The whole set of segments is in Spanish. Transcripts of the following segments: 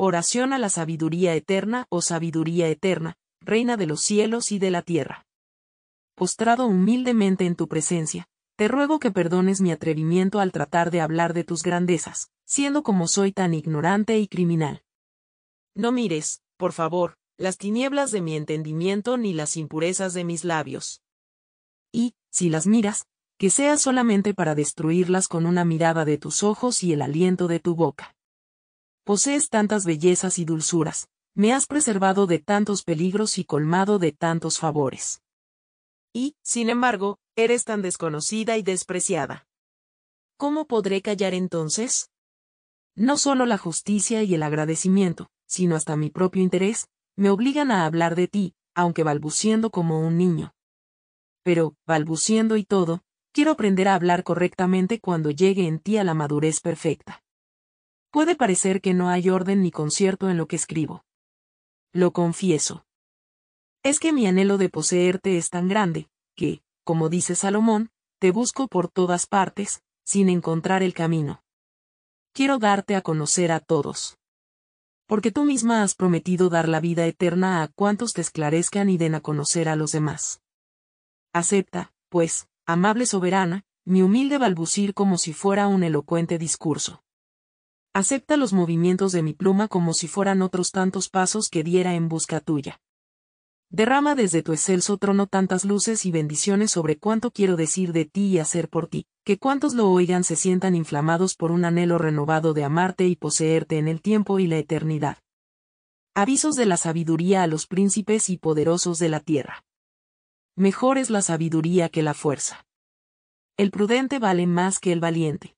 Oración a la sabiduría eterna o oh sabiduría eterna, reina de los cielos y de la tierra. Postrado humildemente en tu presencia, te ruego que perdones mi atrevimiento al tratar de hablar de tus grandezas, siendo como soy tan ignorante y criminal. No mires, por favor, las tinieblas de mi entendimiento ni las impurezas de mis labios. Y, si las miras, que sea solamente para destruirlas con una mirada de tus ojos y el aliento de tu boca posees tantas bellezas y dulzuras, me has preservado de tantos peligros y colmado de tantos favores. Y, sin embargo, eres tan desconocida y despreciada. ¿Cómo podré callar entonces? No solo la justicia y el agradecimiento, sino hasta mi propio interés, me obligan a hablar de ti, aunque balbuciendo como un niño. Pero, balbuciendo y todo, quiero aprender a hablar correctamente cuando llegue en ti a la madurez perfecta. Puede parecer que no hay orden ni concierto en lo que escribo. Lo confieso. Es que mi anhelo de poseerte es tan grande, que, como dice Salomón, te busco por todas partes, sin encontrar el camino. Quiero darte a conocer a todos. Porque tú misma has prometido dar la vida eterna a cuantos te esclarezcan y den a conocer a los demás. Acepta, pues, amable soberana, mi humilde balbucir como si fuera un elocuente discurso. Acepta los movimientos de mi pluma como si fueran otros tantos pasos que diera en busca tuya. Derrama desde tu excelso trono tantas luces y bendiciones sobre cuánto quiero decir de ti y hacer por ti, que cuantos lo oigan se sientan inflamados por un anhelo renovado de amarte y poseerte en el tiempo y la eternidad. Avisos de la sabiduría a los príncipes y poderosos de la tierra. Mejor es la sabiduría que la fuerza. El prudente vale más que el valiente.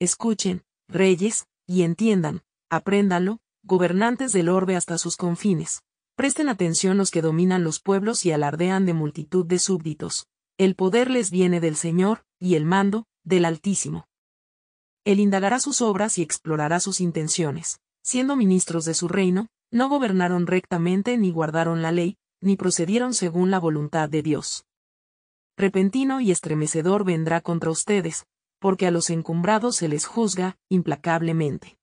Escuchen, reyes, y entiendan, apréndanlo, gobernantes del orbe hasta sus confines. Presten atención los que dominan los pueblos y alardean de multitud de súbditos. El poder les viene del Señor, y el mando, del Altísimo. Él indagará sus obras y explorará sus intenciones. Siendo ministros de su reino, no gobernaron rectamente ni guardaron la ley, ni procedieron según la voluntad de Dios. Repentino y estremecedor vendrá contra ustedes, porque a los encumbrados se les juzga, implacablemente.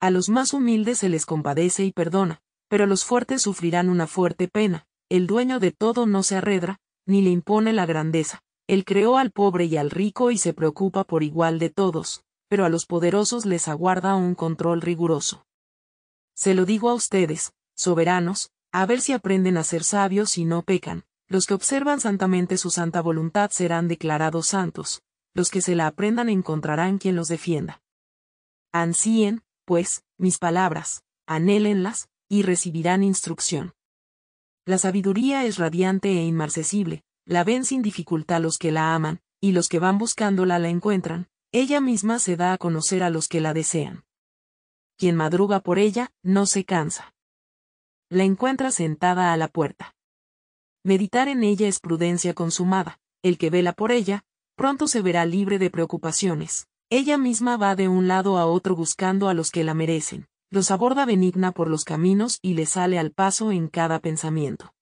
A los más humildes se les compadece y perdona, pero los fuertes sufrirán una fuerte pena, el dueño de todo no se arredra, ni le impone la grandeza, él creó al pobre y al rico y se preocupa por igual de todos, pero a los poderosos les aguarda un control riguroso. Se lo digo a ustedes, soberanos, a ver si aprenden a ser sabios y no pecan, los que observan santamente su santa voluntad serán declarados santos, los que se la aprendan encontrarán quien los defienda. Ansíen, pues, mis palabras, anhélenlas, y recibirán instrucción. La sabiduría es radiante e inmarcesible, la ven sin dificultad los que la aman, y los que van buscándola la encuentran, ella misma se da a conocer a los que la desean. Quien madruga por ella, no se cansa. La encuentra sentada a la puerta. Meditar en ella es prudencia consumada, el que vela por ella, pronto se verá libre de preocupaciones. Ella misma va de un lado a otro buscando a los que la merecen, los aborda benigna por los caminos y le sale al paso en cada pensamiento.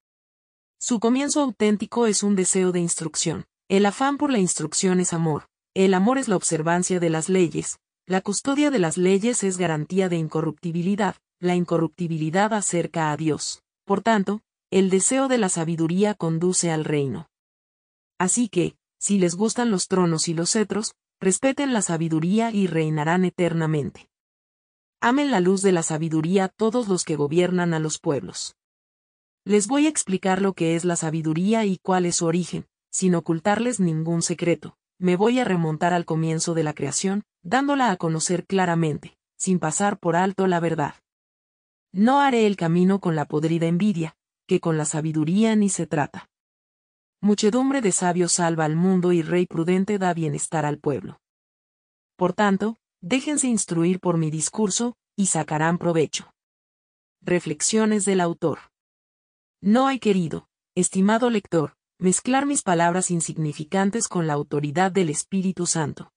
Su comienzo auténtico es un deseo de instrucción. El afán por la instrucción es amor. El amor es la observancia de las leyes. La custodia de las leyes es garantía de incorruptibilidad. La incorruptibilidad acerca a Dios. Por tanto, el deseo de la sabiduría conduce al reino. Así que, si les gustan los tronos y los cetros, respeten la sabiduría y reinarán eternamente. Amen la luz de la sabiduría todos los que gobiernan a los pueblos. Les voy a explicar lo que es la sabiduría y cuál es su origen, sin ocultarles ningún secreto. Me voy a remontar al comienzo de la creación, dándola a conocer claramente, sin pasar por alto la verdad. No haré el camino con la podrida envidia, que con la sabiduría ni se trata. Muchedumbre de sabios salva al mundo y rey prudente da bienestar al pueblo. Por tanto, déjense instruir por mi discurso, y sacarán provecho. Reflexiones del autor. No hay querido, estimado lector, mezclar mis palabras insignificantes con la autoridad del Espíritu Santo.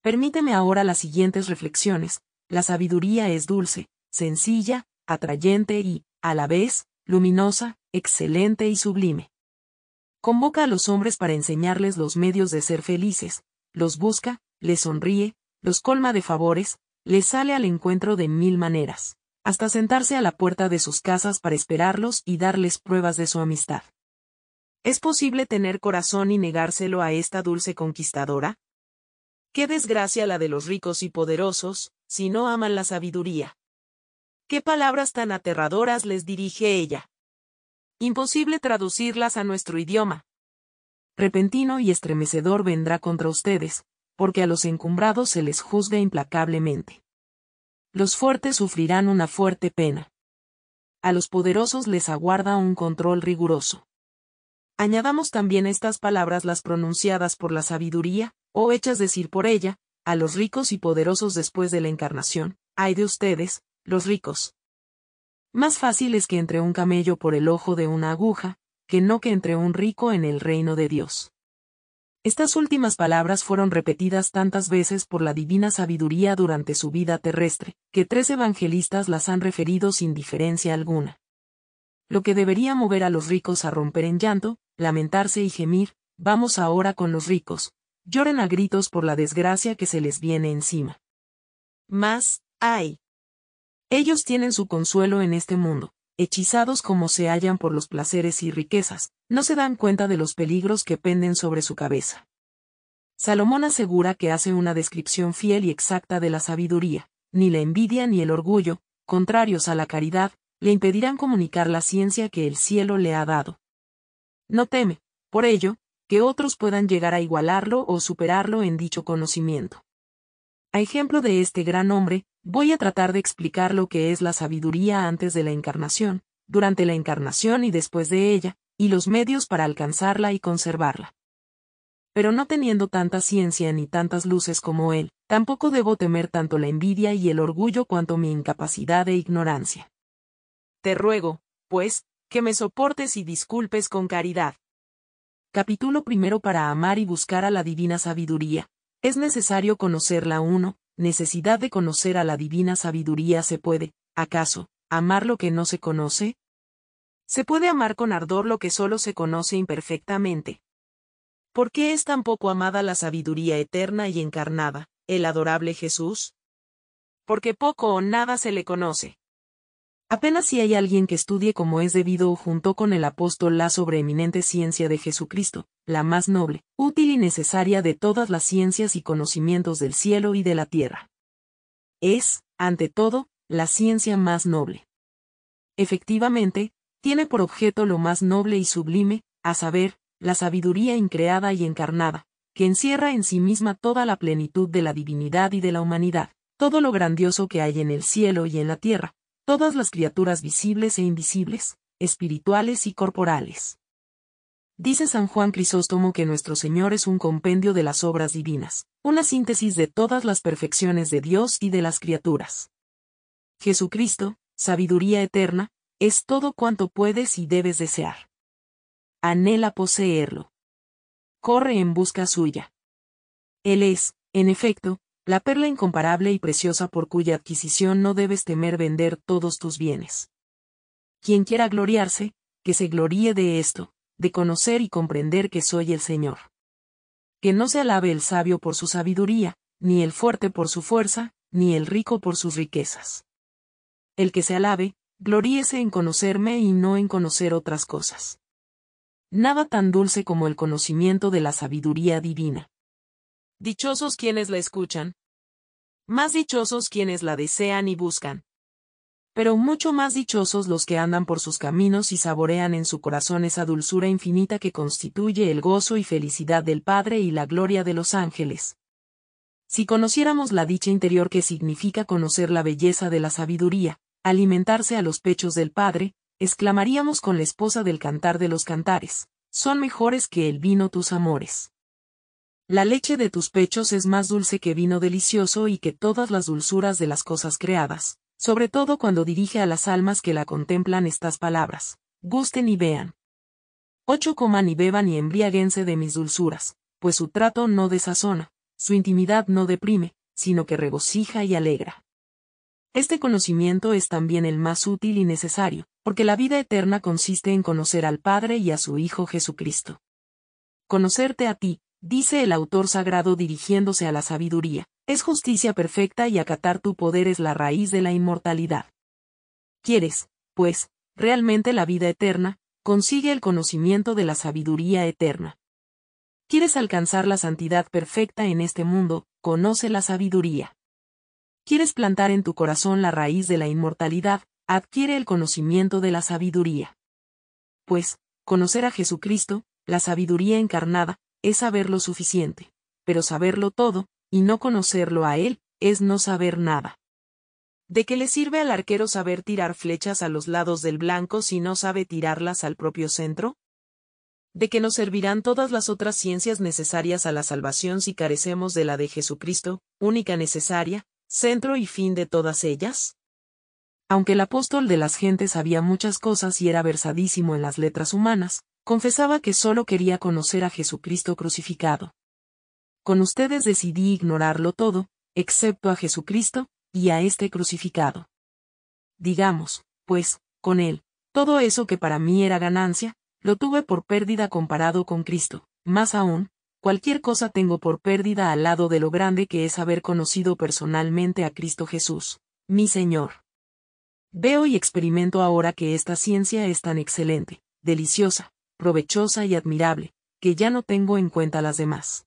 Permíteme ahora las siguientes reflexiones. La sabiduría es dulce, sencilla, atrayente y, a la vez, luminosa, excelente y sublime. Convoca a los hombres para enseñarles los medios de ser felices, los busca, les sonríe, los colma de favores, les sale al encuentro de mil maneras, hasta sentarse a la puerta de sus casas para esperarlos y darles pruebas de su amistad. ¿Es posible tener corazón y negárselo a esta dulce conquistadora? Qué desgracia la de los ricos y poderosos, si no aman la sabiduría. ¿Qué palabras tan aterradoras les dirige ella? imposible traducirlas a nuestro idioma. Repentino y estremecedor vendrá contra ustedes, porque a los encumbrados se les juzga implacablemente. Los fuertes sufrirán una fuerte pena. A los poderosos les aguarda un control riguroso. Añadamos también estas palabras las pronunciadas por la sabiduría, o hechas decir por ella, a los ricos y poderosos después de la encarnación, ay de ustedes, los ricos, más fácil es que entre un camello por el ojo de una aguja, que no que entre un rico en el reino de Dios. Estas últimas palabras fueron repetidas tantas veces por la divina sabiduría durante su vida terrestre, que tres evangelistas las han referido sin diferencia alguna. Lo que debería mover a los ricos a romper en llanto, lamentarse y gemir, vamos ahora con los ricos, lloren a gritos por la desgracia que se les viene encima. Más, ay, ellos tienen su consuelo en este mundo, hechizados como se hallan por los placeres y riquezas, no se dan cuenta de los peligros que penden sobre su cabeza. Salomón asegura que hace una descripción fiel y exacta de la sabiduría, ni la envidia ni el orgullo, contrarios a la caridad, le impedirán comunicar la ciencia que el cielo le ha dado. No teme, por ello, que otros puedan llegar a igualarlo o superarlo en dicho conocimiento. A ejemplo de este gran hombre, Voy a tratar de explicar lo que es la sabiduría antes de la encarnación, durante la encarnación y después de ella, y los medios para alcanzarla y conservarla. Pero no teniendo tanta ciencia ni tantas luces como él, tampoco debo temer tanto la envidia y el orgullo cuanto mi incapacidad e ignorancia. Te ruego, pues, que me soportes y disculpes con caridad. Capítulo primero Para amar y buscar a la divina sabiduría, es necesario conocerla uno, necesidad de conocer a la divina sabiduría se puede, acaso, amar lo que no se conoce? Se puede amar con ardor lo que solo se conoce imperfectamente. ¿Por qué es tan poco amada la sabiduría eterna y encarnada, el adorable Jesús? Porque poco o nada se le conoce. Apenas si hay alguien que estudie como es debido junto con el apóstol la sobreeminente ciencia de Jesucristo, la más noble, útil y necesaria de todas las ciencias y conocimientos del cielo y de la tierra. Es, ante todo, la ciencia más noble. Efectivamente, tiene por objeto lo más noble y sublime, a saber, la sabiduría increada y encarnada, que encierra en sí misma toda la plenitud de la divinidad y de la humanidad, todo lo grandioso que hay en el cielo y en la tierra, todas las criaturas visibles e invisibles, espirituales y corporales. Dice San Juan Crisóstomo que nuestro Señor es un compendio de las obras divinas, una síntesis de todas las perfecciones de Dios y de las criaturas. Jesucristo, sabiduría eterna, es todo cuanto puedes y debes desear. Anhela poseerlo. Corre en busca suya. Él es, en efecto, la perla incomparable y preciosa por cuya adquisición no debes temer vender todos tus bienes. Quien quiera gloriarse, que se gloríe de esto, de conocer y comprender que soy el Señor. Que no se alabe el sabio por su sabiduría, ni el fuerte por su fuerza, ni el rico por sus riquezas. El que se alabe, gloríese en conocerme y no en conocer otras cosas. Nada tan dulce como el conocimiento de la sabiduría divina. Dichosos quienes la escuchan, más dichosos quienes la desean y buscan. Pero mucho más dichosos los que andan por sus caminos y saborean en su corazón esa dulzura infinita que constituye el gozo y felicidad del Padre y la gloria de los ángeles. Si conociéramos la dicha interior que significa conocer la belleza de la sabiduría, alimentarse a los pechos del Padre, exclamaríamos con la esposa del cantar de los cantares, son mejores que el vino tus amores. La leche de tus pechos es más dulce que vino delicioso y que todas las dulzuras de las cosas creadas, sobre todo cuando dirige a las almas que la contemplan estas palabras. Gusten y vean. Ocho coman y beban y embriaguense de mis dulzuras, pues su trato no desazona, su intimidad no deprime, sino que regocija y alegra. Este conocimiento es también el más útil y necesario, porque la vida eterna consiste en conocer al Padre y a su Hijo Jesucristo. Conocerte a ti, dice el autor sagrado dirigiéndose a la sabiduría, es justicia perfecta y acatar tu poder es la raíz de la inmortalidad. ¿Quieres, pues, realmente la vida eterna? Consigue el conocimiento de la sabiduría eterna. ¿Quieres alcanzar la santidad perfecta en este mundo? Conoce la sabiduría. ¿Quieres plantar en tu corazón la raíz de la inmortalidad? Adquiere el conocimiento de la sabiduría. Pues, conocer a Jesucristo, la sabiduría encarnada, es saber lo suficiente. Pero saberlo todo, y no conocerlo a él, es no saber nada. ¿De qué le sirve al arquero saber tirar flechas a los lados del blanco si no sabe tirarlas al propio centro? ¿De qué nos servirán todas las otras ciencias necesarias a la salvación si carecemos de la de Jesucristo, única necesaria, centro y fin de todas ellas? Aunque el apóstol de las gentes sabía muchas cosas y era versadísimo en las letras humanas, confesaba que solo quería conocer a Jesucristo crucificado. Con ustedes decidí ignorarlo todo, excepto a Jesucristo, y a este crucificado. Digamos, pues, con él, todo eso que para mí era ganancia, lo tuve por pérdida comparado con Cristo. Más aún, cualquier cosa tengo por pérdida al lado de lo grande que es haber conocido personalmente a Cristo Jesús, mi Señor. Veo y experimento ahora que esta ciencia es tan excelente, deliciosa, provechosa y admirable, que ya no tengo en cuenta las demás.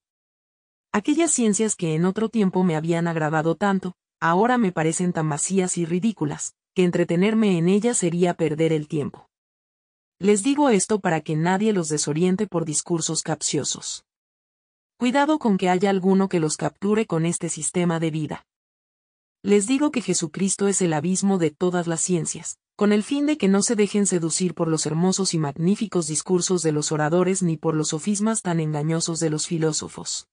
Aquellas ciencias que en otro tiempo me habían agradado tanto, ahora me parecen tan vacías y ridículas, que entretenerme en ellas sería perder el tiempo. Les digo esto para que nadie los desoriente por discursos capciosos. Cuidado con que haya alguno que los capture con este sistema de vida. Les digo que Jesucristo es el abismo de todas las ciencias, con el fin de que no se dejen seducir por los hermosos y magníficos discursos de los oradores ni por los sofismas tan engañosos de los filósofos.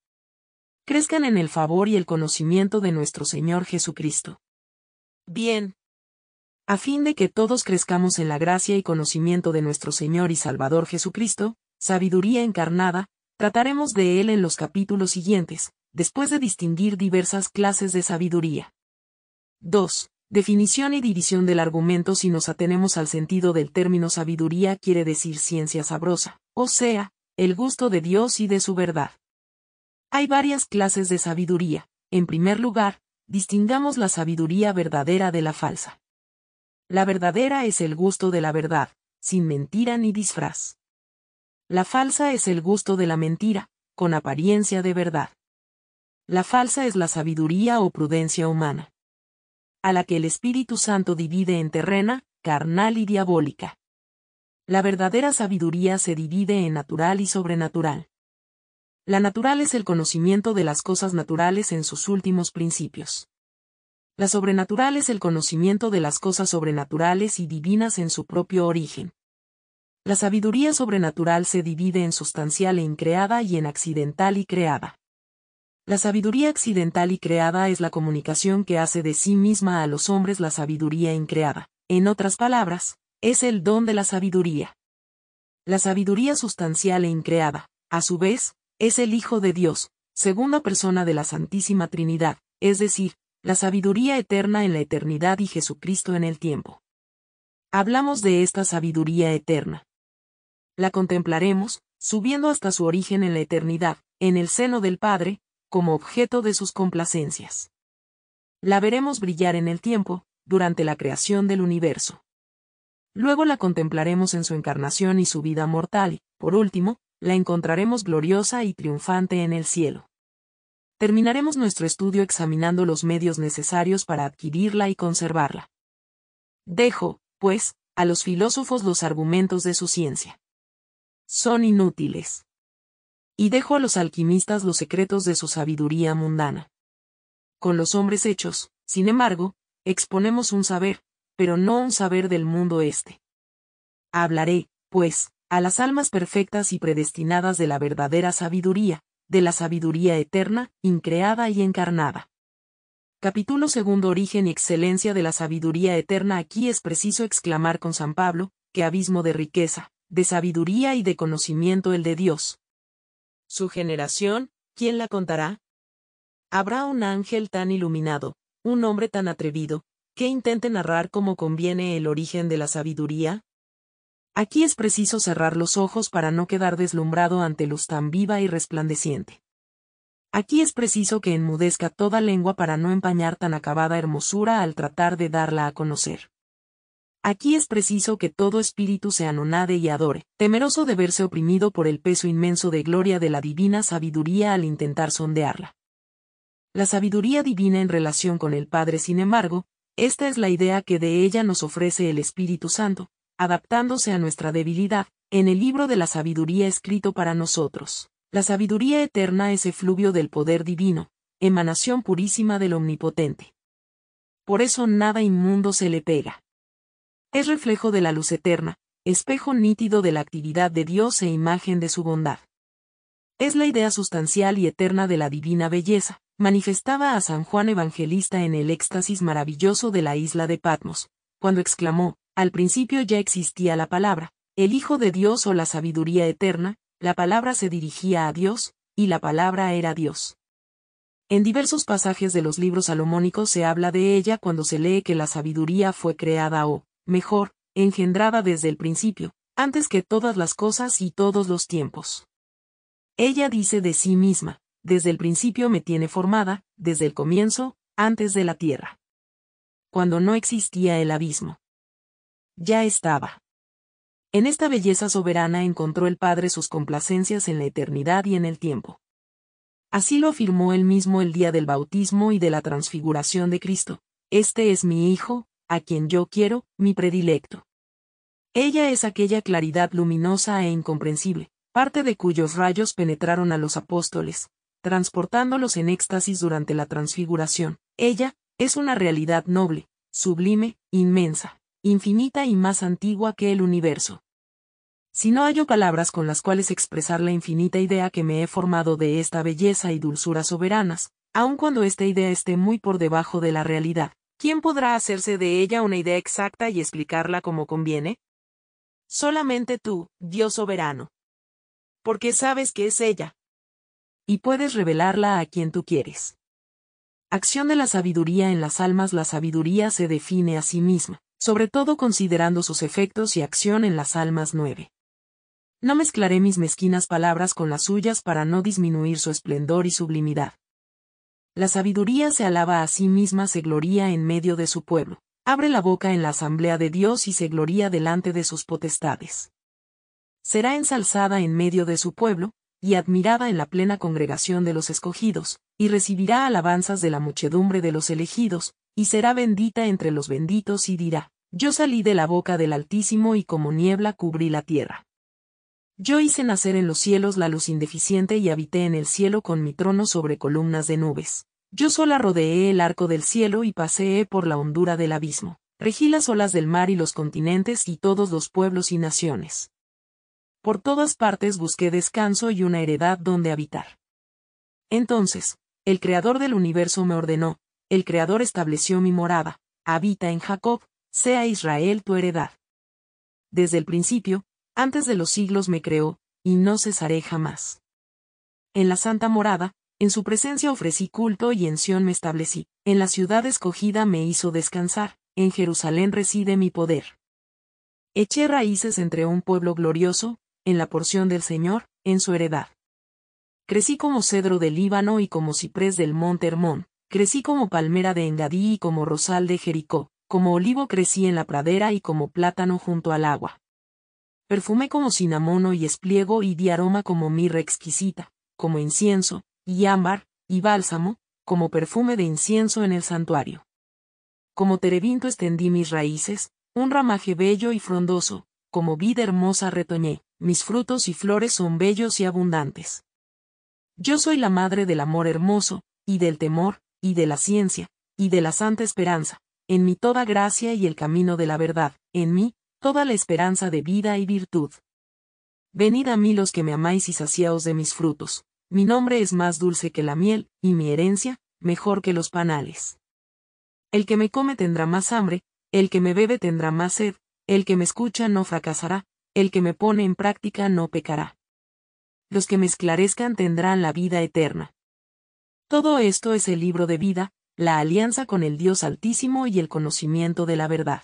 Crezcan en el favor y el conocimiento de nuestro Señor Jesucristo. Bien. A fin de que todos crezcamos en la gracia y conocimiento de nuestro Señor y Salvador Jesucristo, sabiduría encarnada, trataremos de él en los capítulos siguientes, después de distinguir diversas clases de sabiduría. 2. Definición y división del argumento si nos atenemos al sentido del término sabiduría quiere decir ciencia sabrosa, o sea, el gusto de Dios y de su verdad. Hay varias clases de sabiduría. En primer lugar, distingamos la sabiduría verdadera de la falsa. La verdadera es el gusto de la verdad, sin mentira ni disfraz. La falsa es el gusto de la mentira, con apariencia de verdad. La falsa es la sabiduría o prudencia humana a la que el Espíritu Santo divide en terrena, carnal y diabólica. La verdadera sabiduría se divide en natural y sobrenatural. La natural es el conocimiento de las cosas naturales en sus últimos principios. La sobrenatural es el conocimiento de las cosas sobrenaturales y divinas en su propio origen. La sabiduría sobrenatural se divide en sustancial e increada y en accidental y creada. La sabiduría accidental y creada es la comunicación que hace de sí misma a los hombres la sabiduría increada. En otras palabras, es el don de la sabiduría. La sabiduría sustancial e increada, a su vez, es el Hijo de Dios, segunda persona de la Santísima Trinidad, es decir, la sabiduría eterna en la eternidad y Jesucristo en el tiempo. Hablamos de esta sabiduría eterna. La contemplaremos, subiendo hasta su origen en la eternidad, en el seno del Padre, como objeto de sus complacencias. La veremos brillar en el tiempo, durante la creación del universo. Luego la contemplaremos en su encarnación y su vida mortal, y, por último, la encontraremos gloriosa y triunfante en el cielo. Terminaremos nuestro estudio examinando los medios necesarios para adquirirla y conservarla. Dejo, pues, a los filósofos los argumentos de su ciencia. Son inútiles y dejo a los alquimistas los secretos de su sabiduría mundana. Con los hombres hechos, sin embargo, exponemos un saber, pero no un saber del mundo este. Hablaré, pues, a las almas perfectas y predestinadas de la verdadera sabiduría, de la sabiduría eterna, increada y encarnada. Capítulo segundo Origen y excelencia de la sabiduría eterna Aquí es preciso exclamar con San Pablo, que abismo de riqueza, de sabiduría y de conocimiento el de Dios, su generación, ¿quién la contará? Habrá un ángel tan iluminado, un hombre tan atrevido, que intente narrar como conviene el origen de la sabiduría. Aquí es preciso cerrar los ojos para no quedar deslumbrado ante luz tan viva y resplandeciente. Aquí es preciso que enmudezca toda lengua para no empañar tan acabada hermosura al tratar de darla a conocer. Aquí es preciso que todo espíritu se anonade y adore, temeroso de verse oprimido por el peso inmenso de gloria de la divina sabiduría al intentar sondearla. La sabiduría divina en relación con el Padre, sin embargo, esta es la idea que de ella nos ofrece el Espíritu Santo, adaptándose a nuestra debilidad, en el libro de la sabiduría escrito para nosotros. La sabiduría eterna es efluvio del poder divino, emanación purísima del Omnipotente. Por eso nada inmundo se le pega. Es reflejo de la luz eterna, espejo nítido de la actividad de Dios e imagen de su bondad. Es la idea sustancial y eterna de la divina belleza, manifestaba a San Juan Evangelista en el éxtasis maravilloso de la isla de Patmos, cuando exclamó, al principio ya existía la palabra, el Hijo de Dios o la sabiduría eterna, la palabra se dirigía a Dios, y la palabra era Dios. En diversos pasajes de los libros salomónicos se habla de ella cuando se lee que la sabiduría fue creada o, mejor, engendrada desde el principio, antes que todas las cosas y todos los tiempos. Ella dice de sí misma, desde el principio me tiene formada, desde el comienzo, antes de la tierra. Cuando no existía el abismo. Ya estaba. En esta belleza soberana encontró el Padre sus complacencias en la eternidad y en el tiempo. Así lo afirmó él mismo el día del bautismo y de la transfiguración de Cristo. Este es mi Hijo, a quien yo quiero, mi predilecto. Ella es aquella claridad luminosa e incomprensible, parte de cuyos rayos penetraron a los apóstoles, transportándolos en éxtasis durante la transfiguración. Ella, es una realidad noble, sublime, inmensa, infinita y más antigua que el universo. Si no hallo palabras con las cuales expresar la infinita idea que me he formado de esta belleza y dulzura soberanas, aun cuando esta idea esté muy por debajo de la realidad, ¿quién podrá hacerse de ella una idea exacta y explicarla como conviene? Solamente tú, Dios soberano. Porque sabes que es ella. Y puedes revelarla a quien tú quieres. Acción de la sabiduría en las almas La sabiduría se define a sí misma, sobre todo considerando sus efectos y acción en las almas nueve. No mezclaré mis mezquinas palabras con las suyas para no disminuir su esplendor y sublimidad. La sabiduría se alaba a sí misma, se gloría en medio de su pueblo, abre la boca en la asamblea de Dios y se gloría delante de sus potestades. Será ensalzada en medio de su pueblo, y admirada en la plena congregación de los escogidos, y recibirá alabanzas de la muchedumbre de los elegidos, y será bendita entre los benditos y dirá, Yo salí de la boca del Altísimo y como niebla cubrí la tierra. Yo hice nacer en los cielos la luz indeficiente y habité en el cielo con mi trono sobre columnas de nubes. Yo sola rodeé el arco del cielo y paseé por la hondura del abismo. Regí las olas del mar y los continentes y todos los pueblos y naciones. Por todas partes busqué descanso y una heredad donde habitar. Entonces, el Creador del universo me ordenó, el Creador estableció mi morada, habita en Jacob, sea Israel tu heredad. Desde el principio, antes de los siglos me creó, y no cesaré jamás. En la santa morada, en su presencia ofrecí culto y en Sión me establecí, en la ciudad escogida me hizo descansar, en Jerusalén reside mi poder. Eché raíces entre un pueblo glorioso, en la porción del Señor, en su heredad. Crecí como cedro del Líbano y como ciprés del monte Hermón, crecí como palmera de Engadí y como rosal de Jericó, como olivo crecí en la pradera y como plátano junto al agua perfume como cinamono y espliego y di aroma como mirra exquisita, como incienso, y ámbar, y bálsamo, como perfume de incienso en el santuario. Como terebinto extendí mis raíces, un ramaje bello y frondoso, como vida hermosa retoñé, mis frutos y flores son bellos y abundantes. Yo soy la madre del amor hermoso, y del temor, y de la ciencia, y de la santa esperanza, en mí toda gracia y el camino de la verdad, en mí, toda la esperanza de vida y virtud. Venid a mí los que me amáis y saciaos de mis frutos, mi nombre es más dulce que la miel, y mi herencia, mejor que los panales. El que me come tendrá más hambre, el que me bebe tendrá más sed, el que me escucha no fracasará, el que me pone en práctica no pecará. Los que me esclarezcan tendrán la vida eterna. Todo esto es el libro de vida, la alianza con el Dios Altísimo y el conocimiento de la verdad.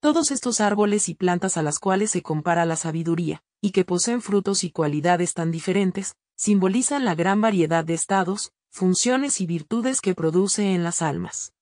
Todos estos árboles y plantas a las cuales se compara la sabiduría, y que poseen frutos y cualidades tan diferentes, simbolizan la gran variedad de estados, funciones y virtudes que produce en las almas.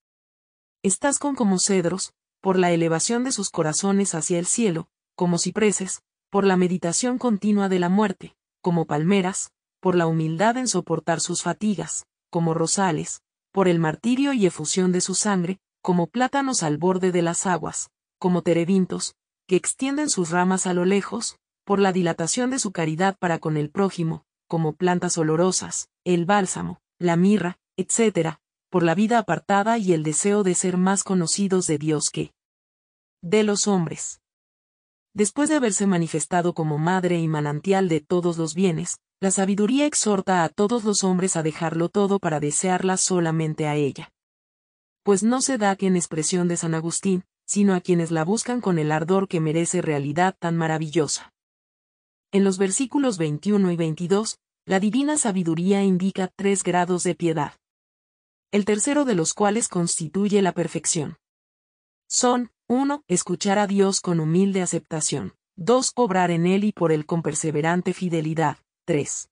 Estás con como cedros, por la elevación de sus corazones hacia el cielo, como cipreses, por la meditación continua de la muerte, como palmeras, por la humildad en soportar sus fatigas, como rosales, por el martirio y efusión de su sangre, como plátanos al borde de las aguas, como terebintos, que extienden sus ramas a lo lejos, por la dilatación de su caridad para con el prójimo, como plantas olorosas, el bálsamo, la mirra, etc., por la vida apartada y el deseo de ser más conocidos de Dios que de los hombres. Después de haberse manifestado como madre y manantial de todos los bienes, la sabiduría exhorta a todos los hombres a dejarlo todo para desearla solamente a ella. Pues no se da que en expresión de San Agustín, sino a quienes la buscan con el ardor que merece realidad tan maravillosa. En los versículos 21 y 22, la divina sabiduría indica tres grados de piedad, el tercero de los cuales constituye la perfección. Son, 1. Escuchar a Dios con humilde aceptación. 2. Obrar en Él y por Él con perseverante fidelidad. 3.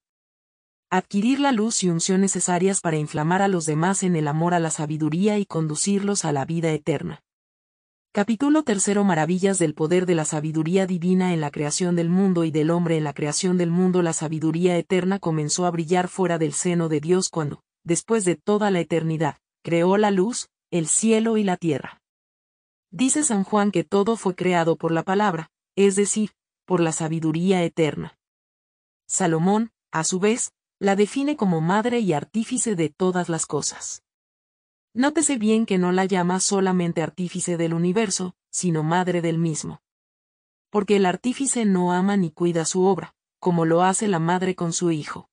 Adquirir la luz y unción necesarias para inflamar a los demás en el amor a la sabiduría y conducirlos a la vida eterna. Capítulo tercero Maravillas del poder de la sabiduría divina en la creación del mundo y del hombre en la creación del mundo La sabiduría eterna comenzó a brillar fuera del seno de Dios cuando, después de toda la eternidad, creó la luz, el cielo y la tierra. Dice San Juan que todo fue creado por la palabra, es decir, por la sabiduría eterna. Salomón, a su vez, la define como madre y artífice de todas las cosas. Nótese bien que no la llama solamente artífice del universo, sino madre del mismo. Porque el artífice no ama ni cuida su obra, como lo hace la madre con su hijo.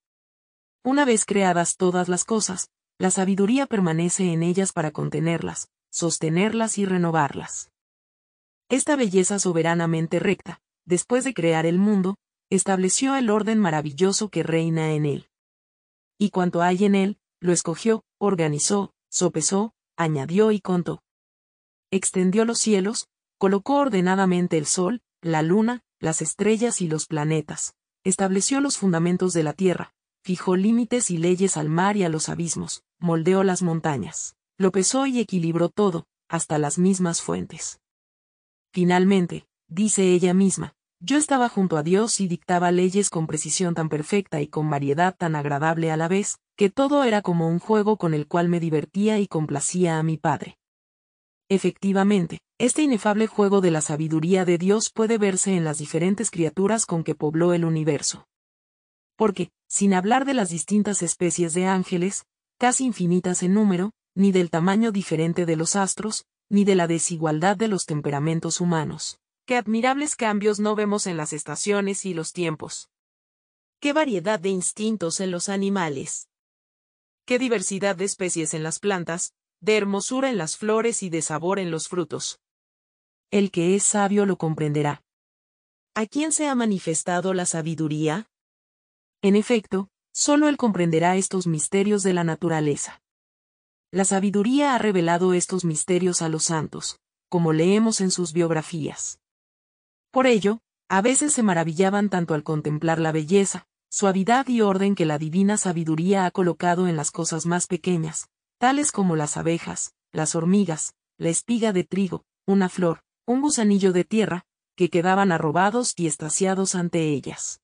Una vez creadas todas las cosas, la sabiduría permanece en ellas para contenerlas, sostenerlas y renovarlas. Esta belleza soberanamente recta, después de crear el mundo, estableció el orden maravilloso que reina en él. Y cuanto hay en él, lo escogió, organizó, sopesó, añadió y contó. Extendió los cielos, colocó ordenadamente el sol, la luna, las estrellas y los planetas, estableció los fundamentos de la tierra, fijó límites y leyes al mar y a los abismos, moldeó las montañas, lo pesó y equilibró todo, hasta las mismas fuentes. Finalmente, dice ella misma, yo estaba junto a Dios y dictaba leyes con precisión tan perfecta y con variedad tan agradable a la vez, que todo era como un juego con el cual me divertía y complacía a mi Padre. Efectivamente, este inefable juego de la sabiduría de Dios puede verse en las diferentes criaturas con que pobló el universo. Porque, sin hablar de las distintas especies de ángeles, casi infinitas en número, ni del tamaño diferente de los astros, ni de la desigualdad de los temperamentos humanos qué admirables cambios no vemos en las estaciones y los tiempos. Qué variedad de instintos en los animales. Qué diversidad de especies en las plantas, de hermosura en las flores y de sabor en los frutos. El que es sabio lo comprenderá. ¿A quién se ha manifestado la sabiduría? En efecto, solo él comprenderá estos misterios de la naturaleza. La sabiduría ha revelado estos misterios a los santos, como leemos en sus biografías. Por ello, a veces se maravillaban tanto al contemplar la belleza, suavidad y orden que la divina sabiduría ha colocado en las cosas más pequeñas, tales como las abejas, las hormigas, la espiga de trigo, una flor, un gusanillo de tierra, que quedaban arrobados y estasiados ante ellas.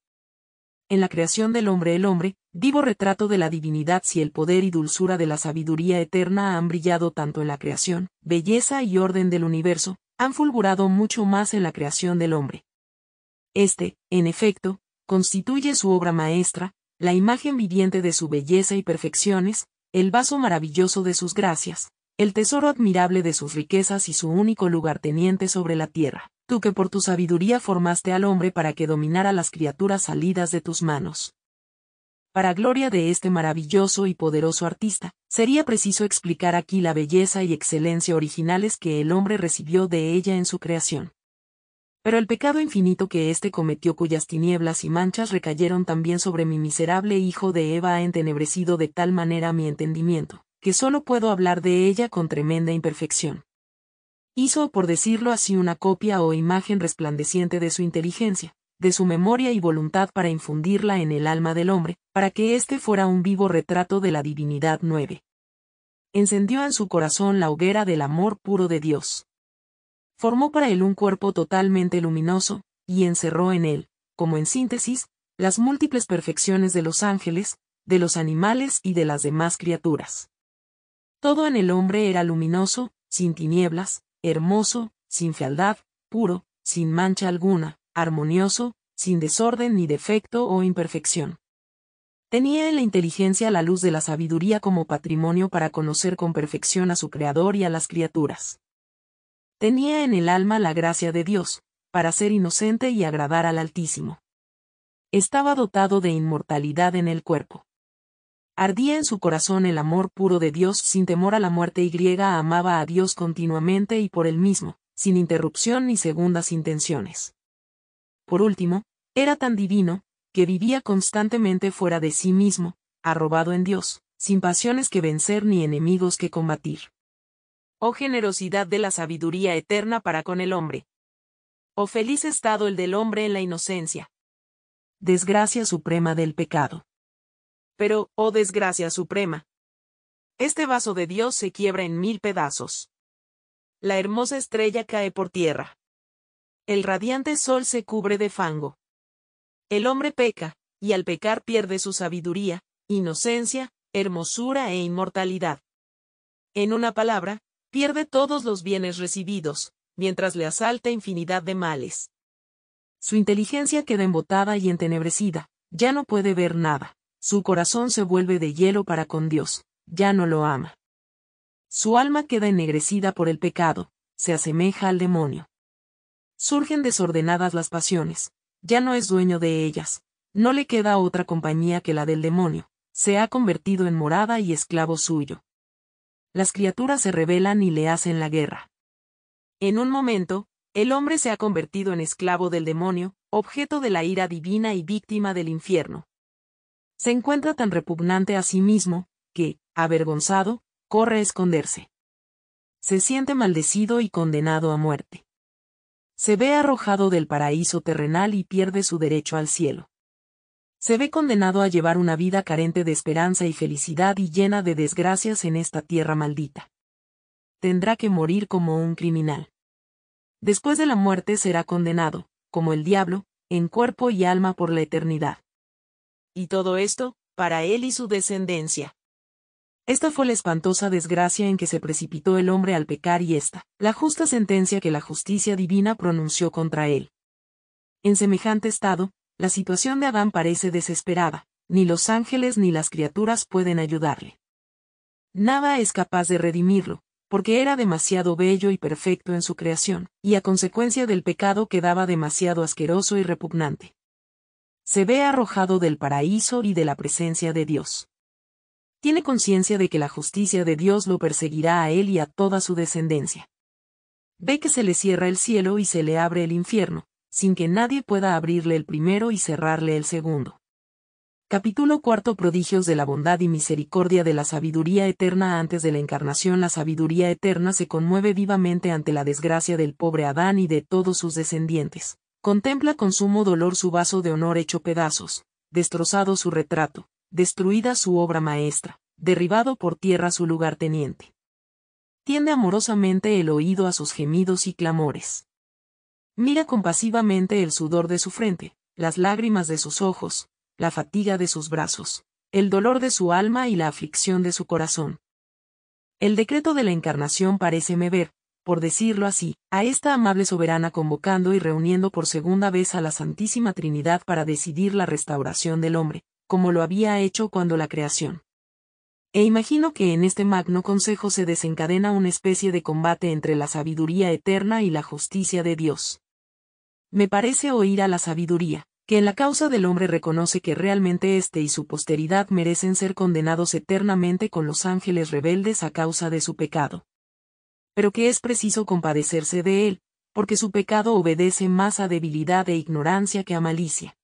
En la creación del hombre el hombre, vivo retrato de la divinidad si el poder y dulzura de la sabiduría eterna han brillado tanto en la creación, belleza y orden del universo, han fulgurado mucho más en la creación del hombre. Este, en efecto, constituye su obra maestra, la imagen viviente de su belleza y perfecciones, el vaso maravilloso de sus gracias, el tesoro admirable de sus riquezas y su único lugar teniente sobre la tierra, tú que por tu sabiduría formaste al hombre para que dominara las criaturas salidas de tus manos. Para gloria de este maravilloso y poderoso artista, sería preciso explicar aquí la belleza y excelencia originales que el hombre recibió de ella en su creación. Pero el pecado infinito que éste cometió cuyas tinieblas y manchas recayeron también sobre mi miserable hijo de Eva ha entenebrecido de tal manera mi entendimiento, que solo puedo hablar de ella con tremenda imperfección. Hizo, por decirlo así, una copia o imagen resplandeciente de su inteligencia, de su memoria y voluntad para infundirla en el alma del hombre, para que éste fuera un vivo retrato de la divinidad nueve. Encendió en su corazón la hoguera del amor puro de Dios. Formó para él un cuerpo totalmente luminoso, y encerró en él, como en síntesis, las múltiples perfecciones de los ángeles, de los animales y de las demás criaturas. Todo en el hombre era luminoso, sin tinieblas, hermoso, sin fealdad, puro, sin mancha alguna, armonioso, sin desorden ni defecto o imperfección. Tenía en la inteligencia la luz de la sabiduría como patrimonio para conocer con perfección a su Creador y a las criaturas. Tenía en el alma la gracia de Dios, para ser inocente y agradar al Altísimo. Estaba dotado de inmortalidad en el cuerpo. Ardía en su corazón el amor puro de Dios sin temor a la muerte y griega amaba a Dios continuamente y por él mismo, sin interrupción ni segundas intenciones. Por último, era tan divino, que vivía constantemente fuera de sí mismo, arrobado en Dios, sin pasiones que vencer ni enemigos que combatir. Oh generosidad de la sabiduría eterna para con el hombre. Oh feliz estado el del hombre en la inocencia. Desgracia suprema del pecado. Pero, oh desgracia suprema. Este vaso de Dios se quiebra en mil pedazos. La hermosa estrella cae por tierra el radiante sol se cubre de fango. El hombre peca, y al pecar pierde su sabiduría, inocencia, hermosura e inmortalidad. En una palabra, pierde todos los bienes recibidos, mientras le asalta infinidad de males. Su inteligencia queda embotada y entenebrecida, ya no puede ver nada, su corazón se vuelve de hielo para con Dios, ya no lo ama. Su alma queda ennegrecida por el pecado, se asemeja al demonio. Surgen desordenadas las pasiones, ya no es dueño de ellas, no le queda otra compañía que la del demonio, se ha convertido en morada y esclavo suyo. Las criaturas se rebelan y le hacen la guerra. En un momento, el hombre se ha convertido en esclavo del demonio, objeto de la ira divina y víctima del infierno. Se encuentra tan repugnante a sí mismo, que, avergonzado, corre a esconderse. Se siente maldecido y condenado a muerte se ve arrojado del paraíso terrenal y pierde su derecho al cielo. Se ve condenado a llevar una vida carente de esperanza y felicidad y llena de desgracias en esta tierra maldita. Tendrá que morir como un criminal. Después de la muerte será condenado, como el diablo, en cuerpo y alma por la eternidad. Y todo esto, para él y su descendencia. Esta fue la espantosa desgracia en que se precipitó el hombre al pecar y esta, la justa sentencia que la justicia divina pronunció contra él. En semejante estado, la situación de Adán parece desesperada, ni los ángeles ni las criaturas pueden ayudarle. Nada es capaz de redimirlo, porque era demasiado bello y perfecto en su creación, y a consecuencia del pecado quedaba demasiado asqueroso y repugnante. Se ve arrojado del paraíso y de la presencia de Dios tiene conciencia de que la justicia de Dios lo perseguirá a él y a toda su descendencia. Ve que se le cierra el cielo y se le abre el infierno, sin que nadie pueda abrirle el primero y cerrarle el segundo. Capítulo cuarto Prodigios de la bondad y misericordia de la sabiduría eterna Antes de la encarnación la sabiduría eterna se conmueve vivamente ante la desgracia del pobre Adán y de todos sus descendientes. Contempla con sumo dolor su vaso de honor hecho pedazos, destrozado su retrato, destruida su obra maestra, derribado por tierra su lugar teniente. Tiende amorosamente el oído a sus gemidos y clamores. Mira compasivamente el sudor de su frente, las lágrimas de sus ojos, la fatiga de sus brazos, el dolor de su alma y la aflicción de su corazón. El decreto de la encarnación me ver, por decirlo así, a esta amable soberana convocando y reuniendo por segunda vez a la Santísima Trinidad para decidir la restauración del hombre, como lo había hecho cuando la creación. E imagino que en este magno consejo se desencadena una especie de combate entre la sabiduría eterna y la justicia de Dios. Me parece oír a la sabiduría, que en la causa del hombre reconoce que realmente éste y su posteridad merecen ser condenados eternamente con los ángeles rebeldes a causa de su pecado. Pero que es preciso compadecerse de él, porque su pecado obedece más a debilidad e ignorancia que a malicia.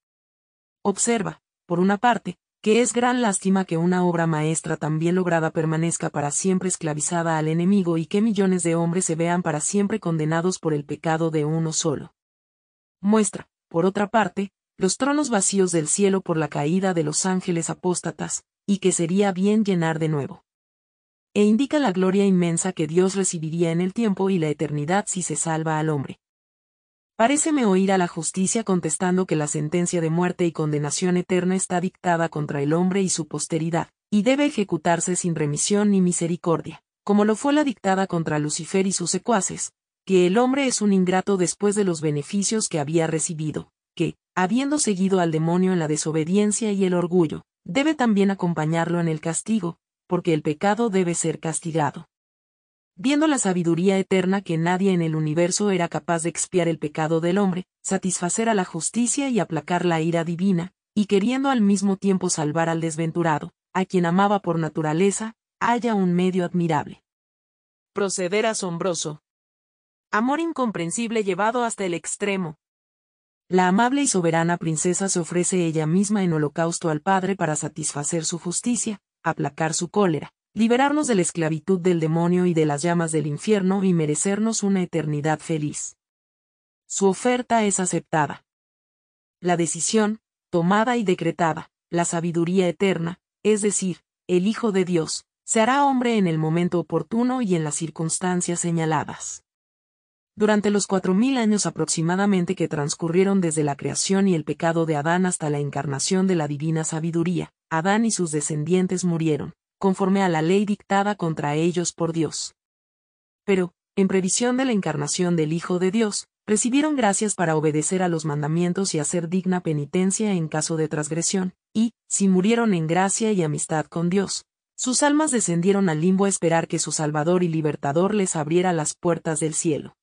Observa, por una parte, que es gran lástima que una obra maestra tan bien lograda permanezca para siempre esclavizada al enemigo y que millones de hombres se vean para siempre condenados por el pecado de uno solo. Muestra, por otra parte, los tronos vacíos del cielo por la caída de los ángeles apóstatas, y que sería bien llenar de nuevo. E indica la gloria inmensa que Dios recibiría en el tiempo y la eternidad si se salva al hombre. Paréceme oír a la justicia contestando que la sentencia de muerte y condenación eterna está dictada contra el hombre y su posteridad, y debe ejecutarse sin remisión ni misericordia, como lo fue la dictada contra Lucifer y sus secuaces, que el hombre es un ingrato después de los beneficios que había recibido, que, habiendo seguido al demonio en la desobediencia y el orgullo, debe también acompañarlo en el castigo, porque el pecado debe ser castigado. Viendo la sabiduría eterna que nadie en el universo era capaz de expiar el pecado del hombre, satisfacer a la justicia y aplacar la ira divina, y queriendo al mismo tiempo salvar al desventurado, a quien amaba por naturaleza, haya un medio admirable. Proceder asombroso. Amor incomprensible llevado hasta el extremo. La amable y soberana princesa se ofrece ella misma en holocausto al Padre para satisfacer su justicia, aplacar su cólera, liberarnos de la esclavitud del demonio y de las llamas del infierno y merecernos una eternidad feliz. Su oferta es aceptada. La decisión, tomada y decretada, la sabiduría eterna, es decir, el Hijo de Dios, se hará hombre en el momento oportuno y en las circunstancias señaladas. Durante los cuatro mil años aproximadamente que transcurrieron desde la creación y el pecado de Adán hasta la encarnación de la divina sabiduría, Adán y sus descendientes murieron, conforme a la ley dictada contra ellos por Dios. Pero, en previsión de la encarnación del Hijo de Dios, recibieron gracias para obedecer a los mandamientos y hacer digna penitencia en caso de transgresión, y, si murieron en gracia y amistad con Dios, sus almas descendieron al limbo a esperar que su Salvador y Libertador les abriera las puertas del cielo.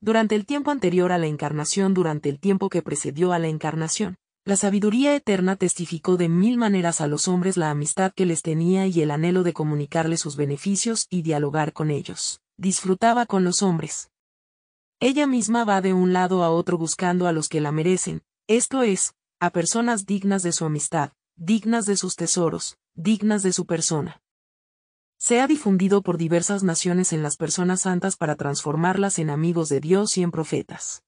Durante el tiempo anterior a la encarnación, durante el tiempo que precedió a la encarnación, la sabiduría eterna testificó de mil maneras a los hombres la amistad que les tenía y el anhelo de comunicarles sus beneficios y dialogar con ellos. Disfrutaba con los hombres. Ella misma va de un lado a otro buscando a los que la merecen, esto es, a personas dignas de su amistad, dignas de sus tesoros, dignas de su persona. Se ha difundido por diversas naciones en las personas santas para transformarlas en amigos de Dios y en profetas.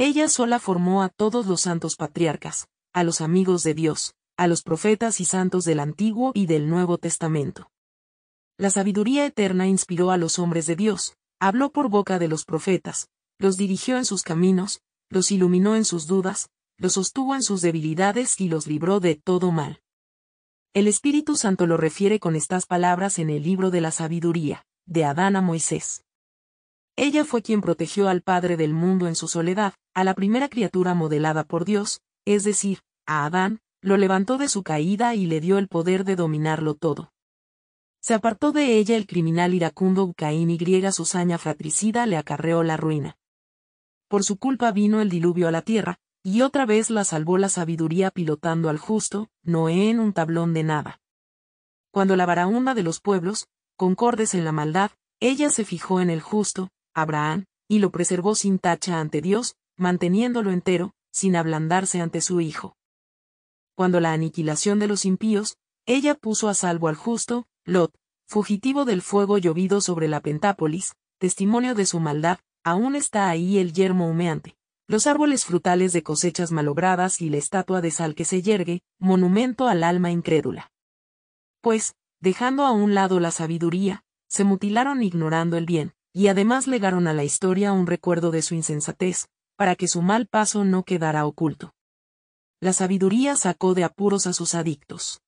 Ella sola formó a todos los santos patriarcas, a los amigos de Dios, a los profetas y santos del Antiguo y del Nuevo Testamento. La sabiduría eterna inspiró a los hombres de Dios, habló por boca de los profetas, los dirigió en sus caminos, los iluminó en sus dudas, los sostuvo en sus debilidades y los libró de todo mal. El Espíritu Santo lo refiere con estas palabras en el libro de la sabiduría, de Adán a Moisés. Ella fue quien protegió al Padre del mundo en su soledad, a la primera criatura modelada por Dios, es decir, a Adán, lo levantó de su caída y le dio el poder de dominarlo todo. Se apartó de ella el criminal iracundo Caín y griega su saña fratricida le acarreó la ruina. Por su culpa vino el diluvio a la tierra, y otra vez la salvó la sabiduría pilotando al justo, Noé en un tablón de nada. Cuando la varaunda de los pueblos, concordes en la maldad, ella se fijó en el justo, Abraham, y lo preservó sin tacha ante Dios, manteniéndolo entero, sin ablandarse ante su Hijo. Cuando la aniquilación de los impíos, ella puso a salvo al justo, Lot, fugitivo del fuego llovido sobre la Pentápolis, testimonio de su maldad, aún está ahí el yermo humeante, los árboles frutales de cosechas malogradas y la estatua de sal que se yergue, monumento al alma incrédula. Pues, dejando a un lado la sabiduría, se mutilaron ignorando el bien, y además legaron a la historia un recuerdo de su insensatez, para que su mal paso no quedara oculto. La sabiduría sacó de apuros a sus adictos.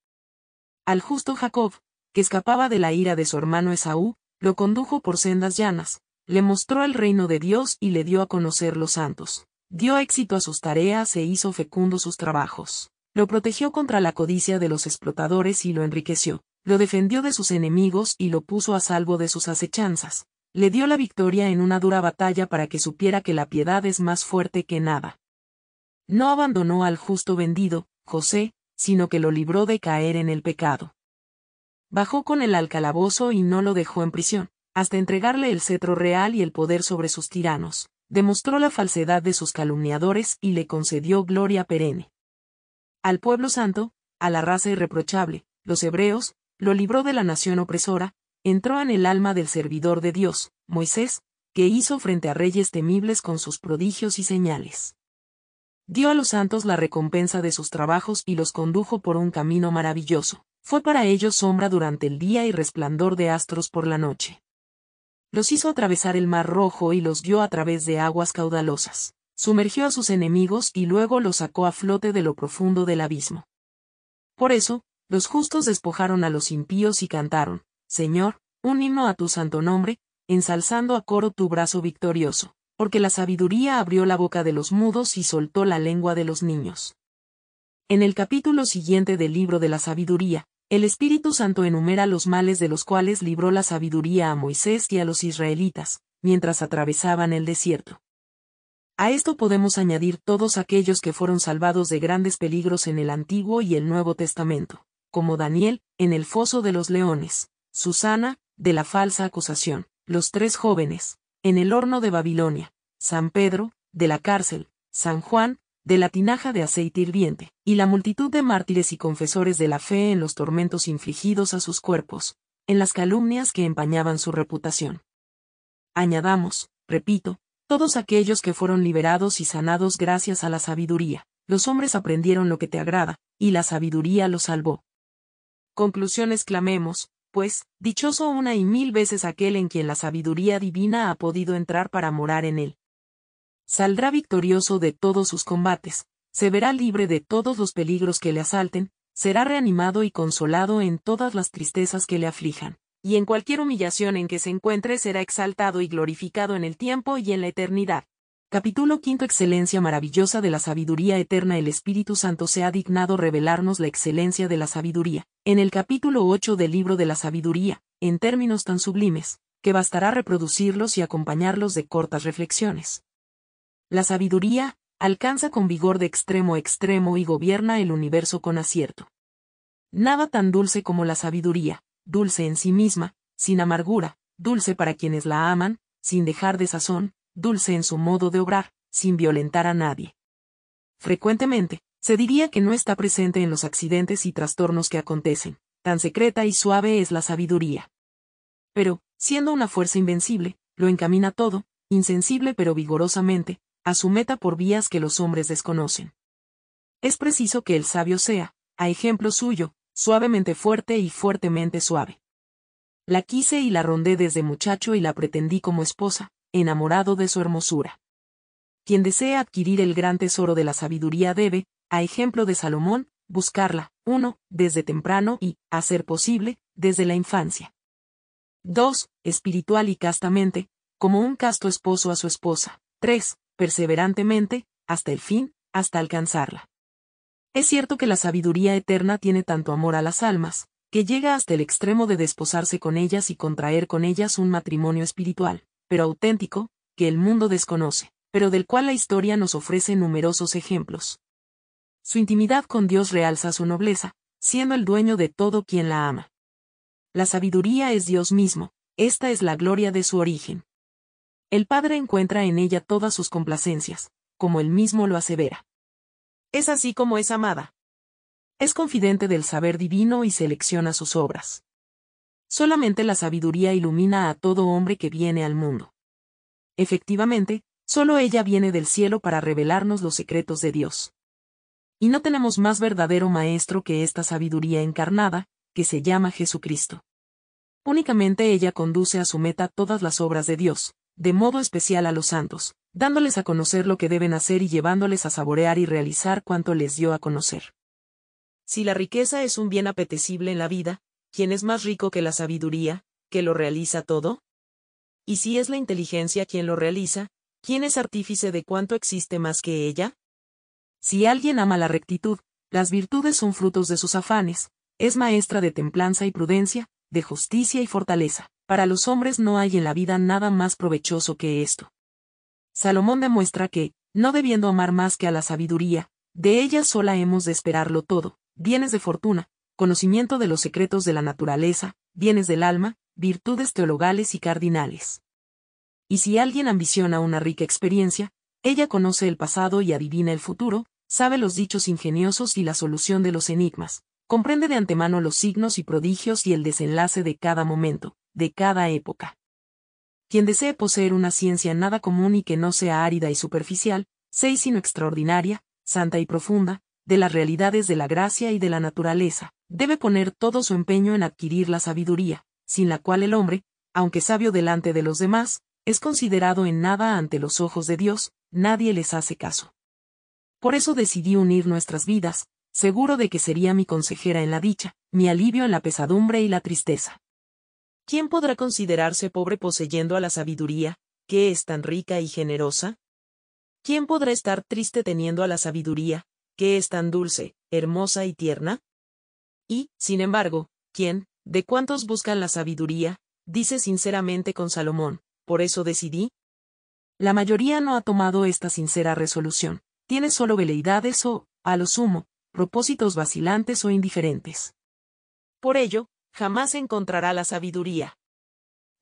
Al justo Jacob, que escapaba de la ira de su hermano Esaú, lo condujo por sendas llanas, le mostró el reino de Dios y le dio a conocer los santos. Dio éxito a sus tareas e hizo fecundo sus trabajos. Lo protegió contra la codicia de los explotadores y lo enriqueció. Lo defendió de sus enemigos y lo puso a salvo de sus acechanzas le dio la victoria en una dura batalla para que supiera que la piedad es más fuerte que nada. No abandonó al justo vendido, José, sino que lo libró de caer en el pecado. Bajó con él al calabozo y no lo dejó en prisión, hasta entregarle el cetro real y el poder sobre sus tiranos, demostró la falsedad de sus calumniadores y le concedió gloria perenne. Al pueblo santo, a la raza irreprochable, los hebreos, lo libró de la nación opresora, entró en el alma del servidor de Dios, Moisés, que hizo frente a reyes temibles con sus prodigios y señales. Dio a los santos la recompensa de sus trabajos y los condujo por un camino maravilloso. Fue para ellos sombra durante el día y resplandor de astros por la noche. Los hizo atravesar el mar rojo y los guió a través de aguas caudalosas. Sumergió a sus enemigos y luego los sacó a flote de lo profundo del abismo. Por eso, los justos despojaron a los impíos y cantaron, Señor, un himno a tu santo nombre, ensalzando a coro tu brazo victorioso, porque la sabiduría abrió la boca de los mudos y soltó la lengua de los niños. En el capítulo siguiente del libro de la sabiduría, el Espíritu Santo enumera los males de los cuales libró la sabiduría a Moisés y a los israelitas, mientras atravesaban el desierto. A esto podemos añadir todos aquellos que fueron salvados de grandes peligros en el Antiguo y el Nuevo Testamento, como Daniel, en el foso de los leones, Susana, de la falsa acusación, los tres jóvenes, en el horno de Babilonia, San Pedro, de la cárcel, San Juan, de la tinaja de aceite hirviente, y la multitud de mártires y confesores de la fe en los tormentos infligidos a sus cuerpos, en las calumnias que empañaban su reputación. Añadamos, repito, todos aquellos que fueron liberados y sanados gracias a la sabiduría, los hombres aprendieron lo que te agrada, y la sabiduría los salvó. Conclusión clamemos, pues, dichoso una y mil veces aquel en quien la sabiduría divina ha podido entrar para morar en él. Saldrá victorioso de todos sus combates, se verá libre de todos los peligros que le asalten, será reanimado y consolado en todas las tristezas que le aflijan, y en cualquier humillación en que se encuentre será exaltado y glorificado en el tiempo y en la eternidad. Capítulo quinto Excelencia maravillosa de la sabiduría eterna El Espíritu Santo se ha dignado revelarnos la excelencia de la sabiduría, en el capítulo 8 del libro de la sabiduría, en términos tan sublimes, que bastará reproducirlos y acompañarlos de cortas reflexiones. La sabiduría, alcanza con vigor de extremo a extremo y gobierna el universo con acierto. Nada tan dulce como la sabiduría, dulce en sí misma, sin amargura, dulce para quienes la aman, sin dejar de sazón, dulce en su modo de obrar, sin violentar a nadie. Frecuentemente, se diría que no está presente en los accidentes y trastornos que acontecen, tan secreta y suave es la sabiduría. Pero, siendo una fuerza invencible, lo encamina todo, insensible pero vigorosamente, a su meta por vías que los hombres desconocen. Es preciso que el sabio sea, a ejemplo suyo, suavemente fuerte y fuertemente suave. La quise y la rondé desde muchacho y la pretendí como esposa, enamorado de su hermosura. Quien desea adquirir el gran tesoro de la sabiduría debe, a ejemplo de Salomón, buscarla, uno, Desde temprano y, a ser posible, desde la infancia. 2. Espiritual y castamente, como un casto esposo a su esposa. 3. Perseverantemente, hasta el fin, hasta alcanzarla. Es cierto que la sabiduría eterna tiene tanto amor a las almas, que llega hasta el extremo de desposarse con ellas y contraer con ellas un matrimonio espiritual pero auténtico, que el mundo desconoce, pero del cual la historia nos ofrece numerosos ejemplos. Su intimidad con Dios realza su nobleza, siendo el dueño de todo quien la ama. La sabiduría es Dios mismo, esta es la gloria de su origen. El Padre encuentra en ella todas sus complacencias, como él mismo lo asevera. Es así como es amada. Es confidente del saber divino y selecciona sus obras. Solamente la sabiduría ilumina a todo hombre que viene al mundo. Efectivamente, solo ella viene del cielo para revelarnos los secretos de Dios. Y no tenemos más verdadero maestro que esta sabiduría encarnada, que se llama Jesucristo. Únicamente ella conduce a su meta todas las obras de Dios, de modo especial a los santos, dándoles a conocer lo que deben hacer y llevándoles a saborear y realizar cuanto les dio a conocer. Si la riqueza es un bien apetecible en la vida, ¿quién es más rico que la sabiduría, que lo realiza todo? Y si es la inteligencia quien lo realiza, ¿quién es artífice de cuánto existe más que ella? Si alguien ama la rectitud, las virtudes son frutos de sus afanes, es maestra de templanza y prudencia, de justicia y fortaleza. Para los hombres no hay en la vida nada más provechoso que esto. Salomón demuestra que, no debiendo amar más que a la sabiduría, de ella sola hemos de esperarlo todo, bienes de fortuna, conocimiento de los secretos de la naturaleza, bienes del alma, virtudes teologales y cardinales. Y si alguien ambiciona una rica experiencia, ella conoce el pasado y adivina el futuro, sabe los dichos ingeniosos y la solución de los enigmas, comprende de antemano los signos y prodigios y el desenlace de cada momento, de cada época. Quien desee poseer una ciencia nada común y que no sea árida y superficial, seis sino extraordinaria, santa y profunda, de las realidades de la gracia y de la naturaleza, debe poner todo su empeño en adquirir la sabiduría, sin la cual el hombre, aunque sabio delante de los demás, es considerado en nada ante los ojos de Dios, nadie les hace caso. Por eso decidí unir nuestras vidas, seguro de que sería mi consejera en la dicha, mi alivio en la pesadumbre y la tristeza. ¿Quién podrá considerarse pobre poseyendo a la sabiduría, que es tan rica y generosa? ¿Quién podrá estar triste teniendo a la sabiduría, qué es tan dulce, hermosa y tierna? Y, sin embargo, ¿quién, de cuántos buscan la sabiduría? Dice sinceramente con Salomón, por eso decidí. La mayoría no ha tomado esta sincera resolución, tiene solo veleidades o, a lo sumo, propósitos vacilantes o indiferentes. Por ello, jamás encontrará la sabiduría.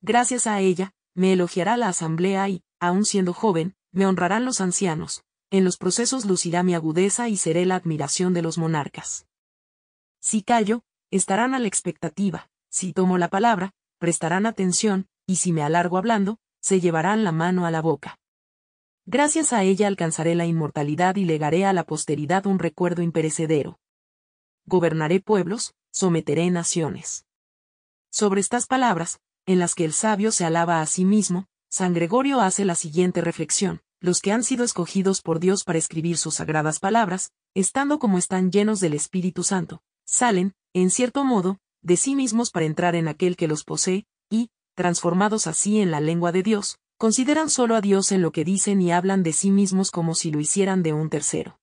Gracias a ella, me elogiará la asamblea y, aun siendo joven, me honrarán los ancianos, en los procesos lucirá mi agudeza y seré la admiración de los monarcas. Si callo, estarán a la expectativa, si tomo la palabra, prestarán atención, y si me alargo hablando, se llevarán la mano a la boca. Gracias a ella alcanzaré la inmortalidad y legaré a la posteridad un recuerdo imperecedero. Gobernaré pueblos, someteré naciones. Sobre estas palabras, en las que el sabio se alaba a sí mismo, San Gregorio hace la siguiente reflexión los que han sido escogidos por Dios para escribir sus sagradas palabras, estando como están llenos del Espíritu Santo, salen, en cierto modo, de sí mismos para entrar en aquel que los posee, y, transformados así en la lengua de Dios, consideran solo a Dios en lo que dicen y hablan de sí mismos como si lo hicieran de un tercero.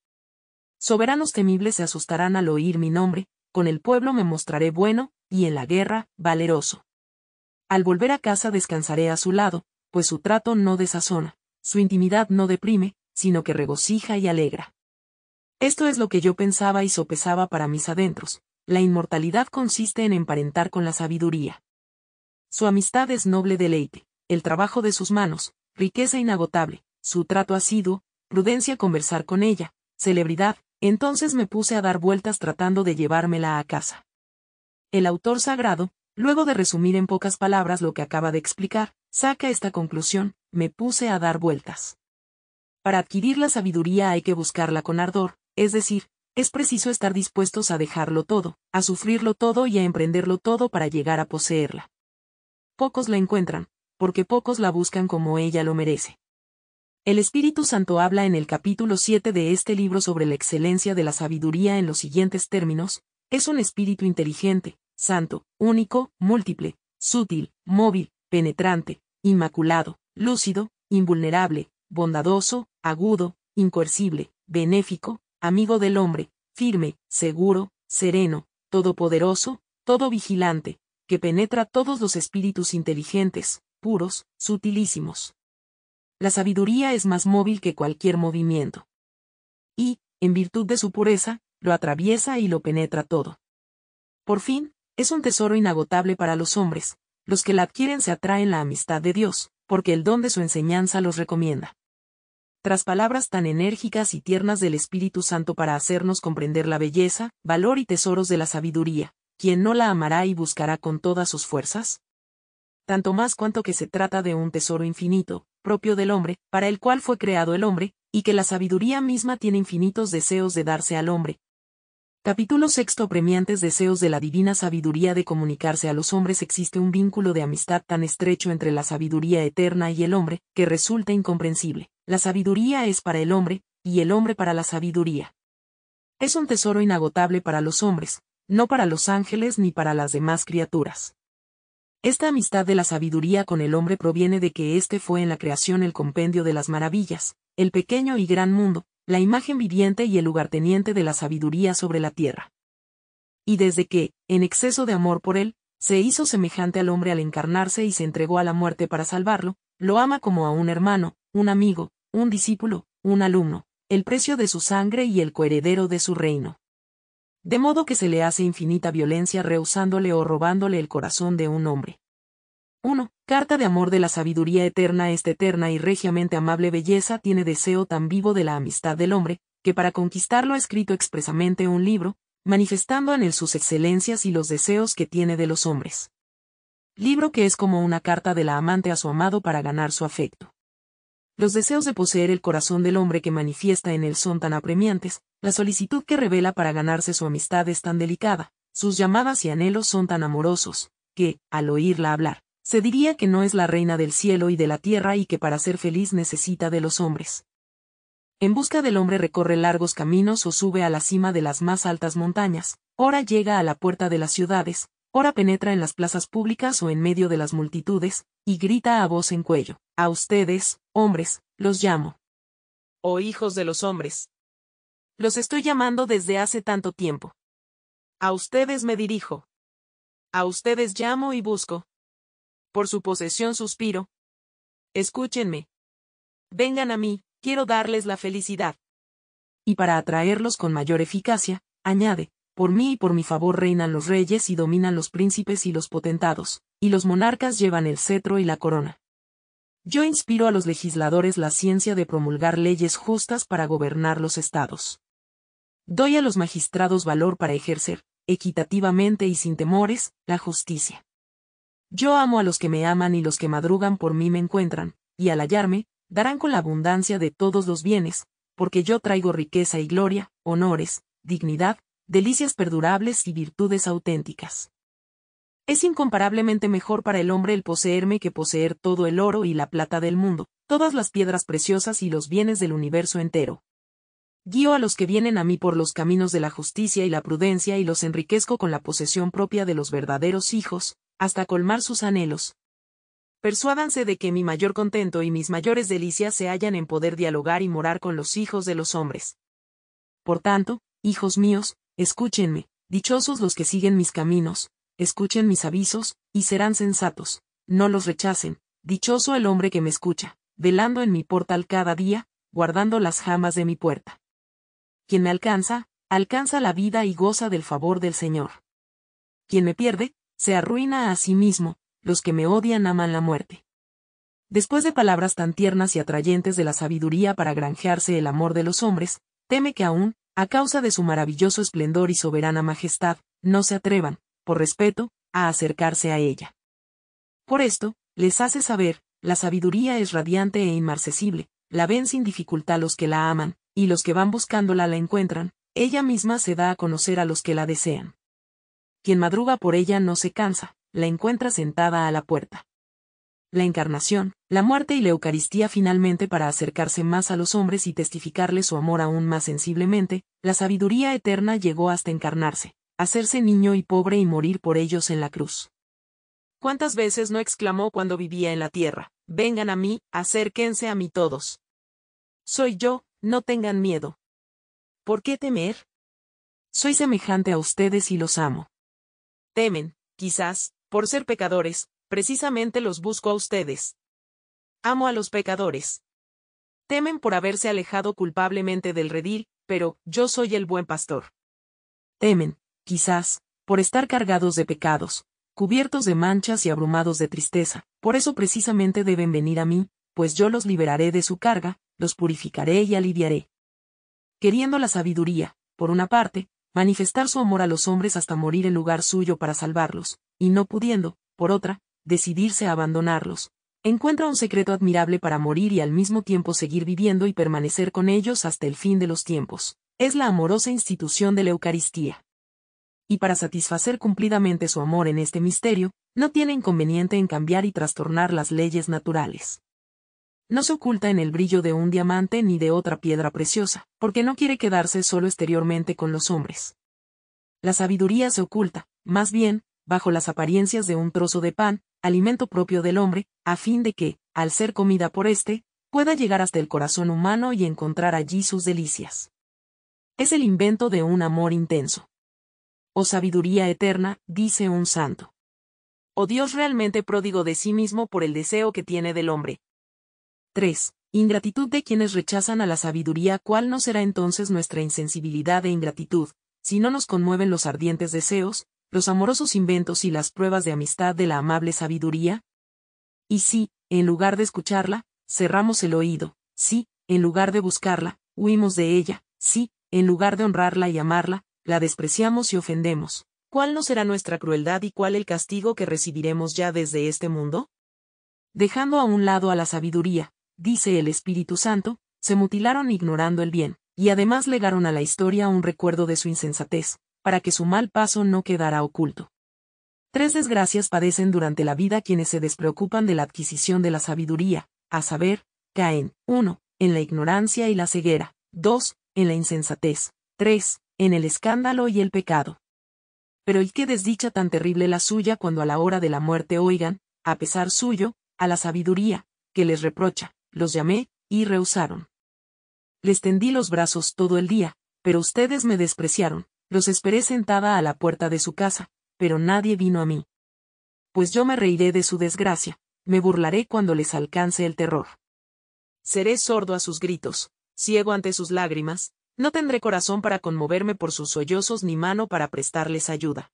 Soberanos temibles se asustarán al oír mi nombre, con el pueblo me mostraré bueno, y en la guerra, valeroso. Al volver a casa descansaré a su lado, pues su trato no desazona su intimidad no deprime, sino que regocija y alegra. Esto es lo que yo pensaba y sopesaba para mis adentros, la inmortalidad consiste en emparentar con la sabiduría. Su amistad es noble deleite, el trabajo de sus manos, riqueza inagotable, su trato asiduo, prudencia conversar con ella, celebridad, entonces me puse a dar vueltas tratando de llevármela a casa. El autor sagrado, luego de resumir en pocas palabras lo que acaba de explicar, saca esta conclusión, me puse a dar vueltas. Para adquirir la sabiduría hay que buscarla con ardor, es decir, es preciso estar dispuestos a dejarlo todo, a sufrirlo todo y a emprenderlo todo para llegar a poseerla. Pocos la encuentran, porque pocos la buscan como ella lo merece. El Espíritu Santo habla en el capítulo 7 de este libro sobre la excelencia de la sabiduría en los siguientes términos, es un espíritu inteligente, santo, único, múltiple, sutil, móvil, penetrante, inmaculado, lúcido, invulnerable, bondadoso, agudo, incoercible, benéfico, amigo del hombre, firme, seguro, sereno, todopoderoso, todo vigilante, que penetra todos los espíritus inteligentes, puros, sutilísimos. La sabiduría es más móvil que cualquier movimiento. Y, en virtud de su pureza, lo atraviesa y lo penetra todo. Por fin, es un tesoro inagotable para los hombres, los que la adquieren se atraen la amistad de Dios, porque el don de su enseñanza los recomienda. Tras palabras tan enérgicas y tiernas del Espíritu Santo para hacernos comprender la belleza, valor y tesoros de la sabiduría, ¿quién no la amará y buscará con todas sus fuerzas? Tanto más cuanto que se trata de un tesoro infinito, propio del hombre, para el cual fue creado el hombre, y que la sabiduría misma tiene infinitos deseos de darse al hombre, Capítulo sexto Premiantes deseos de la divina sabiduría de comunicarse a los hombres existe un vínculo de amistad tan estrecho entre la sabiduría eterna y el hombre, que resulta incomprensible. La sabiduría es para el hombre, y el hombre para la sabiduría. Es un tesoro inagotable para los hombres, no para los ángeles ni para las demás criaturas. Esta amistad de la sabiduría con el hombre proviene de que éste fue en la creación el compendio de las maravillas, el pequeño y gran mundo, la imagen viviente y el lugarteniente de la sabiduría sobre la tierra. Y desde que, en exceso de amor por él, se hizo semejante al hombre al encarnarse y se entregó a la muerte para salvarlo, lo ama como a un hermano, un amigo, un discípulo, un alumno, el precio de su sangre y el coheredero de su reino. De modo que se le hace infinita violencia rehusándole o robándole el corazón de un hombre. 1. Carta de amor de la sabiduría eterna. Esta eterna y regiamente amable belleza tiene deseo tan vivo de la amistad del hombre, que para conquistarlo ha escrito expresamente un libro, manifestando en él sus excelencias y los deseos que tiene de los hombres. Libro que es como una carta de la amante a su amado para ganar su afecto. Los deseos de poseer el corazón del hombre que manifiesta en él son tan apremiantes, la solicitud que revela para ganarse su amistad es tan delicada, sus llamadas y anhelos son tan amorosos, que, al oírla hablar, se diría que no es la reina del cielo y de la tierra y que para ser feliz necesita de los hombres. En busca del hombre recorre largos caminos o sube a la cima de las más altas montañas, ora llega a la puerta de las ciudades, ora penetra en las plazas públicas o en medio de las multitudes, y grita a voz en cuello, a ustedes, hombres, los llamo. Oh hijos de los hombres. Los estoy llamando desde hace tanto tiempo. A ustedes me dirijo. A ustedes llamo y busco, por su posesión suspiro. Escúchenme. Vengan a mí, quiero darles la felicidad. Y para atraerlos con mayor eficacia, añade, por mí y por mi favor reinan los reyes y dominan los príncipes y los potentados, y los monarcas llevan el cetro y la corona. Yo inspiro a los legisladores la ciencia de promulgar leyes justas para gobernar los estados. Doy a los magistrados valor para ejercer, equitativamente y sin temores, la justicia. Yo amo a los que me aman y los que madrugan por mí me encuentran, y al hallarme, darán con la abundancia de todos los bienes, porque yo traigo riqueza y gloria, honores, dignidad, delicias perdurables y virtudes auténticas. Es incomparablemente mejor para el hombre el poseerme que poseer todo el oro y la plata del mundo, todas las piedras preciosas y los bienes del universo entero. Guío a los que vienen a mí por los caminos de la justicia y la prudencia y los enriquezco con la posesión propia de los verdaderos hijos, hasta colmar sus anhelos. Persuádanse de que mi mayor contento y mis mayores delicias se hallan en poder dialogar y morar con los hijos de los hombres. Por tanto, hijos míos, escúchenme, dichosos los que siguen mis caminos, escuchen mis avisos, y serán sensatos, no los rechacen, dichoso el hombre que me escucha, velando en mi portal cada día, guardando las jamas de mi puerta. Quien me alcanza, alcanza la vida y goza del favor del Señor. Quien me pierde, se arruina a sí mismo, los que me odian aman la muerte. Después de palabras tan tiernas y atrayentes de la sabiduría para granjearse el amor de los hombres, teme que aún, a causa de su maravilloso esplendor y soberana majestad, no se atrevan, por respeto, a acercarse a ella. Por esto, les hace saber, la sabiduría es radiante e inmarcesible, la ven sin dificultad los que la aman, y los que van buscándola la encuentran, ella misma se da a conocer a los que la desean. Quien madruga por ella no se cansa, la encuentra sentada a la puerta. La encarnación, la muerte y la Eucaristía finalmente para acercarse más a los hombres y testificarle su amor aún más sensiblemente, la sabiduría eterna llegó hasta encarnarse, hacerse niño y pobre y morir por ellos en la cruz. ¿Cuántas veces no exclamó cuando vivía en la tierra, vengan a mí, acérquense a mí todos? Soy yo, no tengan miedo. ¿Por qué temer? Soy semejante a ustedes y los amo temen, quizás, por ser pecadores, precisamente los busco a ustedes. Amo a los pecadores. Temen por haberse alejado culpablemente del redil, pero, yo soy el buen pastor. Temen, quizás, por estar cargados de pecados, cubiertos de manchas y abrumados de tristeza, por eso precisamente deben venir a mí, pues yo los liberaré de su carga, los purificaré y aliviaré. Queriendo la sabiduría, por una parte, manifestar su amor a los hombres hasta morir en lugar suyo para salvarlos, y no pudiendo, por otra, decidirse a abandonarlos, encuentra un secreto admirable para morir y al mismo tiempo seguir viviendo y permanecer con ellos hasta el fin de los tiempos. Es la amorosa institución de la Eucaristía. Y para satisfacer cumplidamente su amor en este misterio, no tiene inconveniente en cambiar y trastornar las leyes naturales. No se oculta en el brillo de un diamante ni de otra piedra preciosa, porque no quiere quedarse solo exteriormente con los hombres. La sabiduría se oculta, más bien, bajo las apariencias de un trozo de pan, alimento propio del hombre, a fin de que, al ser comida por éste, pueda llegar hasta el corazón humano y encontrar allí sus delicias. Es el invento de un amor intenso. O oh sabiduría eterna, dice un santo. O oh Dios realmente pródigo de sí mismo por el deseo que tiene del hombre, 3. Ingratitud de quienes rechazan a la sabiduría, ¿cuál no será entonces nuestra insensibilidad e ingratitud, si no nos conmueven los ardientes deseos, los amorosos inventos y las pruebas de amistad de la amable sabiduría? Y si, en lugar de escucharla, cerramos el oído, si, en lugar de buscarla, huimos de ella, si, en lugar de honrarla y amarla, la despreciamos y ofendemos, ¿cuál no será nuestra crueldad y cuál el castigo que recibiremos ya desde este mundo? Dejando a un lado a la sabiduría, dice el Espíritu Santo, se mutilaron ignorando el bien, y además legaron a la historia un recuerdo de su insensatez, para que su mal paso no quedara oculto. Tres desgracias padecen durante la vida quienes se despreocupan de la adquisición de la sabiduría, a saber, caen, uno, En la ignorancia y la ceguera, dos, En la insensatez, tres, En el escándalo y el pecado. Pero y qué desdicha tan terrible la suya cuando a la hora de la muerte oigan, a pesar suyo, a la sabiduría, que les reprocha, los llamé, y rehusaron. Les tendí los brazos todo el día, pero ustedes me despreciaron, los esperé sentada a la puerta de su casa, pero nadie vino a mí. Pues yo me reiré de su desgracia, me burlaré cuando les alcance el terror. Seré sordo a sus gritos, ciego ante sus lágrimas, no tendré corazón para conmoverme por sus sollozos ni mano para prestarles ayuda.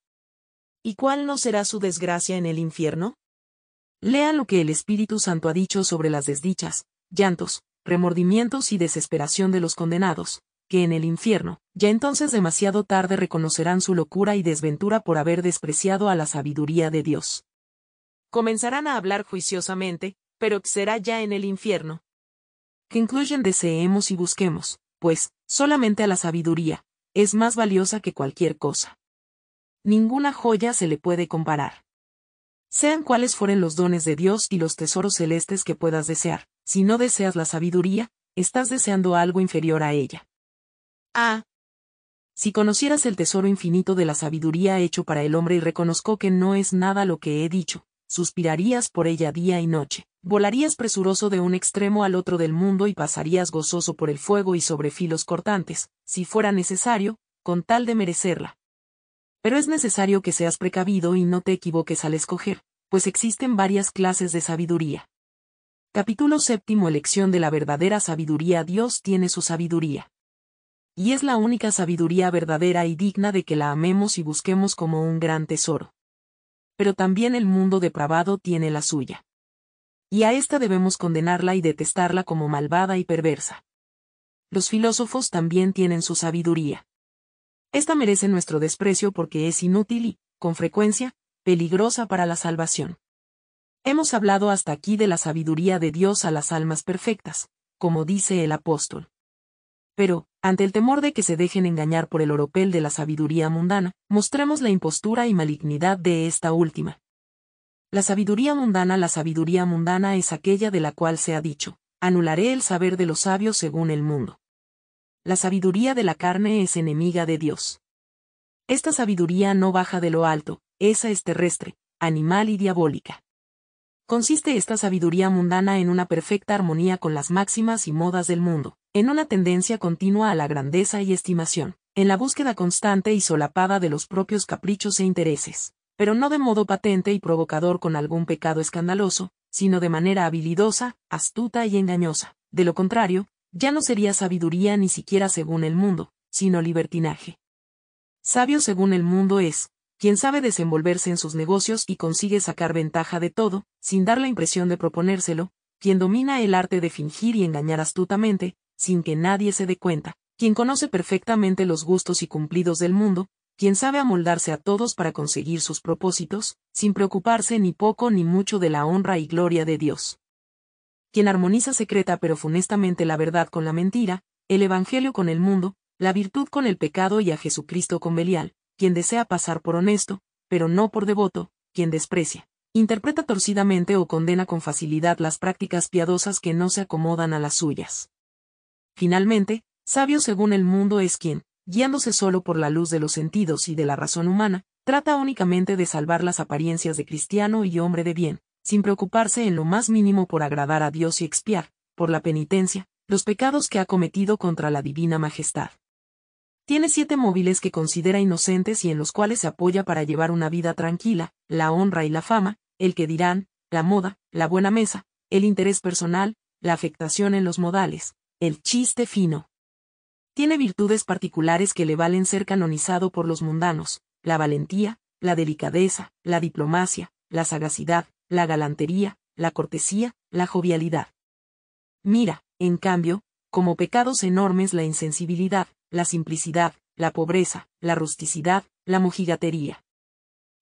¿Y cuál no será su desgracia en el infierno? Lea lo que el Espíritu Santo ha dicho sobre las desdichas, llantos, remordimientos y desesperación de los condenados, que en el infierno, ya entonces demasiado tarde reconocerán su locura y desventura por haber despreciado a la sabiduría de Dios. Comenzarán a hablar juiciosamente, pero será ya en el infierno. Que incluyen deseemos y busquemos, pues, solamente a la sabiduría, es más valiosa que cualquier cosa. Ninguna joya se le puede comparar. Sean cuáles fueren los dones de Dios y los tesoros celestes que puedas desear, si no deseas la sabiduría, estás deseando algo inferior a ella. Ah. Si conocieras el tesoro infinito de la sabiduría hecho para el hombre y reconozco que no es nada lo que he dicho, suspirarías por ella día y noche, volarías presuroso de un extremo al otro del mundo y pasarías gozoso por el fuego y sobre filos cortantes, si fuera necesario, con tal de merecerla, pero es necesario que seas precavido y no te equivoques al escoger, pues existen varias clases de sabiduría. Capítulo séptimo Elección de la verdadera sabiduría Dios tiene su sabiduría. Y es la única sabiduría verdadera y digna de que la amemos y busquemos como un gran tesoro. Pero también el mundo depravado tiene la suya. Y a esta debemos condenarla y detestarla como malvada y perversa. Los filósofos también tienen su sabiduría. Esta merece nuestro desprecio porque es inútil y, con frecuencia, peligrosa para la salvación. Hemos hablado hasta aquí de la sabiduría de Dios a las almas perfectas, como dice el apóstol. Pero, ante el temor de que se dejen engañar por el oropel de la sabiduría mundana, mostremos la impostura y malignidad de esta última. La sabiduría mundana La sabiduría mundana es aquella de la cual se ha dicho, anularé el saber de los sabios según el mundo la sabiduría de la carne es enemiga de Dios. Esta sabiduría no baja de lo alto, esa es terrestre, animal y diabólica. Consiste esta sabiduría mundana en una perfecta armonía con las máximas y modas del mundo, en una tendencia continua a la grandeza y estimación, en la búsqueda constante y solapada de los propios caprichos e intereses, pero no de modo patente y provocador con algún pecado escandaloso, sino de manera habilidosa, astuta y engañosa. De lo contrario, ya no sería sabiduría ni siquiera según el mundo, sino libertinaje. Sabio según el mundo es, quien sabe desenvolverse en sus negocios y consigue sacar ventaja de todo, sin dar la impresión de proponérselo, quien domina el arte de fingir y engañar astutamente, sin que nadie se dé cuenta, quien conoce perfectamente los gustos y cumplidos del mundo, quien sabe amoldarse a todos para conseguir sus propósitos, sin preocuparse ni poco ni mucho de la honra y gloria de Dios quien armoniza secreta pero funestamente la verdad con la mentira, el Evangelio con el mundo, la virtud con el pecado y a Jesucristo con Belial, quien desea pasar por honesto, pero no por devoto, quien desprecia, interpreta torcidamente o condena con facilidad las prácticas piadosas que no se acomodan a las suyas. Finalmente, sabio según el mundo es quien, guiándose solo por la luz de los sentidos y de la razón humana, trata únicamente de salvar las apariencias de cristiano y hombre de bien, sin preocuparse en lo más mínimo por agradar a Dios y expiar, por la penitencia, los pecados que ha cometido contra la Divina Majestad. Tiene siete móviles que considera inocentes y en los cuales se apoya para llevar una vida tranquila, la honra y la fama, el que dirán, la moda, la buena mesa, el interés personal, la afectación en los modales, el chiste fino. Tiene virtudes particulares que le valen ser canonizado por los mundanos, la valentía, la delicadeza, la diplomacia, la sagacidad, la galantería, la cortesía, la jovialidad. Mira, en cambio, como pecados enormes la insensibilidad, la simplicidad, la pobreza, la rusticidad, la mojigatería.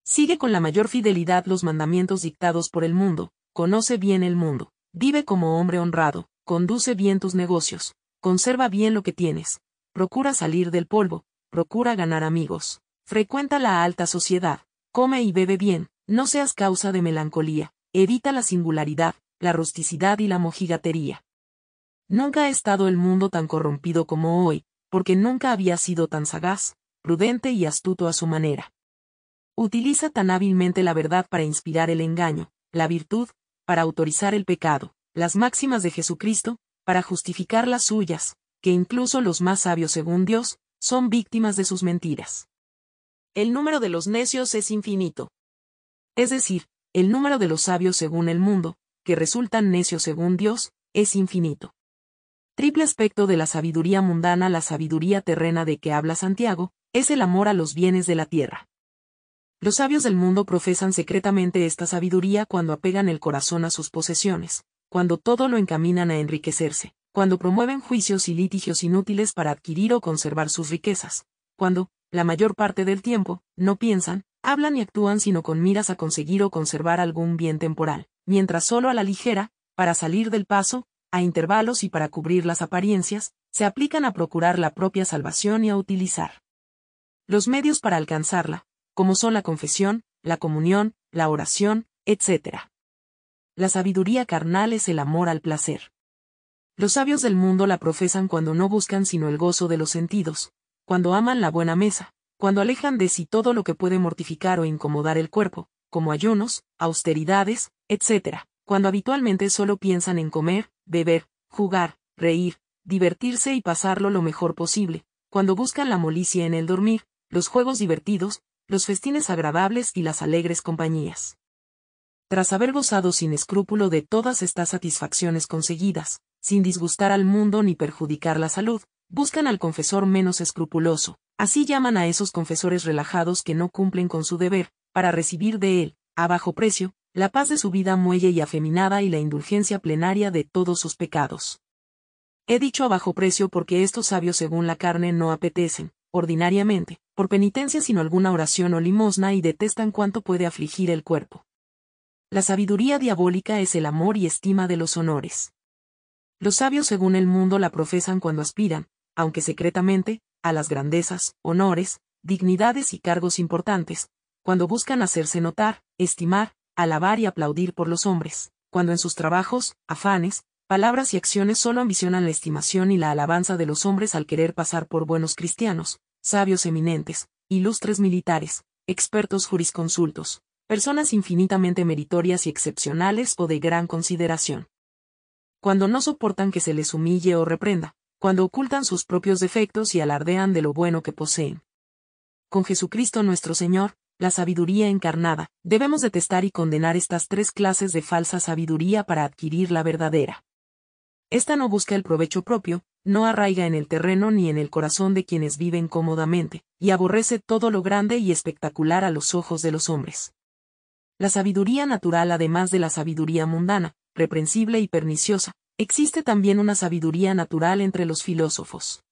Sigue con la mayor fidelidad los mandamientos dictados por el mundo, conoce bien el mundo, vive como hombre honrado, conduce bien tus negocios, conserva bien lo que tienes, procura salir del polvo, procura ganar amigos, frecuenta la alta sociedad, come y bebe bien, no seas causa de melancolía, evita la singularidad, la rusticidad y la mojigatería. Nunca ha estado el mundo tan corrompido como hoy, porque nunca había sido tan sagaz, prudente y astuto a su manera. Utiliza tan hábilmente la verdad para inspirar el engaño, la virtud, para autorizar el pecado, las máximas de Jesucristo, para justificar las suyas, que incluso los más sabios según Dios, son víctimas de sus mentiras. El número de los necios es infinito es decir, el número de los sabios según el mundo, que resultan necios según Dios, es infinito. Triple aspecto de la sabiduría mundana La sabiduría terrena de que habla Santiago, es el amor a los bienes de la tierra. Los sabios del mundo profesan secretamente esta sabiduría cuando apegan el corazón a sus posesiones, cuando todo lo encaminan a enriquecerse, cuando promueven juicios y litigios inútiles para adquirir o conservar sus riquezas, cuando, la mayor parte del tiempo, no piensan, hablan y actúan sino con miras a conseguir o conservar algún bien temporal, mientras solo a la ligera, para salir del paso, a intervalos y para cubrir las apariencias, se aplican a procurar la propia salvación y a utilizar los medios para alcanzarla, como son la confesión, la comunión, la oración, etc. La sabiduría carnal es el amor al placer. Los sabios del mundo la profesan cuando no buscan sino el gozo de los sentidos, cuando aman la buena mesa, cuando alejan de sí todo lo que puede mortificar o incomodar el cuerpo, como ayunos, austeridades, etc., cuando habitualmente solo piensan en comer, beber, jugar, reír, divertirse y pasarlo lo mejor posible, cuando buscan la molicia en el dormir, los juegos divertidos, los festines agradables y las alegres compañías. Tras haber gozado sin escrúpulo de todas estas satisfacciones conseguidas, sin disgustar al mundo ni perjudicar la salud, buscan al confesor menos escrupuloso, así llaman a esos confesores relajados que no cumplen con su deber, para recibir de él, a bajo precio, la paz de su vida muelle y afeminada y la indulgencia plenaria de todos sus pecados. He dicho a bajo precio porque estos sabios según la carne no apetecen, ordinariamente, por penitencia sino alguna oración o limosna y detestan cuanto puede afligir el cuerpo. La sabiduría diabólica es el amor y estima de los honores. Los sabios según el mundo la profesan cuando aspiran, aunque secretamente, a las grandezas, honores, dignidades y cargos importantes, cuando buscan hacerse notar, estimar, alabar y aplaudir por los hombres, cuando en sus trabajos, afanes, palabras y acciones solo ambicionan la estimación y la alabanza de los hombres al querer pasar por buenos cristianos, sabios eminentes, ilustres militares, expertos jurisconsultos, personas infinitamente meritorias y excepcionales o de gran consideración. Cuando no soportan que se les humille o reprenda, cuando ocultan sus propios defectos y alardean de lo bueno que poseen. Con Jesucristo nuestro Señor, la sabiduría encarnada, debemos detestar y condenar estas tres clases de falsa sabiduría para adquirir la verdadera. Esta no busca el provecho propio, no arraiga en el terreno ni en el corazón de quienes viven cómodamente, y aborrece todo lo grande y espectacular a los ojos de los hombres. La sabiduría natural además de la sabiduría mundana, reprensible y perniciosa, Existe también una sabiduría natural entre los filósofos.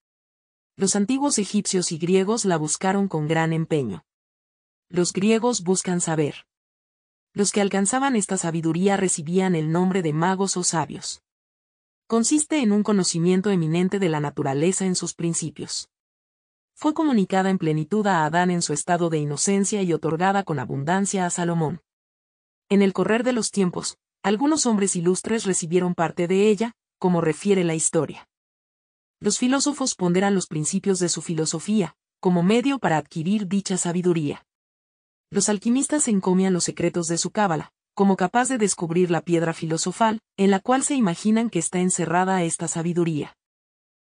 Los antiguos egipcios y griegos la buscaron con gran empeño. Los griegos buscan saber. Los que alcanzaban esta sabiduría recibían el nombre de magos o sabios. Consiste en un conocimiento eminente de la naturaleza en sus principios. Fue comunicada en plenitud a Adán en su estado de inocencia y otorgada con abundancia a Salomón. En el correr de los tiempos, algunos hombres ilustres recibieron parte de ella, como refiere la historia. Los filósofos ponderan los principios de su filosofía, como medio para adquirir dicha sabiduría. Los alquimistas encomian los secretos de su cábala, como capaz de descubrir la piedra filosofal, en la cual se imaginan que está encerrada esta sabiduría.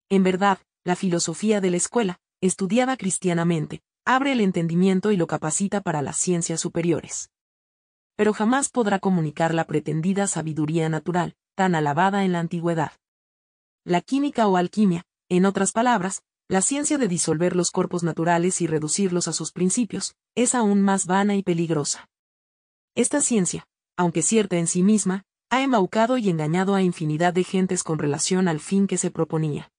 En verdad, la filosofía de la escuela, estudiada cristianamente, abre el entendimiento y lo capacita para las ciencias superiores pero jamás podrá comunicar la pretendida sabiduría natural, tan alabada en la antigüedad. La química o alquimia, en otras palabras, la ciencia de disolver los cuerpos naturales y reducirlos a sus principios, es aún más vana y peligrosa. Esta ciencia, aunque cierta en sí misma, ha embaucado y engañado a infinidad de gentes con relación al fin que se proponía.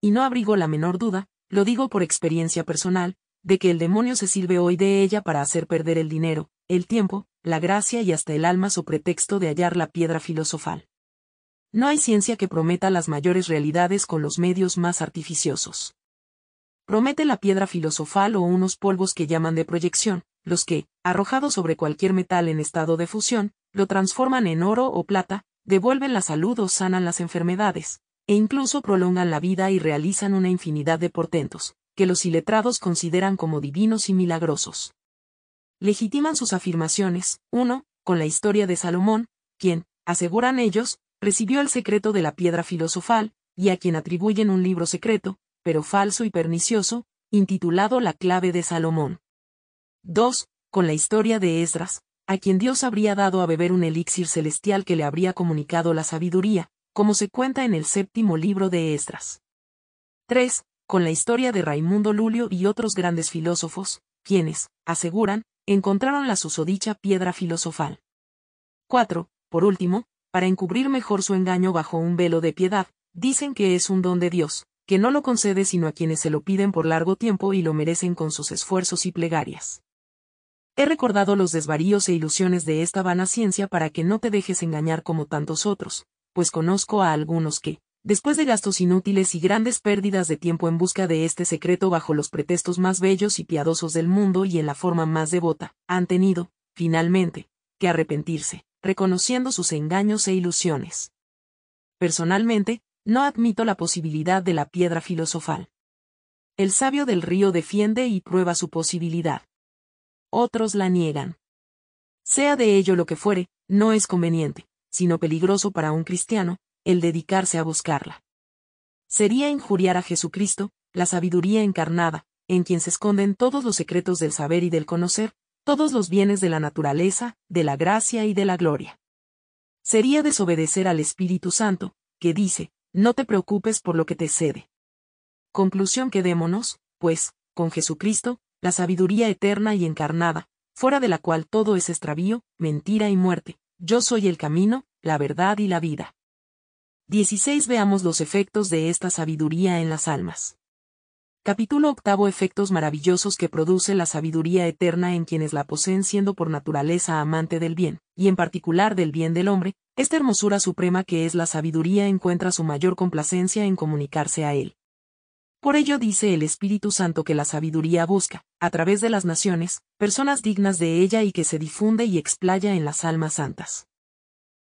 Y no abrigo la menor duda, lo digo por experiencia personal, de que el demonio se sirve hoy de ella para hacer perder el dinero, el tiempo, la gracia y hasta el alma su pretexto de hallar la piedra filosofal. No hay ciencia que prometa las mayores realidades con los medios más artificiosos. Promete la piedra filosofal o unos polvos que llaman de proyección, los que, arrojados sobre cualquier metal en estado de fusión, lo transforman en oro o plata, devuelven la salud o sanan las enfermedades, e incluso prolongan la vida y realizan una infinidad de portentos, que los iletrados consideran como divinos y milagrosos legitiman sus afirmaciones, 1, con la historia de Salomón, quien, aseguran ellos, recibió el secreto de la piedra filosofal, y a quien atribuyen un libro secreto, pero falso y pernicioso, intitulado La clave de Salomón. 2. Con la historia de Esdras, a quien Dios habría dado a beber un elixir celestial que le habría comunicado la sabiduría, como se cuenta en el séptimo libro de Esdras. 3. Con la historia de Raimundo Lulio y otros grandes filósofos, quienes, aseguran, encontraron la susodicha piedra filosofal. 4. Por último, para encubrir mejor su engaño bajo un velo de piedad, dicen que es un don de Dios, que no lo concede sino a quienes se lo piden por largo tiempo y lo merecen con sus esfuerzos y plegarias. He recordado los desvaríos e ilusiones de esta vana ciencia para que no te dejes engañar como tantos otros, pues conozco a algunos que, Después de gastos inútiles y grandes pérdidas de tiempo en busca de este secreto bajo los pretextos más bellos y piadosos del mundo y en la forma más devota, han tenido, finalmente, que arrepentirse, reconociendo sus engaños e ilusiones. Personalmente, no admito la posibilidad de la piedra filosofal. El sabio del río defiende y prueba su posibilidad. Otros la niegan. Sea de ello lo que fuere, no es conveniente, sino peligroso para un cristiano, el dedicarse a buscarla. Sería injuriar a Jesucristo, la sabiduría encarnada, en quien se esconden todos los secretos del saber y del conocer, todos los bienes de la naturaleza, de la gracia y de la gloria. Sería desobedecer al Espíritu Santo, que dice, no te preocupes por lo que te cede. Conclusión que démonos, pues, con Jesucristo, la sabiduría eterna y encarnada, fuera de la cual todo es extravío, mentira y muerte, yo soy el camino, la verdad y la vida. 16 Veamos los efectos de esta sabiduría en las almas. Capítulo octavo Efectos maravillosos que produce la sabiduría eterna en quienes la poseen siendo por naturaleza amante del bien, y en particular del bien del hombre, esta hermosura suprema que es la sabiduría encuentra su mayor complacencia en comunicarse a él. Por ello dice el Espíritu Santo que la sabiduría busca, a través de las naciones, personas dignas de ella y que se difunde y explaya en las almas santas.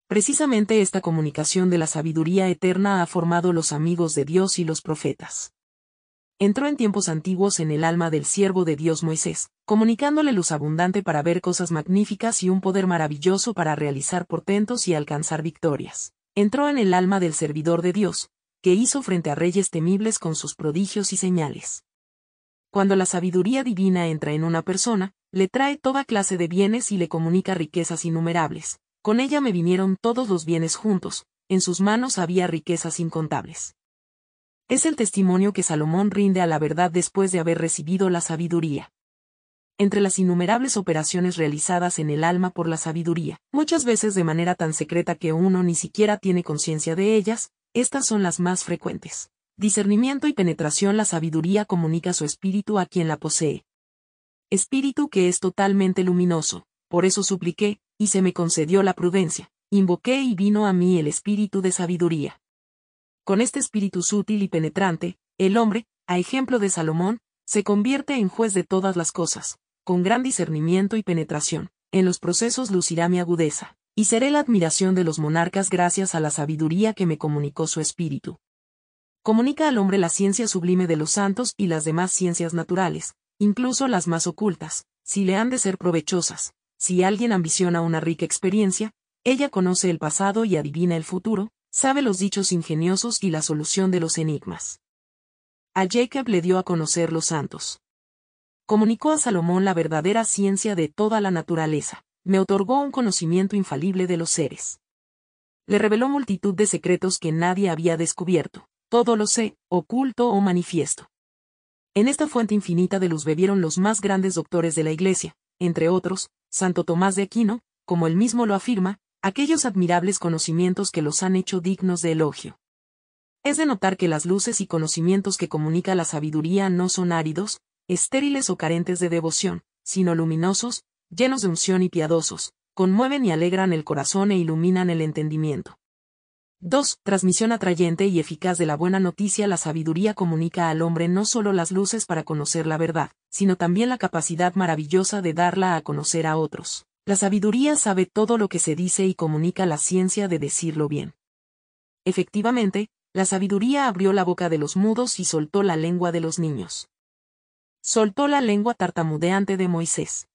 Precisamente esta comunicación de la sabiduría eterna ha formado los amigos de Dios y los profetas. Entró en tiempos antiguos en el alma del siervo de Dios Moisés, comunicándole luz abundante para ver cosas magníficas y un poder maravilloso para realizar portentos y alcanzar victorias. Entró en el alma del servidor de Dios, que hizo frente a reyes temibles con sus prodigios y señales. Cuando la sabiduría divina entra en una persona, le trae toda clase de bienes y le comunica riquezas innumerables, con ella me vinieron todos los bienes juntos, en sus manos había riquezas incontables. Es el testimonio que Salomón rinde a la verdad después de haber recibido la sabiduría. Entre las innumerables operaciones realizadas en el alma por la sabiduría, muchas veces de manera tan secreta que uno ni siquiera tiene conciencia de ellas, estas son las más frecuentes. Discernimiento y penetración La sabiduría comunica su espíritu a quien la posee. Espíritu que es totalmente luminoso, por eso supliqué, y se me concedió la prudencia, invoqué y vino a mí el espíritu de sabiduría. Con este espíritu sutil y penetrante, el hombre, a ejemplo de Salomón, se convierte en juez de todas las cosas, con gran discernimiento y penetración, en los procesos lucirá mi agudeza, y seré la admiración de los monarcas gracias a la sabiduría que me comunicó su espíritu. Comunica al hombre la ciencia sublime de los santos y las demás ciencias naturales, incluso las más ocultas, si le han de ser provechosas, si alguien ambiciona una rica experiencia, ella conoce el pasado y adivina el futuro, sabe los dichos ingeniosos y la solución de los enigmas. A Jacob le dio a conocer los santos. Comunicó a Salomón la verdadera ciencia de toda la naturaleza, me otorgó un conocimiento infalible de los seres. Le reveló multitud de secretos que nadie había descubierto, todo lo sé, oculto o manifiesto. En esta fuente infinita de luz bebieron los más grandes doctores de la Iglesia, entre otros, Santo Tomás de Aquino, como él mismo lo afirma, aquellos admirables conocimientos que los han hecho dignos de elogio. Es de notar que las luces y conocimientos que comunica la sabiduría no son áridos, estériles o carentes de devoción, sino luminosos, llenos de unción y piadosos, conmueven y alegran el corazón e iluminan el entendimiento. 2. Transmisión atrayente y eficaz de la buena noticia. La sabiduría comunica al hombre no solo las luces para conocer la verdad, sino también la capacidad maravillosa de darla a conocer a otros. La sabiduría sabe todo lo que se dice y comunica la ciencia de decirlo bien. Efectivamente, la sabiduría abrió la boca de los mudos y soltó la lengua de los niños. Soltó la lengua tartamudeante de Moisés.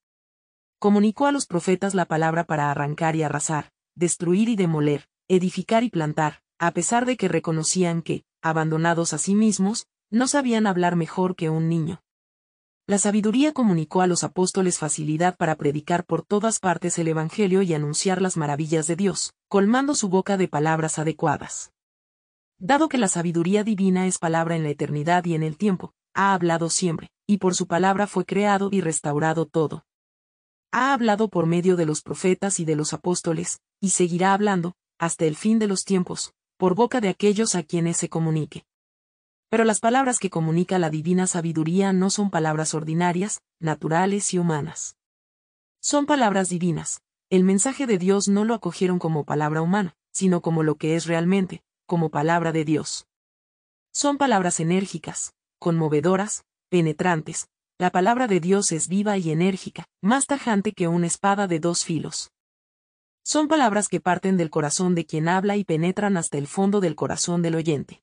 Comunicó a los profetas la palabra para arrancar y arrasar, destruir y demoler, edificar y plantar, a pesar de que reconocían que, abandonados a sí mismos, no sabían hablar mejor que un niño. La sabiduría comunicó a los apóstoles facilidad para predicar por todas partes el Evangelio y anunciar las maravillas de Dios, colmando su boca de palabras adecuadas. Dado que la sabiduría divina es palabra en la eternidad y en el tiempo, ha hablado siempre, y por su palabra fue creado y restaurado todo. Ha hablado por medio de los profetas y de los apóstoles, y seguirá hablando, hasta el fin de los tiempos, por boca de aquellos a quienes se comunique. Pero las palabras que comunica la divina sabiduría no son palabras ordinarias, naturales y humanas. Son palabras divinas. El mensaje de Dios no lo acogieron como palabra humana, sino como lo que es realmente, como palabra de Dios. Son palabras enérgicas, conmovedoras, penetrantes. La palabra de Dios es viva y enérgica, más tajante que una espada de dos filos. Son palabras que parten del corazón de quien habla y penetran hasta el fondo del corazón del oyente.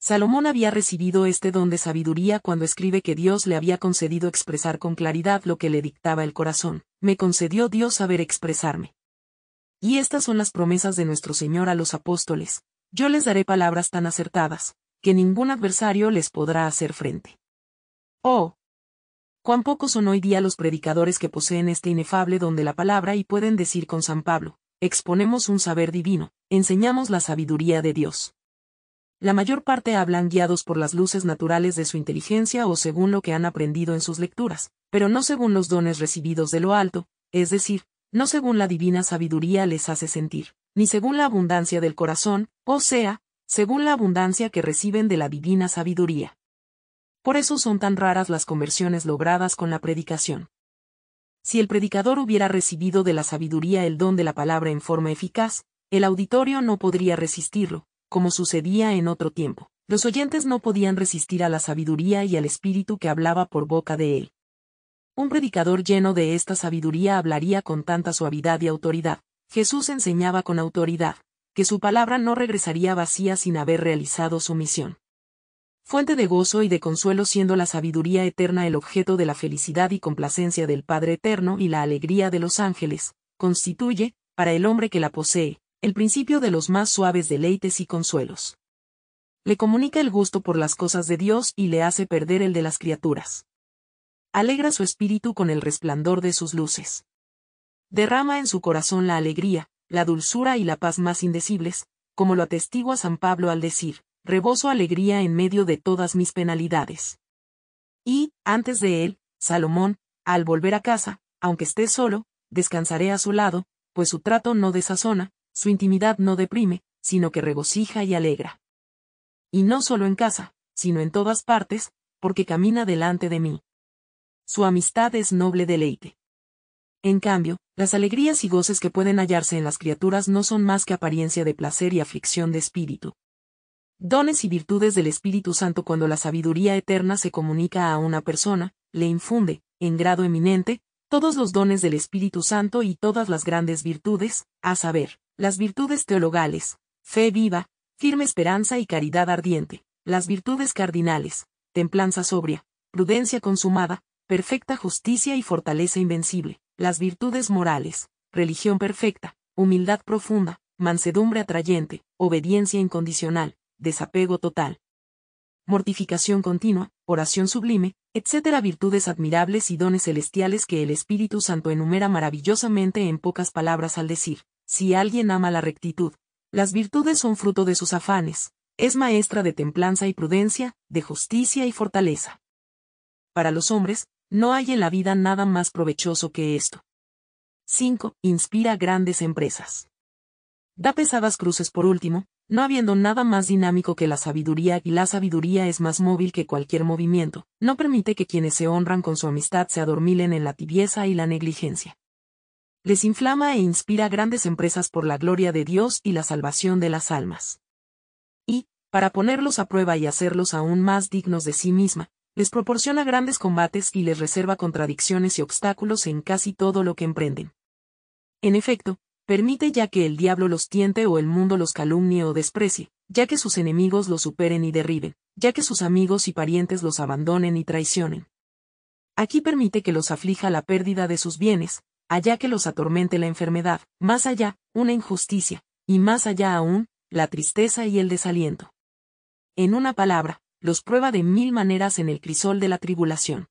Salomón había recibido este don de sabiduría cuando escribe que Dios le había concedido expresar con claridad lo que le dictaba el corazón. Me concedió Dios saber expresarme. Y estas son las promesas de nuestro Señor a los apóstoles. Yo les daré palabras tan acertadas, que ningún adversario les podrá hacer frente. Oh, Cuán pocos son hoy día los predicadores que poseen este inefable don de la palabra y pueden decir con San Pablo, exponemos un saber divino, enseñamos la sabiduría de Dios. La mayor parte hablan guiados por las luces naturales de su inteligencia o según lo que han aprendido en sus lecturas, pero no según los dones recibidos de lo alto, es decir, no según la divina sabiduría les hace sentir, ni según la abundancia del corazón, o sea, según la abundancia que reciben de la divina sabiduría. Por eso son tan raras las conversiones logradas con la predicación. Si el predicador hubiera recibido de la sabiduría el don de la palabra en forma eficaz, el auditorio no podría resistirlo, como sucedía en otro tiempo. Los oyentes no podían resistir a la sabiduría y al espíritu que hablaba por boca de él. Un predicador lleno de esta sabiduría hablaría con tanta suavidad y autoridad. Jesús enseñaba con autoridad, que su palabra no regresaría vacía sin haber realizado su misión fuente de gozo y de consuelo siendo la sabiduría eterna el objeto de la felicidad y complacencia del Padre Eterno y la alegría de los ángeles, constituye, para el hombre que la posee, el principio de los más suaves deleites y consuelos. Le comunica el gusto por las cosas de Dios y le hace perder el de las criaturas. Alegra su espíritu con el resplandor de sus luces. Derrama en su corazón la alegría, la dulzura y la paz más indecibles, como lo atestigua San Pablo al decir, reboso alegría en medio de todas mis penalidades. Y, antes de él, Salomón, al volver a casa, aunque esté solo, descansaré a su lado, pues su trato no desazona, su intimidad no deprime, sino que regocija y alegra. Y no solo en casa, sino en todas partes, porque camina delante de mí. Su amistad es noble deleite. En cambio, las alegrías y goces que pueden hallarse en las criaturas no son más que apariencia de placer y aflicción de espíritu dones y virtudes del Espíritu Santo cuando la sabiduría eterna se comunica a una persona, le infunde, en grado eminente, todos los dones del Espíritu Santo y todas las grandes virtudes, a saber, las virtudes teologales, fe viva, firme esperanza y caridad ardiente, las virtudes cardinales, templanza sobria, prudencia consumada, perfecta justicia y fortaleza invencible, las virtudes morales, religión perfecta, humildad profunda, mansedumbre atrayente, obediencia incondicional, desapego total. Mortificación continua, oración sublime, etcétera virtudes admirables y dones celestiales que el Espíritu Santo enumera maravillosamente en pocas palabras al decir, si alguien ama la rectitud, las virtudes son fruto de sus afanes, es maestra de templanza y prudencia, de justicia y fortaleza. Para los hombres, no hay en la vida nada más provechoso que esto. 5. Inspira grandes empresas. Da pesadas cruces por último, no habiendo nada más dinámico que la sabiduría y la sabiduría es más móvil que cualquier movimiento, no permite que quienes se honran con su amistad se adormilen en la tibieza y la negligencia. Les inflama e inspira grandes empresas por la gloria de Dios y la salvación de las almas. Y, para ponerlos a prueba y hacerlos aún más dignos de sí misma, les proporciona grandes combates y les reserva contradicciones y obstáculos en casi todo lo que emprenden. En efecto, Permite ya que el diablo los tiente o el mundo los calumnie o desprecie, ya que sus enemigos los superen y derriben, ya que sus amigos y parientes los abandonen y traicionen. Aquí permite que los aflija la pérdida de sus bienes, allá que los atormente la enfermedad, más allá, una injusticia, y más allá aún, la tristeza y el desaliento. En una palabra, los prueba de mil maneras en el crisol de la tribulación.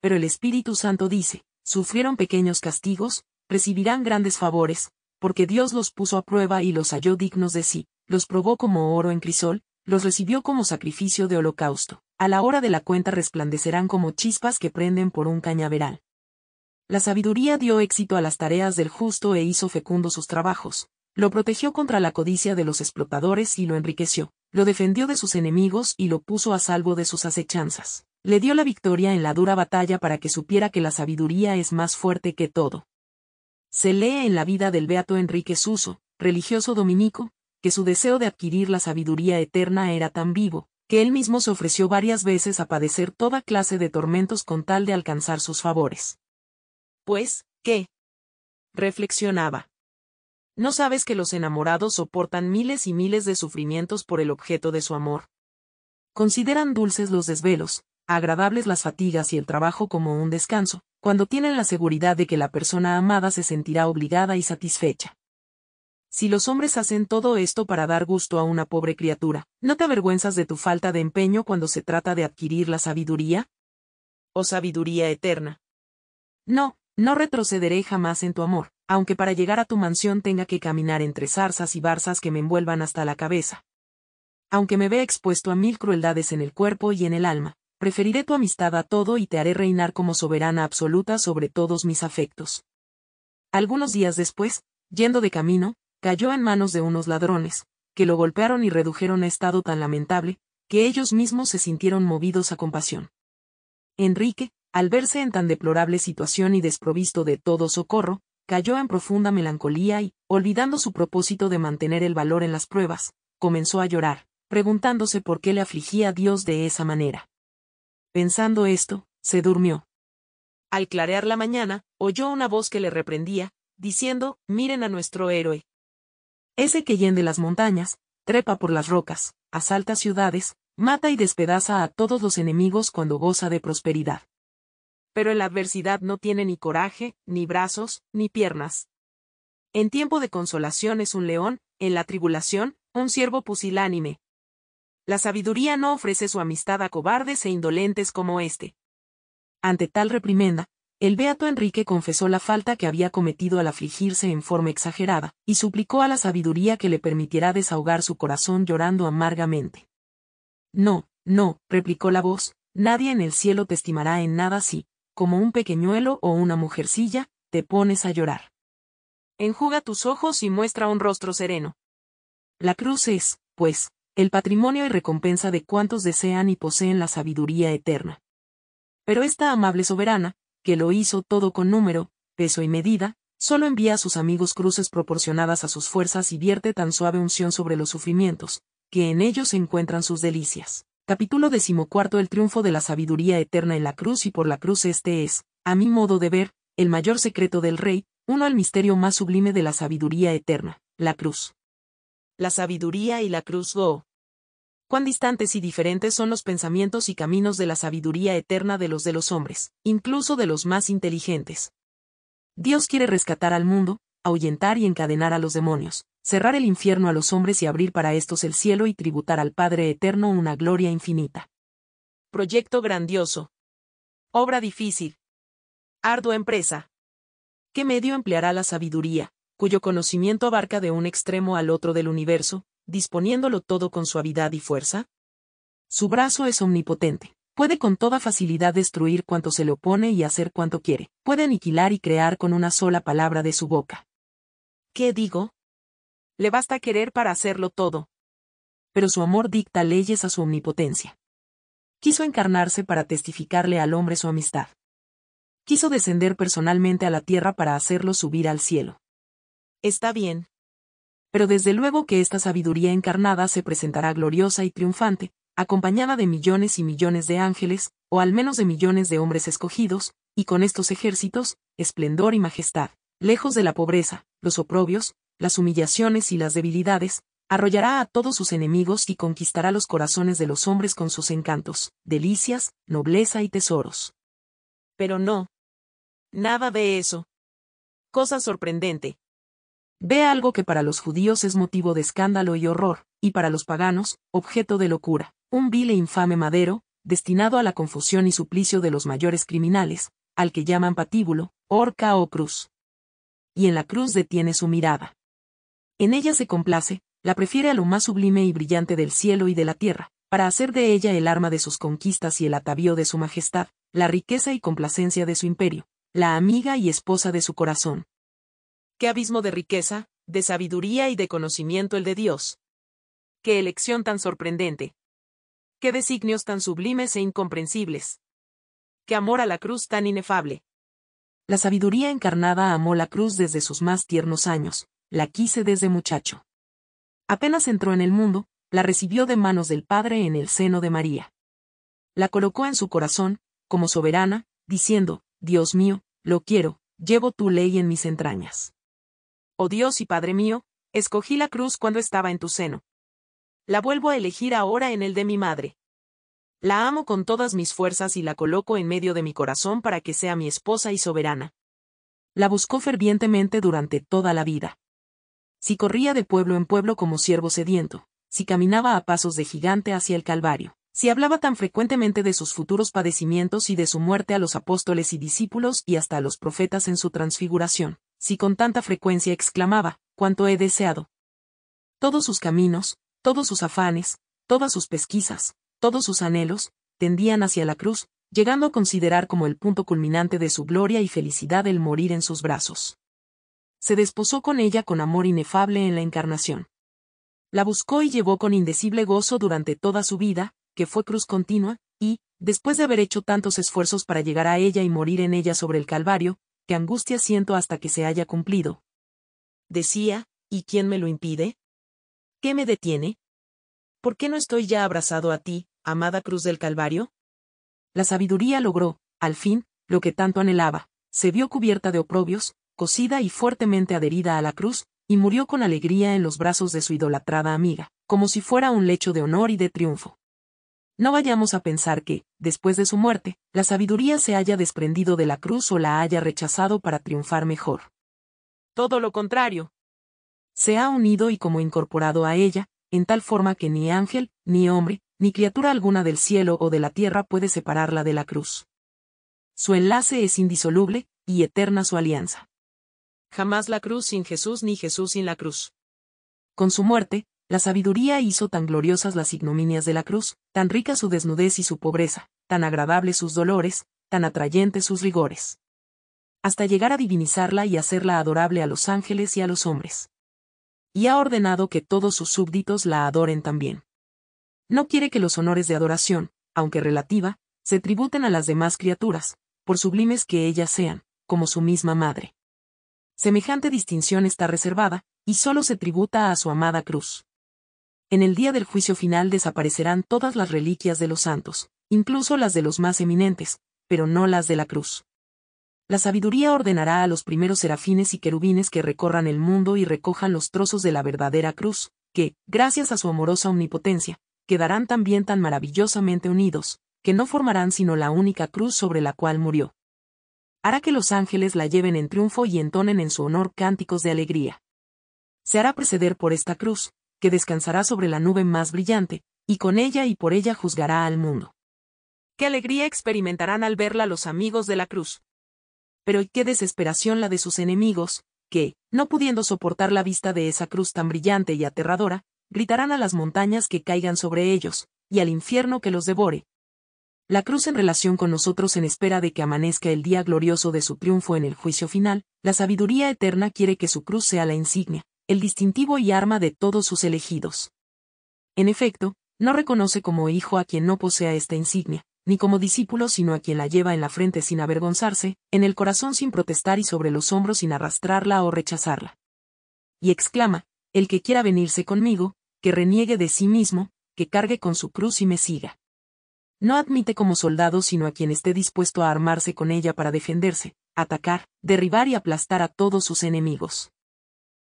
Pero el Espíritu Santo dice, sufrieron pequeños castigos, recibirán grandes favores, porque Dios los puso a prueba y los halló dignos de sí, los probó como oro en crisol, los recibió como sacrificio de holocausto. A la hora de la cuenta resplandecerán como chispas que prenden por un cañaveral. La sabiduría dio éxito a las tareas del justo e hizo fecundo sus trabajos. Lo protegió contra la codicia de los explotadores y lo enriqueció. Lo defendió de sus enemigos y lo puso a salvo de sus acechanzas. Le dio la victoria en la dura batalla para que supiera que la sabiduría es más fuerte que todo. Se lee en la vida del beato Enrique Suso, religioso dominico, que su deseo de adquirir la sabiduría eterna era tan vivo, que él mismo se ofreció varias veces a padecer toda clase de tormentos con tal de alcanzar sus favores. Pues, ¿qué? Reflexionaba. ¿No sabes que los enamorados soportan miles y miles de sufrimientos por el objeto de su amor? Consideran dulces los desvelos, agradables las fatigas y el trabajo como un descanso, cuando tienen la seguridad de que la persona amada se sentirá obligada y satisfecha. Si los hombres hacen todo esto para dar gusto a una pobre criatura, ¿no te avergüenzas de tu falta de empeño cuando se trata de adquirir la sabiduría? ¿O sabiduría eterna? No, no retrocederé jamás en tu amor, aunque para llegar a tu mansión tenga que caminar entre zarzas y barzas que me envuelvan hasta la cabeza. Aunque me vea expuesto a mil crueldades en el cuerpo y en el alma, preferiré tu amistad a todo y te haré reinar como soberana absoluta sobre todos mis afectos. Algunos días después, yendo de camino, cayó en manos de unos ladrones, que lo golpearon y redujeron a estado tan lamentable, que ellos mismos se sintieron movidos a compasión. Enrique, al verse en tan deplorable situación y desprovisto de todo socorro, cayó en profunda melancolía y, olvidando su propósito de mantener el valor en las pruebas, comenzó a llorar, preguntándose por qué le afligía a Dios de esa manera. Pensando esto, se durmió. Al clarear la mañana, oyó una voz que le reprendía, diciendo, miren a nuestro héroe. Ese que yende las montañas, trepa por las rocas, asalta ciudades, mata y despedaza a todos los enemigos cuando goza de prosperidad. Pero en la adversidad no tiene ni coraje, ni brazos, ni piernas. En tiempo de consolación es un león, en la tribulación, un siervo pusilánime, la sabiduría no ofrece su amistad a cobardes e indolentes como este. Ante tal reprimenda, el beato Enrique confesó la falta que había cometido al afligirse en forma exagerada, y suplicó a la sabiduría que le permitiera desahogar su corazón llorando amargamente. No, no, replicó la voz, nadie en el cielo te estimará en nada si, como un pequeñuelo o una mujercilla, te pones a llorar. Enjuga tus ojos y muestra un rostro sereno. La cruz es, pues, el patrimonio y recompensa de cuantos desean y poseen la sabiduría eterna. Pero esta amable soberana, que lo hizo todo con número, peso y medida, solo envía a sus amigos cruces proporcionadas a sus fuerzas y vierte tan suave unción sobre los sufrimientos, que en ellos se encuentran sus delicias. Capítulo decimocuarto El triunfo de la sabiduría eterna en la cruz y por la cruz este es, a mi modo de ver, el mayor secreto del rey, uno al misterio más sublime de la sabiduría eterna, la cruz la sabiduría y la cruz Go. Cuán distantes y diferentes son los pensamientos y caminos de la sabiduría eterna de los de los hombres, incluso de los más inteligentes. Dios quiere rescatar al mundo, ahuyentar y encadenar a los demonios, cerrar el infierno a los hombres y abrir para estos el cielo y tributar al Padre Eterno una gloria infinita. Proyecto grandioso. Obra difícil. Ardua empresa. ¿Qué medio empleará la sabiduría, cuyo conocimiento abarca de un extremo al otro del universo, disponiéndolo todo con suavidad y fuerza? Su brazo es omnipotente. Puede con toda facilidad destruir cuanto se le opone y hacer cuanto quiere. Puede aniquilar y crear con una sola palabra de su boca. ¿Qué digo? Le basta querer para hacerlo todo. Pero su amor dicta leyes a su omnipotencia. Quiso encarnarse para testificarle al hombre su amistad. Quiso descender personalmente a la tierra para hacerlo subir al cielo. Está bien. Pero desde luego que esta sabiduría encarnada se presentará gloriosa y triunfante, acompañada de millones y millones de ángeles, o al menos de millones de hombres escogidos, y con estos ejércitos, esplendor y majestad, lejos de la pobreza, los oprobios, las humillaciones y las debilidades, arrollará a todos sus enemigos y conquistará los corazones de los hombres con sus encantos, delicias, nobleza y tesoros. Pero no. Nada de eso. Cosa sorprendente, Ve algo que para los judíos es motivo de escándalo y horror, y para los paganos, objeto de locura, un vil e infame madero, destinado a la confusión y suplicio de los mayores criminales, al que llaman patíbulo, horca o cruz. Y en la cruz detiene su mirada. En ella se complace, la prefiere a lo más sublime y brillante del cielo y de la tierra, para hacer de ella el arma de sus conquistas y el atavío de su majestad, la riqueza y complacencia de su imperio, la amiga y esposa de su corazón, qué abismo de riqueza, de sabiduría y de conocimiento el de Dios. Qué elección tan sorprendente. Qué designios tan sublimes e incomprensibles. Qué amor a la cruz tan inefable. La sabiduría encarnada amó la cruz desde sus más tiernos años, la quise desde muchacho. Apenas entró en el mundo, la recibió de manos del Padre en el seno de María. La colocó en su corazón, como soberana, diciendo, Dios mío, lo quiero, llevo tu ley en mis entrañas oh Dios y Padre mío, escogí la cruz cuando estaba en tu seno. La vuelvo a elegir ahora en el de mi madre. La amo con todas mis fuerzas y la coloco en medio de mi corazón para que sea mi esposa y soberana. La buscó fervientemente durante toda la vida. Si corría de pueblo en pueblo como siervo sediento, si caminaba a pasos de gigante hacia el Calvario, si hablaba tan frecuentemente de sus futuros padecimientos y de su muerte a los apóstoles y discípulos y hasta a los profetas en su transfiguración, si con tanta frecuencia exclamaba, cuánto he deseado. Todos sus caminos, todos sus afanes, todas sus pesquisas, todos sus anhelos, tendían hacia la cruz, llegando a considerar como el punto culminante de su gloria y felicidad el morir en sus brazos. Se desposó con ella con amor inefable en la encarnación. La buscó y llevó con indecible gozo durante toda su vida, que fue cruz continua, y, después de haber hecho tantos esfuerzos para llegar a ella y morir en ella sobre el Calvario, angustia siento hasta que se haya cumplido? Decía, ¿y quién me lo impide? ¿Qué me detiene? ¿Por qué no estoy ya abrazado a ti, amada cruz del Calvario? La sabiduría logró, al fin, lo que tanto anhelaba, se vio cubierta de oprobios, cosida y fuertemente adherida a la cruz, y murió con alegría en los brazos de su idolatrada amiga, como si fuera un lecho de honor y de triunfo. No vayamos a pensar que, después de su muerte, la sabiduría se haya desprendido de la cruz o la haya rechazado para triunfar mejor. Todo lo contrario. Se ha unido y como incorporado a ella, en tal forma que ni ángel, ni hombre, ni criatura alguna del cielo o de la tierra puede separarla de la cruz. Su enlace es indisoluble, y eterna su alianza. Jamás la cruz sin Jesús ni Jesús sin la cruz. Con su muerte, la sabiduría hizo tan gloriosas las ignominias de la cruz, tan rica su desnudez y su pobreza, tan agradables sus dolores, tan atrayentes sus rigores. Hasta llegar a divinizarla y hacerla adorable a los ángeles y a los hombres. Y ha ordenado que todos sus súbditos la adoren también. No quiere que los honores de adoración, aunque relativa, se tributen a las demás criaturas, por sublimes que ellas sean, como su misma madre. Semejante distinción está reservada, y solo se tributa a su amada cruz. En el día del juicio final desaparecerán todas las reliquias de los santos, incluso las de los más eminentes, pero no las de la cruz. La sabiduría ordenará a los primeros serafines y querubines que recorran el mundo y recojan los trozos de la verdadera cruz, que, gracias a su amorosa omnipotencia, quedarán también tan maravillosamente unidos, que no formarán sino la única cruz sobre la cual murió. Hará que los ángeles la lleven en triunfo y entonen en su honor cánticos de alegría. Se hará preceder por esta cruz, que descansará sobre la nube más brillante, y con ella y por ella juzgará al mundo. Qué alegría experimentarán al verla los amigos de la cruz. Pero y qué desesperación la de sus enemigos, que, no pudiendo soportar la vista de esa cruz tan brillante y aterradora, gritarán a las montañas que caigan sobre ellos, y al infierno que los devore. La cruz en relación con nosotros en espera de que amanezca el día glorioso de su triunfo en el juicio final, la sabiduría eterna quiere que su cruz sea la insignia, el distintivo y arma de todos sus elegidos. En efecto, no reconoce como hijo a quien no posea esta insignia, ni como discípulo sino a quien la lleva en la frente sin avergonzarse, en el corazón sin protestar y sobre los hombros sin arrastrarla o rechazarla. Y exclama, el que quiera venirse conmigo, que reniegue de sí mismo, que cargue con su cruz y me siga. No admite como soldado sino a quien esté dispuesto a armarse con ella para defenderse, atacar, derribar y aplastar a todos sus enemigos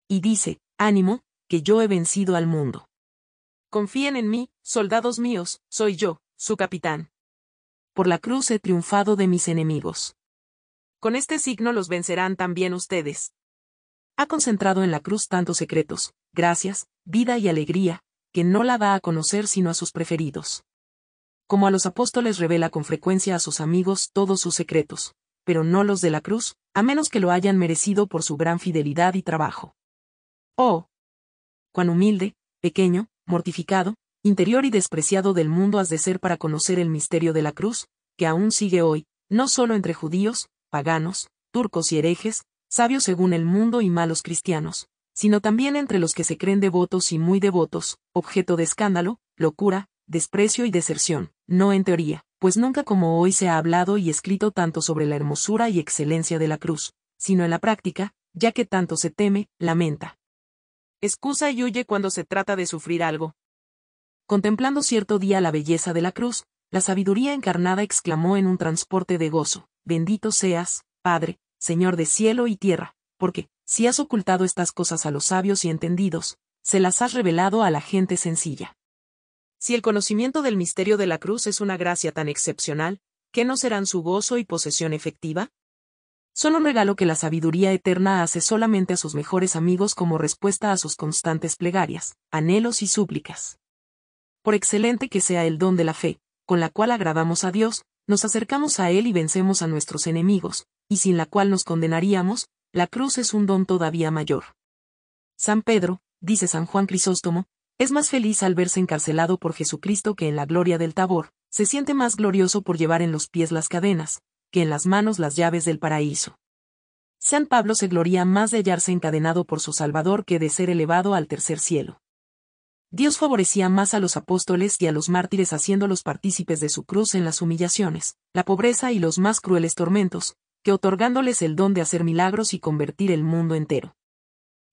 y dice, ánimo, que yo he vencido al mundo. Confíen en mí, soldados míos, soy yo, su capitán. Por la cruz he triunfado de mis enemigos. Con este signo los vencerán también ustedes. Ha concentrado en la cruz tantos secretos, gracias, vida y alegría, que no la da a conocer sino a sus preferidos. Como a los apóstoles revela con frecuencia a sus amigos todos sus secretos, pero no los de la cruz, a menos que lo hayan merecido por su gran fidelidad y trabajo. Oh, cuán humilde, pequeño, mortificado, interior y despreciado del mundo has de ser para conocer el misterio de la cruz, que aún sigue hoy, no solo entre judíos, paganos, turcos y herejes, sabios según el mundo y malos cristianos, sino también entre los que se creen devotos y muy devotos, objeto de escándalo, locura, desprecio y deserción, no en teoría, pues nunca como hoy se ha hablado y escrito tanto sobre la hermosura y excelencia de la cruz, sino en la práctica, ya que tanto se teme, lamenta, Excusa y huye cuando se trata de sufrir algo. Contemplando cierto día la belleza de la cruz, la sabiduría encarnada exclamó en un transporte de gozo, Bendito seas, Padre, Señor de cielo y tierra, porque, si has ocultado estas cosas a los sabios y entendidos, se las has revelado a la gente sencilla. Si el conocimiento del misterio de la cruz es una gracia tan excepcional, ¿qué no serán su gozo y posesión efectiva? son un regalo que la sabiduría eterna hace solamente a sus mejores amigos como respuesta a sus constantes plegarias, anhelos y súplicas. Por excelente que sea el don de la fe, con la cual agradamos a Dios, nos acercamos a Él y vencemos a nuestros enemigos, y sin la cual nos condenaríamos, la cruz es un don todavía mayor. San Pedro, dice San Juan Crisóstomo, es más feliz al verse encarcelado por Jesucristo que en la gloria del Tabor, se siente más glorioso por llevar en los pies las cadenas, que en las manos las llaves del paraíso. San Pablo se gloría más de hallarse encadenado por su Salvador que de ser elevado al tercer cielo. Dios favorecía más a los apóstoles y a los mártires haciéndolos partícipes de su cruz en las humillaciones, la pobreza y los más crueles tormentos, que otorgándoles el don de hacer milagros y convertir el mundo entero.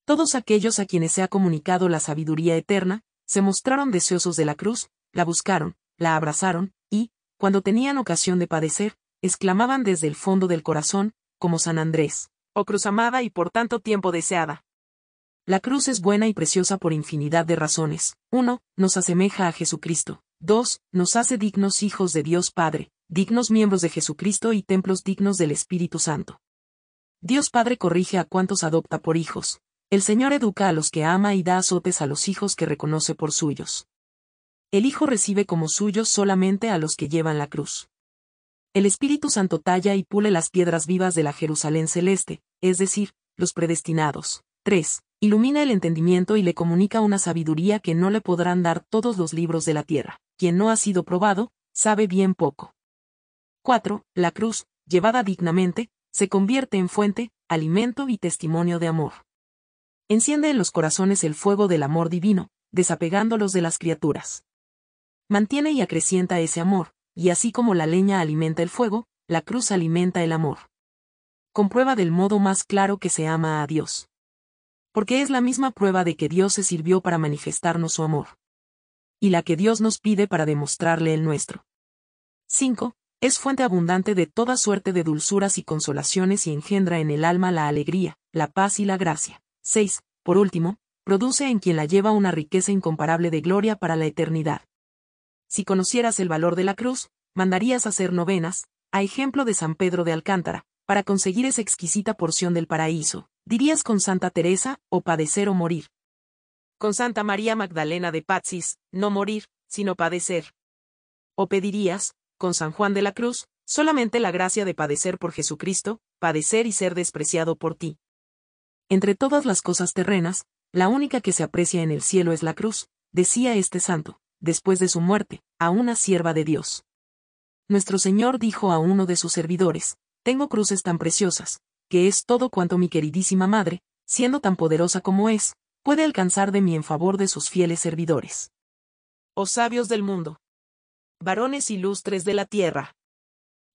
Todos aquellos a quienes se ha comunicado la sabiduría eterna, se mostraron deseosos de la cruz, la buscaron, la abrazaron, y, cuando tenían ocasión de padecer, exclamaban desde el fondo del corazón, como San Andrés, oh cruz amada y por tanto tiempo deseada. La cruz es buena y preciosa por infinidad de razones. Uno, Nos asemeja a Jesucristo. Dos, Nos hace dignos hijos de Dios Padre, dignos miembros de Jesucristo y templos dignos del Espíritu Santo. Dios Padre corrige a cuantos adopta por hijos. El Señor educa a los que ama y da azotes a los hijos que reconoce por suyos. El Hijo recibe como suyos solamente a los que llevan la cruz. El Espíritu Santo talla y pule las piedras vivas de la Jerusalén celeste, es decir, los predestinados. 3. Ilumina el entendimiento y le comunica una sabiduría que no le podrán dar todos los libros de la tierra. Quien no ha sido probado, sabe bien poco. 4. La cruz, llevada dignamente, se convierte en fuente, alimento y testimonio de amor. Enciende en los corazones el fuego del amor divino, desapegándolos de las criaturas. Mantiene y acrecienta ese amor, y así como la leña alimenta el fuego, la cruz alimenta el amor. Comprueba del modo más claro que se ama a Dios. Porque es la misma prueba de que Dios se sirvió para manifestarnos su amor. Y la que Dios nos pide para demostrarle el nuestro. 5. Es fuente abundante de toda suerte de dulzuras y consolaciones y engendra en el alma la alegría, la paz y la gracia. 6. Por último, produce en quien la lleva una riqueza incomparable de gloria para la eternidad. Si conocieras el valor de la cruz, mandarías hacer novenas, a ejemplo de San Pedro de Alcántara, para conseguir esa exquisita porción del paraíso. Dirías con Santa Teresa, o padecer o morir. Con Santa María Magdalena de Patsis, no morir, sino padecer. O pedirías, con San Juan de la Cruz, solamente la gracia de padecer por Jesucristo, padecer y ser despreciado por ti. Entre todas las cosas terrenas, la única que se aprecia en el cielo es la cruz, decía este santo después de su muerte, a una sierva de Dios. Nuestro Señor dijo a uno de sus servidores, Tengo cruces tan preciosas, que es todo cuanto mi queridísima madre, siendo tan poderosa como es, puede alcanzar de mí en favor de sus fieles servidores. Oh sabios del mundo, varones ilustres de la tierra,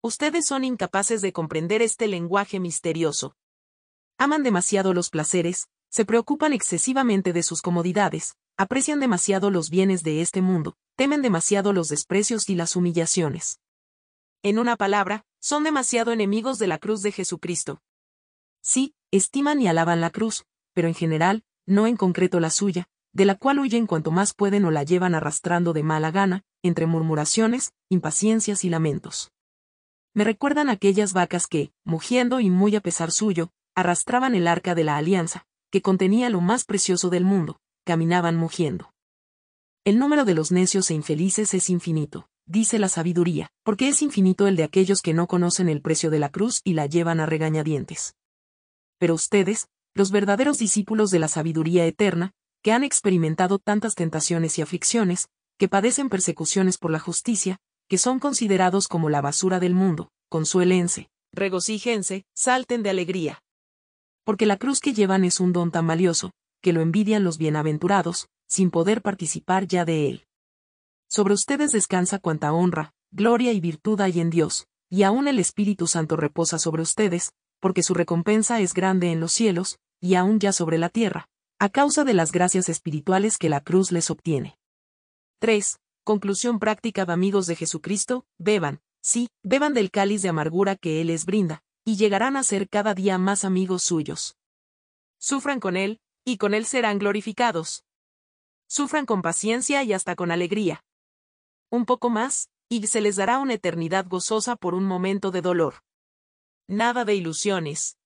ustedes son incapaces de comprender este lenguaje misterioso. Aman demasiado los placeres, se preocupan excesivamente de sus comodidades, aprecian demasiado los bienes de este mundo, temen demasiado los desprecios y las humillaciones. En una palabra, son demasiado enemigos de la cruz de Jesucristo. Sí, estiman y alaban la cruz, pero en general, no en concreto la suya, de la cual huyen cuanto más pueden o la llevan arrastrando de mala gana, entre murmuraciones, impaciencias y lamentos. Me recuerdan aquellas vacas que, mugiendo y muy a pesar suyo, arrastraban el arca de la alianza, que contenía lo más precioso del mundo, caminaban mugiendo. El número de los necios e infelices es infinito, dice la sabiduría, porque es infinito el de aquellos que no conocen el precio de la cruz y la llevan a regañadientes. Pero ustedes, los verdaderos discípulos de la sabiduría eterna, que han experimentado tantas tentaciones y aflicciones, que padecen persecuciones por la justicia, que son considerados como la basura del mundo, consuélense, regocíjense, salten de alegría. Porque la cruz que llevan es un don tan valioso, que lo envidian los bienaventurados, sin poder participar ya de él. Sobre ustedes descansa cuanta honra, gloria y virtud hay en Dios, y aún el Espíritu Santo reposa sobre ustedes, porque su recompensa es grande en los cielos, y aún ya sobre la tierra, a causa de las gracias espirituales que la cruz les obtiene. 3. Conclusión práctica de amigos de Jesucristo, beban, sí, beban del cáliz de amargura que Él les brinda, y llegarán a ser cada día más amigos suyos. Sufran con Él, y con él serán glorificados. Sufran con paciencia y hasta con alegría. Un poco más, y se les dará una eternidad gozosa por un momento de dolor. Nada de ilusiones.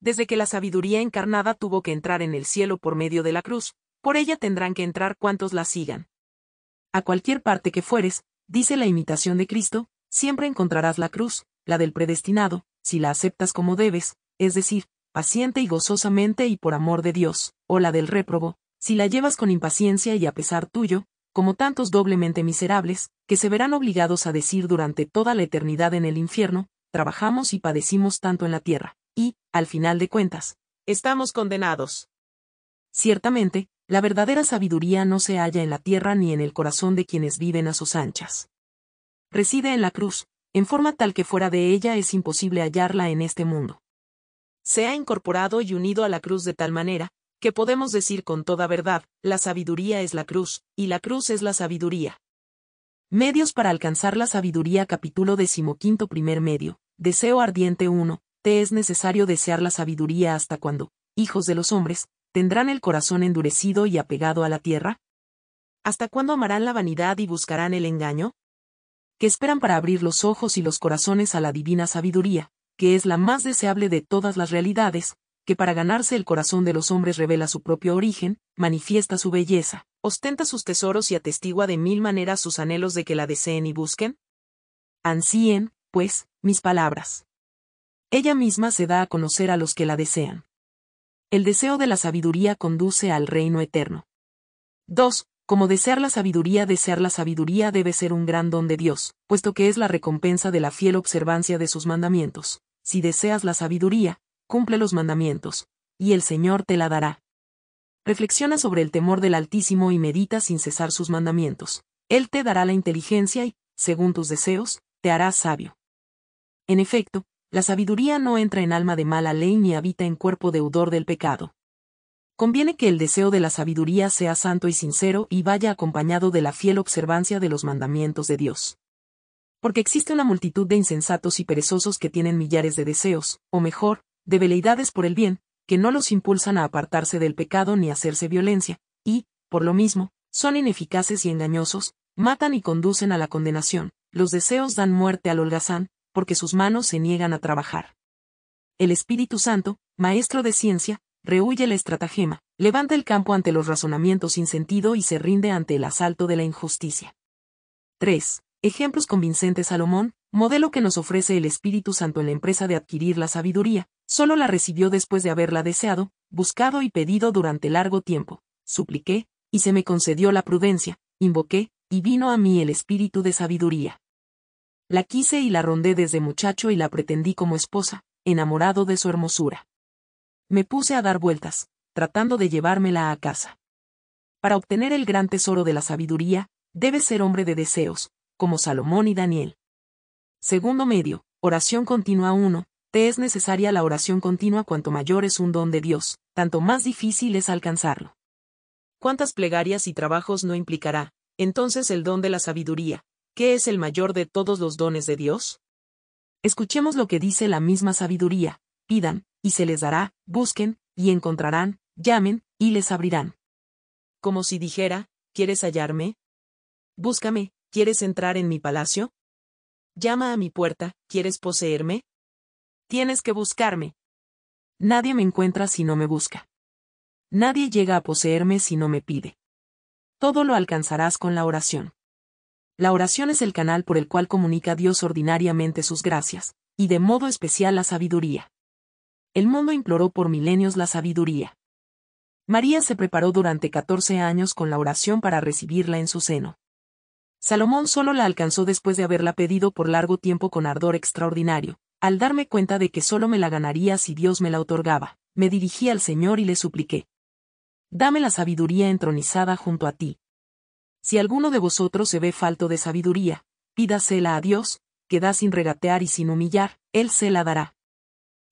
Desde que la sabiduría encarnada tuvo que entrar en el cielo por medio de la cruz, por ella tendrán que entrar cuantos la sigan. A cualquier parte que fueres, dice la imitación de Cristo, siempre encontrarás la cruz, la del predestinado, si la aceptas como debes, es decir, paciente y gozosamente y por amor de Dios, o la del réprobo, si la llevas con impaciencia y a pesar tuyo, como tantos doblemente miserables, que se verán obligados a decir durante toda la eternidad en el infierno, trabajamos y padecimos tanto en la tierra, y, al final de cuentas, estamos condenados. Ciertamente, la verdadera sabiduría no se halla en la tierra ni en el corazón de quienes viven a sus anchas. Reside en la cruz, en forma tal que fuera de ella es imposible hallarla en este mundo se ha incorporado y unido a la cruz de tal manera, que podemos decir con toda verdad, la sabiduría es la cruz, y la cruz es la sabiduría. Medios para alcanzar la sabiduría capítulo decimoquinto primer medio, deseo ardiente 1, te es necesario desear la sabiduría hasta cuando, hijos de los hombres, tendrán el corazón endurecido y apegado a la tierra? ¿Hasta cuándo amarán la vanidad y buscarán el engaño? ¿Qué esperan para abrir los ojos y los corazones a la divina sabiduría, que es la más deseable de todas las realidades, que para ganarse el corazón de los hombres revela su propio origen, manifiesta su belleza, ostenta sus tesoros y atestigua de mil maneras sus anhelos de que la deseen y busquen? Ansíen, pues, mis palabras. Ella misma se da a conocer a los que la desean. El deseo de la sabiduría conduce al reino eterno. 2. Como desear la sabiduría, desear la sabiduría debe ser un gran don de Dios, puesto que es la recompensa de la fiel observancia de sus mandamientos si deseas la sabiduría, cumple los mandamientos, y el Señor te la dará. Reflexiona sobre el temor del Altísimo y medita sin cesar sus mandamientos. Él te dará la inteligencia y, según tus deseos, te hará sabio. En efecto, la sabiduría no entra en alma de mala ley ni habita en cuerpo deudor del pecado. Conviene que el deseo de la sabiduría sea santo y sincero y vaya acompañado de la fiel observancia de los mandamientos de Dios. Porque existe una multitud de insensatos y perezosos que tienen millares de deseos, o mejor, de veleidades por el bien, que no los impulsan a apartarse del pecado ni a hacerse violencia, y, por lo mismo, son ineficaces y engañosos, matan y conducen a la condenación, los deseos dan muerte al holgazán, porque sus manos se niegan a trabajar. El Espíritu Santo, maestro de ciencia, rehuye el estratagema, levanta el campo ante los razonamientos sin sentido y se rinde ante el asalto de la injusticia. 3. Ejemplos convincentes Salomón, modelo que nos ofrece el Espíritu Santo en la empresa de adquirir la sabiduría, solo la recibió después de haberla deseado, buscado y pedido durante largo tiempo. Supliqué, y se me concedió la prudencia, invoqué, y vino a mí el espíritu de sabiduría. La quise y la rondé desde muchacho y la pretendí como esposa, enamorado de su hermosura. Me puse a dar vueltas, tratando de llevármela a casa. Para obtener el gran tesoro de la sabiduría, debes ser hombre de deseos, como Salomón y Daniel. Segundo medio, oración continua 1. Te es necesaria la oración continua cuanto mayor es un don de Dios, tanto más difícil es alcanzarlo. ¿Cuántas plegarias y trabajos no implicará, entonces el don de la sabiduría, que es el mayor de todos los dones de Dios? Escuchemos lo que dice la misma sabiduría, pidan, y se les dará, busquen, y encontrarán, llamen, y les abrirán. Como si dijera, ¿quieres hallarme? Búscame, ¿Quieres entrar en mi palacio? Llama a mi puerta, ¿quieres poseerme? Tienes que buscarme. Nadie me encuentra si no me busca. Nadie llega a poseerme si no me pide. Todo lo alcanzarás con la oración. La oración es el canal por el cual comunica Dios ordinariamente sus gracias, y de modo especial la sabiduría. El mundo imploró por milenios la sabiduría. María se preparó durante 14 años con la oración para recibirla en su seno. Salomón solo la alcanzó después de haberla pedido por largo tiempo con ardor extraordinario. Al darme cuenta de que solo me la ganaría si Dios me la otorgaba, me dirigí al Señor y le supliqué. Dame la sabiduría entronizada junto a ti. Si alguno de vosotros se ve falto de sabiduría, pídasela a Dios, que da sin regatear y sin humillar, Él se la dará.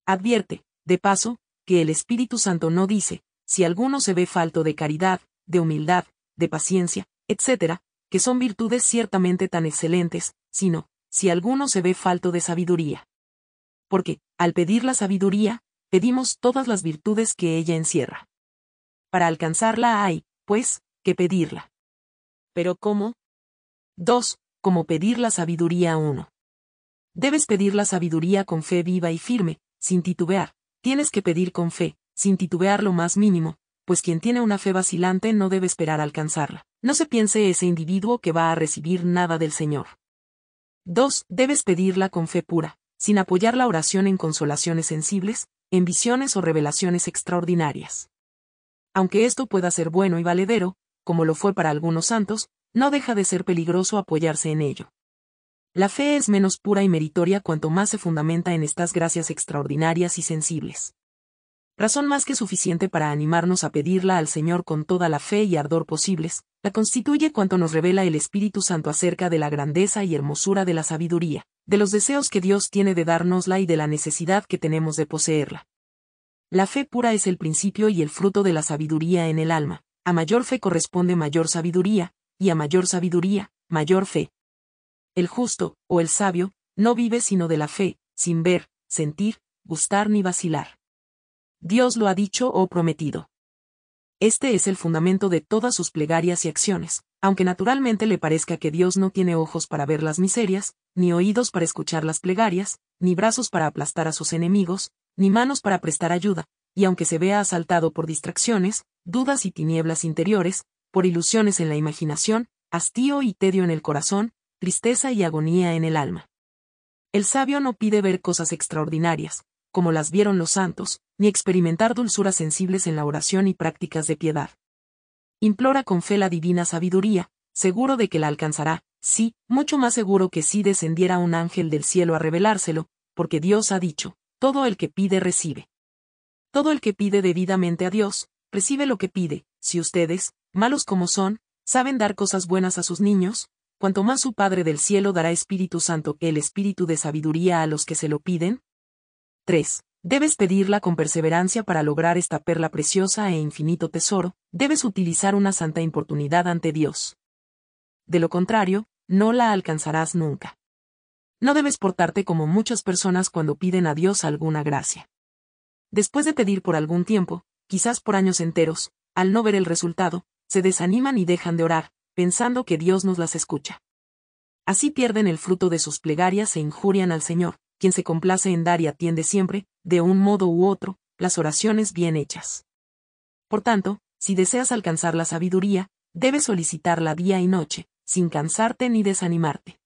Advierte, de paso, que el Espíritu Santo no dice, si alguno se ve falto de caridad, de humildad, de paciencia, etc., que son virtudes ciertamente tan excelentes, sino, si alguno se ve falto de sabiduría. Porque, al pedir la sabiduría, pedimos todas las virtudes que ella encierra. Para alcanzarla hay, pues, que pedirla. Pero ¿cómo? 2. cómo pedir la sabiduría a uno. Debes pedir la sabiduría con fe viva y firme, sin titubear, tienes que pedir con fe, sin titubear lo más mínimo, pues quien tiene una fe vacilante no debe esperar alcanzarla. No se piense ese individuo que va a recibir nada del Señor. 2. Debes pedirla con fe pura, sin apoyar la oración en consolaciones sensibles, en visiones o revelaciones extraordinarias. Aunque esto pueda ser bueno y valedero, como lo fue para algunos santos, no deja de ser peligroso apoyarse en ello. La fe es menos pura y meritoria cuanto más se fundamenta en estas gracias extraordinarias y sensibles razón más que suficiente para animarnos a pedirla al Señor con toda la fe y ardor posibles, la constituye cuanto nos revela el Espíritu Santo acerca de la grandeza y hermosura de la sabiduría, de los deseos que Dios tiene de dárnosla y de la necesidad que tenemos de poseerla. La fe pura es el principio y el fruto de la sabiduría en el alma, a mayor fe corresponde mayor sabiduría, y a mayor sabiduría, mayor fe. El justo, o el sabio, no vive sino de la fe, sin ver, sentir, gustar ni vacilar. Dios lo ha dicho o prometido. Este es el fundamento de todas sus plegarias y acciones, aunque naturalmente le parezca que Dios no tiene ojos para ver las miserias, ni oídos para escuchar las plegarias, ni brazos para aplastar a sus enemigos, ni manos para prestar ayuda, y aunque se vea asaltado por distracciones, dudas y tinieblas interiores, por ilusiones en la imaginación, hastío y tedio en el corazón, tristeza y agonía en el alma. El sabio no pide ver cosas extraordinarias, como las vieron los santos, ni experimentar dulzuras sensibles en la oración y prácticas de piedad. Implora con fe la divina sabiduría, seguro de que la alcanzará, sí, mucho más seguro que si descendiera un ángel del cielo a revelárselo, porque Dios ha dicho, todo el que pide recibe. Todo el que pide debidamente a Dios, recibe lo que pide, si ustedes, malos como son, saben dar cosas buenas a sus niños, cuanto más su Padre del cielo dará Espíritu Santo el Espíritu de sabiduría a los que se lo piden, 3. Debes pedirla con perseverancia para lograr esta perla preciosa e infinito tesoro, debes utilizar una santa importunidad ante Dios. De lo contrario, no la alcanzarás nunca. No debes portarte como muchas personas cuando piden a Dios alguna gracia. Después de pedir por algún tiempo, quizás por años enteros, al no ver el resultado, se desaniman y dejan de orar, pensando que Dios nos las escucha. Así pierden el fruto de sus plegarias e injurian al Señor, quien se complace en dar y atiende siempre, de un modo u otro, las oraciones bien hechas. Por tanto, si deseas alcanzar la sabiduría, debes solicitarla día y noche, sin cansarte ni desanimarte.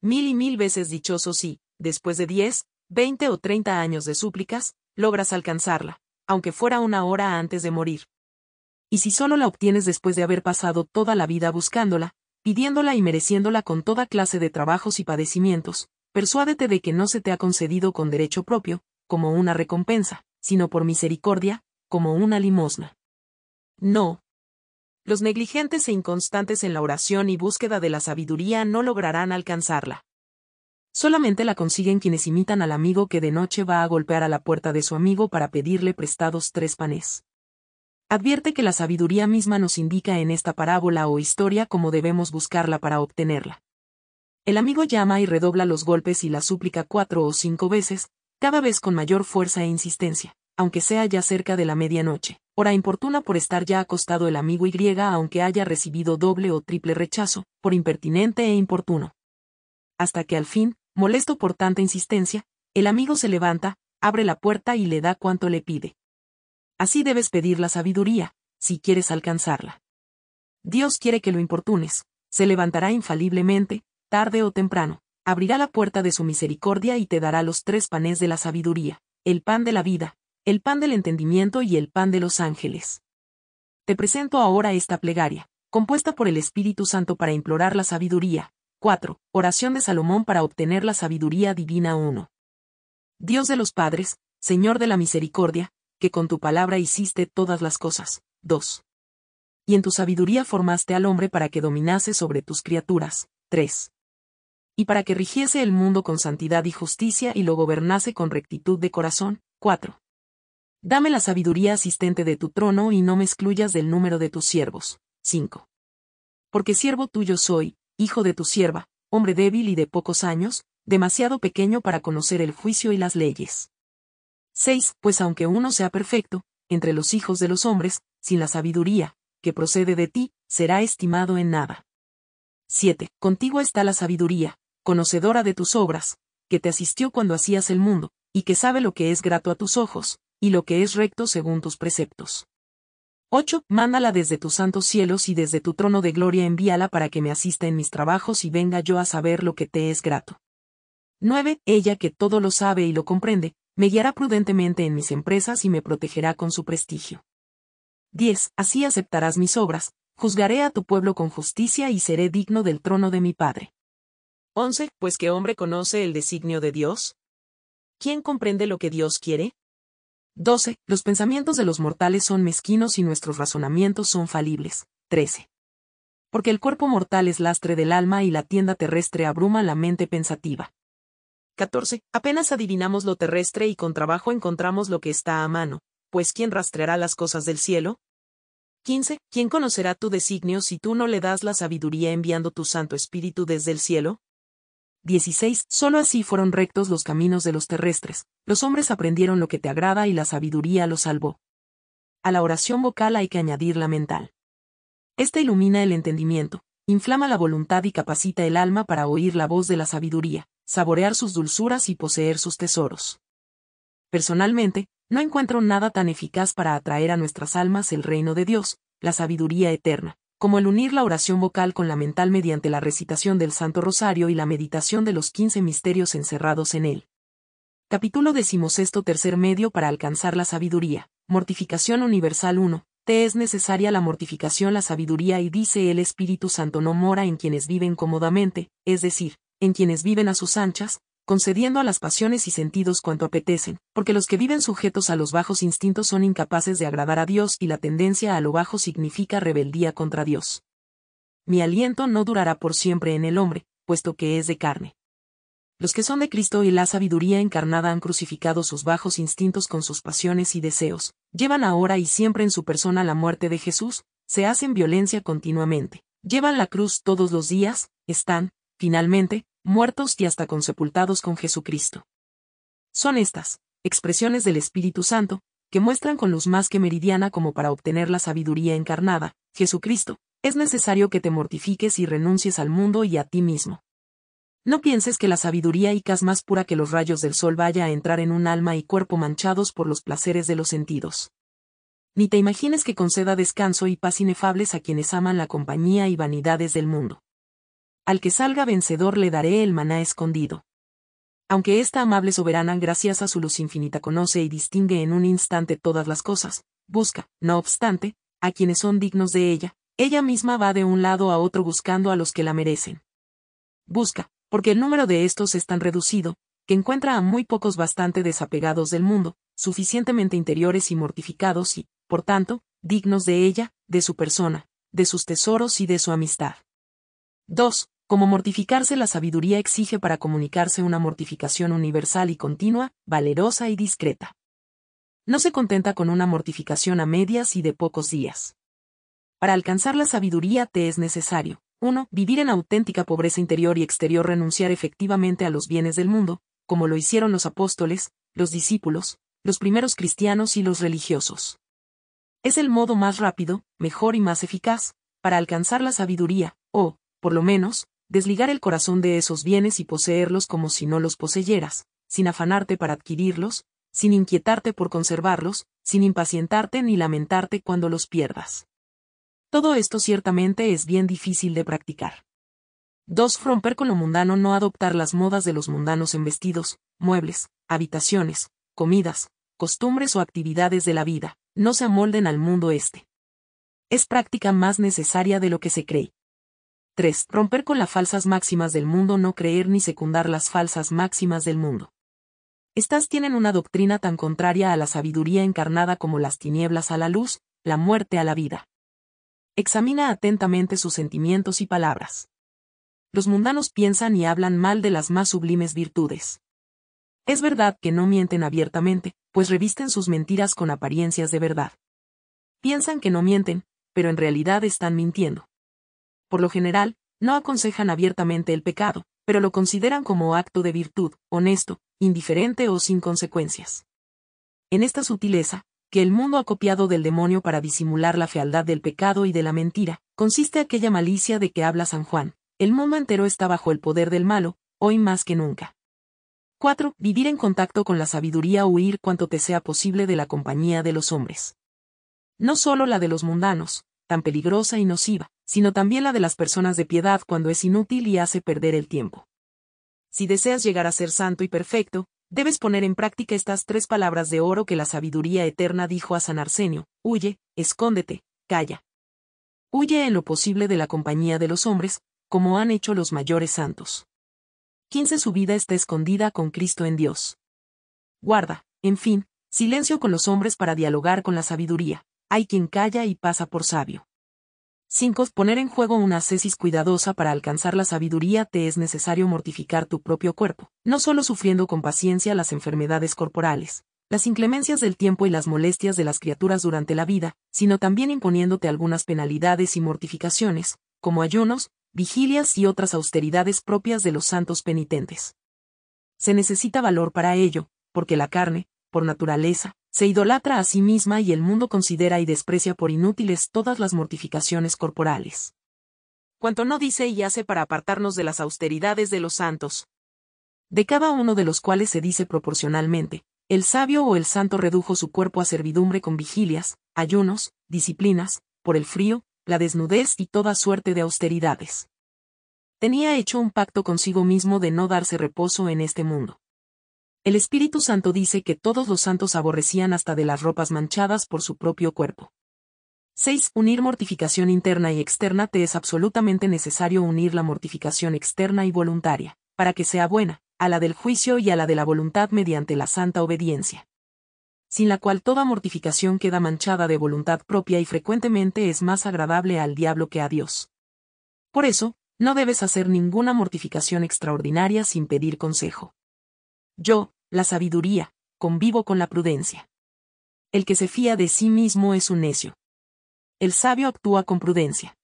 Mil y mil veces dichoso si, después de diez, veinte o treinta años de súplicas, logras alcanzarla, aunque fuera una hora antes de morir. Y si solo la obtienes después de haber pasado toda la vida buscándola, pidiéndola y mereciéndola con toda clase de trabajos y padecimientos, persuádete de que no se te ha concedido con derecho propio, como una recompensa, sino por misericordia, como una limosna. No. Los negligentes e inconstantes en la oración y búsqueda de la sabiduría no lograrán alcanzarla. Solamente la consiguen quienes imitan al amigo que de noche va a golpear a la puerta de su amigo para pedirle prestados tres panes. Advierte que la sabiduría misma nos indica en esta parábola o historia cómo debemos buscarla para obtenerla. El amigo llama y redobla los golpes y la súplica cuatro o cinco veces, cada vez con mayor fuerza e insistencia, aunque sea ya cerca de la medianoche. Hora importuna por estar ya acostado el amigo Y aunque haya recibido doble o triple rechazo, por impertinente e importuno. Hasta que al fin, molesto por tanta insistencia, el amigo se levanta, abre la puerta y le da cuanto le pide. Así debes pedir la sabiduría, si quieres alcanzarla. Dios quiere que lo importunes, se levantará infaliblemente, tarde o temprano, abrirá la puerta de su misericordia y te dará los tres panes de la sabiduría, el pan de la vida, el pan del entendimiento y el pan de los ángeles. Te presento ahora esta plegaria, compuesta por el Espíritu Santo para implorar la sabiduría. 4. Oración de Salomón para obtener la sabiduría divina 1. Dios de los padres, Señor de la misericordia, que con tu palabra hiciste todas las cosas. 2. Y en tu sabiduría formaste al hombre para que dominase sobre tus criaturas. 3 y para que rigiese el mundo con santidad y justicia y lo gobernase con rectitud de corazón. 4. Dame la sabiduría asistente de tu trono y no me excluyas del número de tus siervos. 5. Porque siervo tuyo soy, hijo de tu sierva, hombre débil y de pocos años, demasiado pequeño para conocer el juicio y las leyes. 6. Pues aunque uno sea perfecto, entre los hijos de los hombres, sin la sabiduría, que procede de ti, será estimado en nada. 7. Contigo está la sabiduría, conocedora de tus obras, que te asistió cuando hacías el mundo, y que sabe lo que es grato a tus ojos, y lo que es recto según tus preceptos. 8. Mándala desde tus santos cielos y desde tu trono de gloria envíala para que me asista en mis trabajos y venga yo a saber lo que te es grato. 9. Ella que todo lo sabe y lo comprende, me guiará prudentemente en mis empresas y me protegerá con su prestigio. 10. Así aceptarás mis obras, juzgaré a tu pueblo con justicia y seré digno del trono de mi Padre. 11. Pues ¿qué hombre conoce el designio de Dios? ¿Quién comprende lo que Dios quiere? 12. Los pensamientos de los mortales son mezquinos y nuestros razonamientos son falibles. 13. Porque el cuerpo mortal es lastre del alma y la tienda terrestre abruma la mente pensativa. 14. Apenas adivinamos lo terrestre y con trabajo encontramos lo que está a mano, pues ¿quién rastreará las cosas del cielo? 15. ¿Quién conocerá tu designio si tú no le das la sabiduría enviando tu Santo Espíritu desde el cielo? 16. Solo así fueron rectos los caminos de los terrestres, los hombres aprendieron lo que te agrada y la sabiduría los salvó. A la oración vocal hay que añadir la mental. Esta ilumina el entendimiento, inflama la voluntad y capacita el alma para oír la voz de la sabiduría, saborear sus dulzuras y poseer sus tesoros. Personalmente, no encuentro nada tan eficaz para atraer a nuestras almas el reino de Dios, la sabiduría eterna, como el unir la oración vocal con la mental mediante la recitación del Santo Rosario y la meditación de los quince misterios encerrados en él. Capítulo decimosexto tercer medio para alcanzar la sabiduría. Mortificación universal 1. Te es necesaria la mortificación, la sabiduría y dice el Espíritu Santo no mora en quienes viven cómodamente, es decir, en quienes viven a sus anchas, concediendo a las pasiones y sentidos cuanto apetecen, porque los que viven sujetos a los bajos instintos son incapaces de agradar a Dios y la tendencia a lo bajo significa rebeldía contra Dios. Mi aliento no durará por siempre en el hombre, puesto que es de carne. Los que son de Cristo y la sabiduría encarnada han crucificado sus bajos instintos con sus pasiones y deseos, llevan ahora y siempre en su persona la muerte de Jesús, se hacen violencia continuamente, llevan la cruz todos los días, están, finalmente, muertos y hasta consepultados con Jesucristo. Son estas, expresiones del Espíritu Santo, que muestran con luz más que meridiana como para obtener la sabiduría encarnada, Jesucristo, es necesario que te mortifiques y renuncies al mundo y a ti mismo. No pienses que la sabiduría y cas más pura que los rayos del sol vaya a entrar en un alma y cuerpo manchados por los placeres de los sentidos. Ni te imagines que conceda descanso y paz inefables a quienes aman la compañía y vanidades del mundo al que salga vencedor le daré el maná escondido. Aunque esta amable soberana gracias a su luz infinita conoce y distingue en un instante todas las cosas, busca, no obstante, a quienes son dignos de ella, ella misma va de un lado a otro buscando a los que la merecen. Busca, porque el número de estos es tan reducido, que encuentra a muy pocos bastante desapegados del mundo, suficientemente interiores y mortificados y, por tanto, dignos de ella, de su persona, de sus tesoros y de su amistad. 2. Como mortificarse la sabiduría exige para comunicarse una mortificación universal y continua, valerosa y discreta. No se contenta con una mortificación a medias y de pocos días. Para alcanzar la sabiduría te es necesario, 1. Vivir en auténtica pobreza interior y exterior, renunciar efectivamente a los bienes del mundo, como lo hicieron los apóstoles, los discípulos, los primeros cristianos y los religiosos. Es el modo más rápido, mejor y más eficaz, para alcanzar la sabiduría, o, por lo menos, desligar el corazón de esos bienes y poseerlos como si no los poseyeras, sin afanarte para adquirirlos, sin inquietarte por conservarlos, sin impacientarte ni lamentarte cuando los pierdas. Todo esto ciertamente es bien difícil de practicar. 2. Romper con lo mundano no adoptar las modas de los mundanos en vestidos, muebles, habitaciones, comidas, costumbres o actividades de la vida, no se amolden al mundo este. Es práctica más necesaria de lo que se cree. 3. Romper con las falsas máximas del mundo, no creer ni secundar las falsas máximas del mundo. Estas tienen una doctrina tan contraria a la sabiduría encarnada como las tinieblas a la luz, la muerte a la vida. Examina atentamente sus sentimientos y palabras. Los mundanos piensan y hablan mal de las más sublimes virtudes. Es verdad que no mienten abiertamente, pues revisten sus mentiras con apariencias de verdad. Piensan que no mienten, pero en realidad están mintiendo por lo general, no aconsejan abiertamente el pecado, pero lo consideran como acto de virtud, honesto, indiferente o sin consecuencias. En esta sutileza, que el mundo ha copiado del demonio para disimular la fealdad del pecado y de la mentira, consiste aquella malicia de que habla San Juan. El mundo entero está bajo el poder del malo, hoy más que nunca. 4. Vivir en contacto con la sabiduría o huir cuanto te sea posible de la compañía de los hombres. No solo la de los mundanos, tan peligrosa y nociva, sino también la de las personas de piedad cuando es inútil y hace perder el tiempo. Si deseas llegar a ser santo y perfecto, debes poner en práctica estas tres palabras de oro que la sabiduría eterna dijo a San Arsenio, huye, escóndete, calla. Huye en lo posible de la compañía de los hombres, como han hecho los mayores santos. 15. Su vida está escondida con Cristo en Dios. Guarda, en fin, silencio con los hombres para dialogar con la sabiduría. Hay quien calla y pasa por sabio. 5. Poner en juego una cesis cuidadosa para alcanzar la sabiduría te es necesario mortificar tu propio cuerpo, no solo sufriendo con paciencia las enfermedades corporales, las inclemencias del tiempo y las molestias de las criaturas durante la vida, sino también imponiéndote algunas penalidades y mortificaciones, como ayunos, vigilias y otras austeridades propias de los santos penitentes. Se necesita valor para ello, porque la carne, por naturaleza, se idolatra a sí misma y el mundo considera y desprecia por inútiles todas las mortificaciones corporales. Cuanto no dice y hace para apartarnos de las austeridades de los santos, de cada uno de los cuales se dice proporcionalmente, el sabio o el santo redujo su cuerpo a servidumbre con vigilias, ayunos, disciplinas, por el frío, la desnudez y toda suerte de austeridades. Tenía hecho un pacto consigo mismo de no darse reposo en este mundo. El Espíritu Santo dice que todos los santos aborrecían hasta de las ropas manchadas por su propio cuerpo. 6. Unir mortificación interna y externa te es absolutamente necesario unir la mortificación externa y voluntaria, para que sea buena, a la del juicio y a la de la voluntad mediante la santa obediencia. Sin la cual toda mortificación queda manchada de voluntad propia y frecuentemente es más agradable al diablo que a Dios. Por eso, no debes hacer ninguna mortificación extraordinaria sin pedir consejo. Yo, la sabiduría, convivo con la prudencia. El que se fía de sí mismo es un necio. El sabio actúa con prudencia.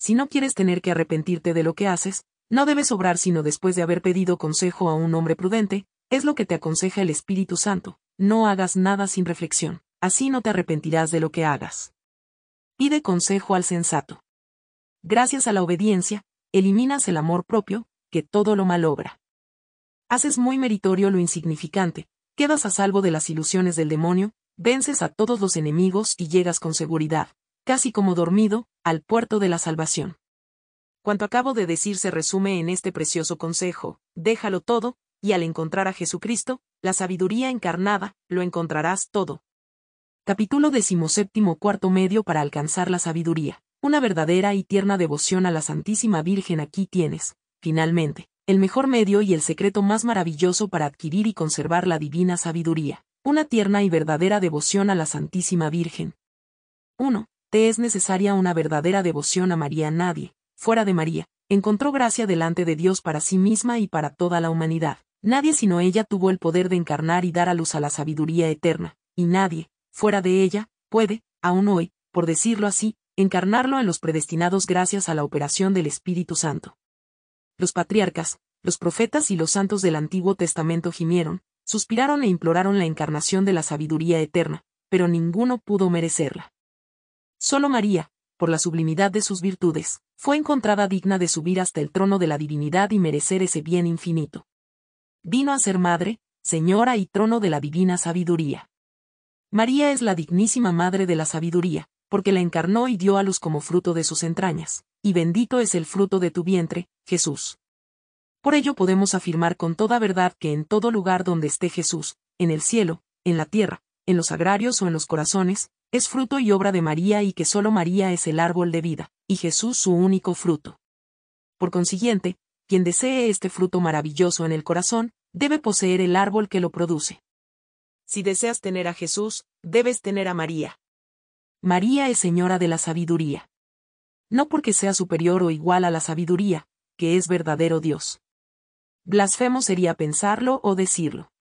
Si no quieres tener que arrepentirte de lo que haces, no debes obrar sino después de haber pedido consejo a un hombre prudente, es lo que te aconseja el Espíritu Santo, no hagas nada sin reflexión, así no te arrepentirás de lo que hagas. Pide consejo al sensato. Gracias a la obediencia, eliminas el amor propio, que todo lo malobra haces muy meritorio lo insignificante, quedas a salvo de las ilusiones del demonio, vences a todos los enemigos y llegas con seguridad, casi como dormido, al puerto de la salvación. Cuanto acabo de decir se resume en este precioso consejo, déjalo todo, y al encontrar a Jesucristo, la sabiduría encarnada, lo encontrarás todo. Capítulo 17 cuarto medio para alcanzar la sabiduría. Una verdadera y tierna devoción a la Santísima Virgen aquí tienes, finalmente, el mejor medio y el secreto más maravilloso para adquirir y conservar la divina sabiduría, una tierna y verdadera devoción a la Santísima Virgen. 1. Te es necesaria una verdadera devoción a María. Nadie, fuera de María, encontró gracia delante de Dios para sí misma y para toda la humanidad. Nadie sino ella tuvo el poder de encarnar y dar a luz a la sabiduría eterna, y nadie, fuera de ella, puede, aún hoy, por decirlo así, encarnarlo en los predestinados gracias a la operación del Espíritu Santo los patriarcas, los profetas y los santos del Antiguo Testamento gimieron, suspiraron e imploraron la encarnación de la sabiduría eterna, pero ninguno pudo merecerla. Solo María, por la sublimidad de sus virtudes, fue encontrada digna de subir hasta el trono de la divinidad y merecer ese bien infinito. Vino a ser madre, señora y trono de la divina sabiduría. María es la dignísima madre de la sabiduría, porque la encarnó y dio a luz como fruto de sus entrañas y bendito es el fruto de tu vientre, Jesús. Por ello podemos afirmar con toda verdad que en todo lugar donde esté Jesús, en el cielo, en la tierra, en los agrarios o en los corazones, es fruto y obra de María y que solo María es el árbol de vida, y Jesús su único fruto. Por consiguiente, quien desee este fruto maravilloso en el corazón, debe poseer el árbol que lo produce. Si deseas tener a Jesús, debes tener a María. María es Señora de la Sabiduría no porque sea superior o igual a la sabiduría, que es verdadero Dios. Blasfemo sería pensarlo o decirlo.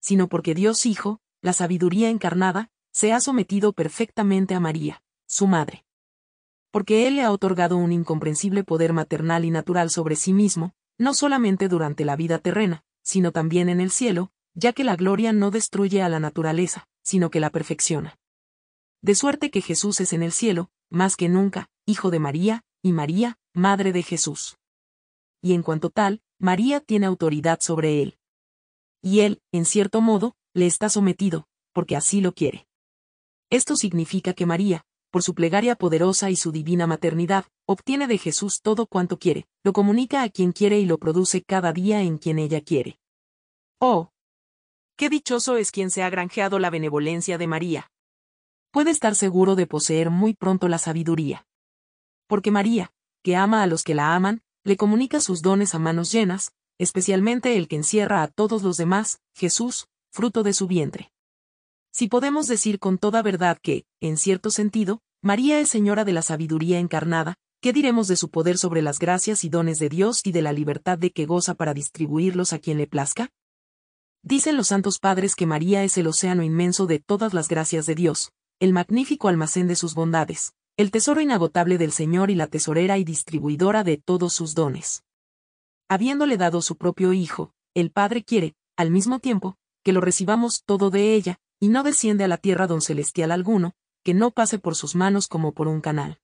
Sino porque Dios Hijo, la sabiduría encarnada, se ha sometido perfectamente a María, su madre. Porque Él le ha otorgado un incomprensible poder maternal y natural sobre sí mismo, no solamente durante la vida terrena, sino también en el cielo, ya que la gloria no destruye a la naturaleza, sino que la perfecciona. De suerte que Jesús es en el cielo, más que nunca, Hijo de María, y María, Madre de Jesús. Y en cuanto tal, María tiene autoridad sobre él. Y él, en cierto modo, le está sometido, porque así lo quiere. Esto significa que María, por su plegaria poderosa y su divina maternidad, obtiene de Jesús todo cuanto quiere, lo comunica a quien quiere y lo produce cada día en quien ella quiere. ¡Oh! ¡Qué dichoso es quien se ha granjeado la benevolencia de María! puede estar seguro de poseer muy pronto la sabiduría. Porque María, que ama a los que la aman, le comunica sus dones a manos llenas, especialmente el que encierra a todos los demás, Jesús, fruto de su vientre. Si podemos decir con toda verdad que, en cierto sentido, María es señora de la sabiduría encarnada, ¿qué diremos de su poder sobre las gracias y dones de Dios y de la libertad de que goza para distribuirlos a quien le plazca? Dicen los santos padres que María es el océano inmenso de todas las gracias de Dios, el magnífico almacén de sus bondades, el tesoro inagotable del Señor y la tesorera y distribuidora de todos sus dones. Habiéndole dado su propio Hijo, el Padre quiere, al mismo tiempo, que lo recibamos todo de ella, y no desciende a la tierra don celestial alguno, que no pase por sus manos como por un canal.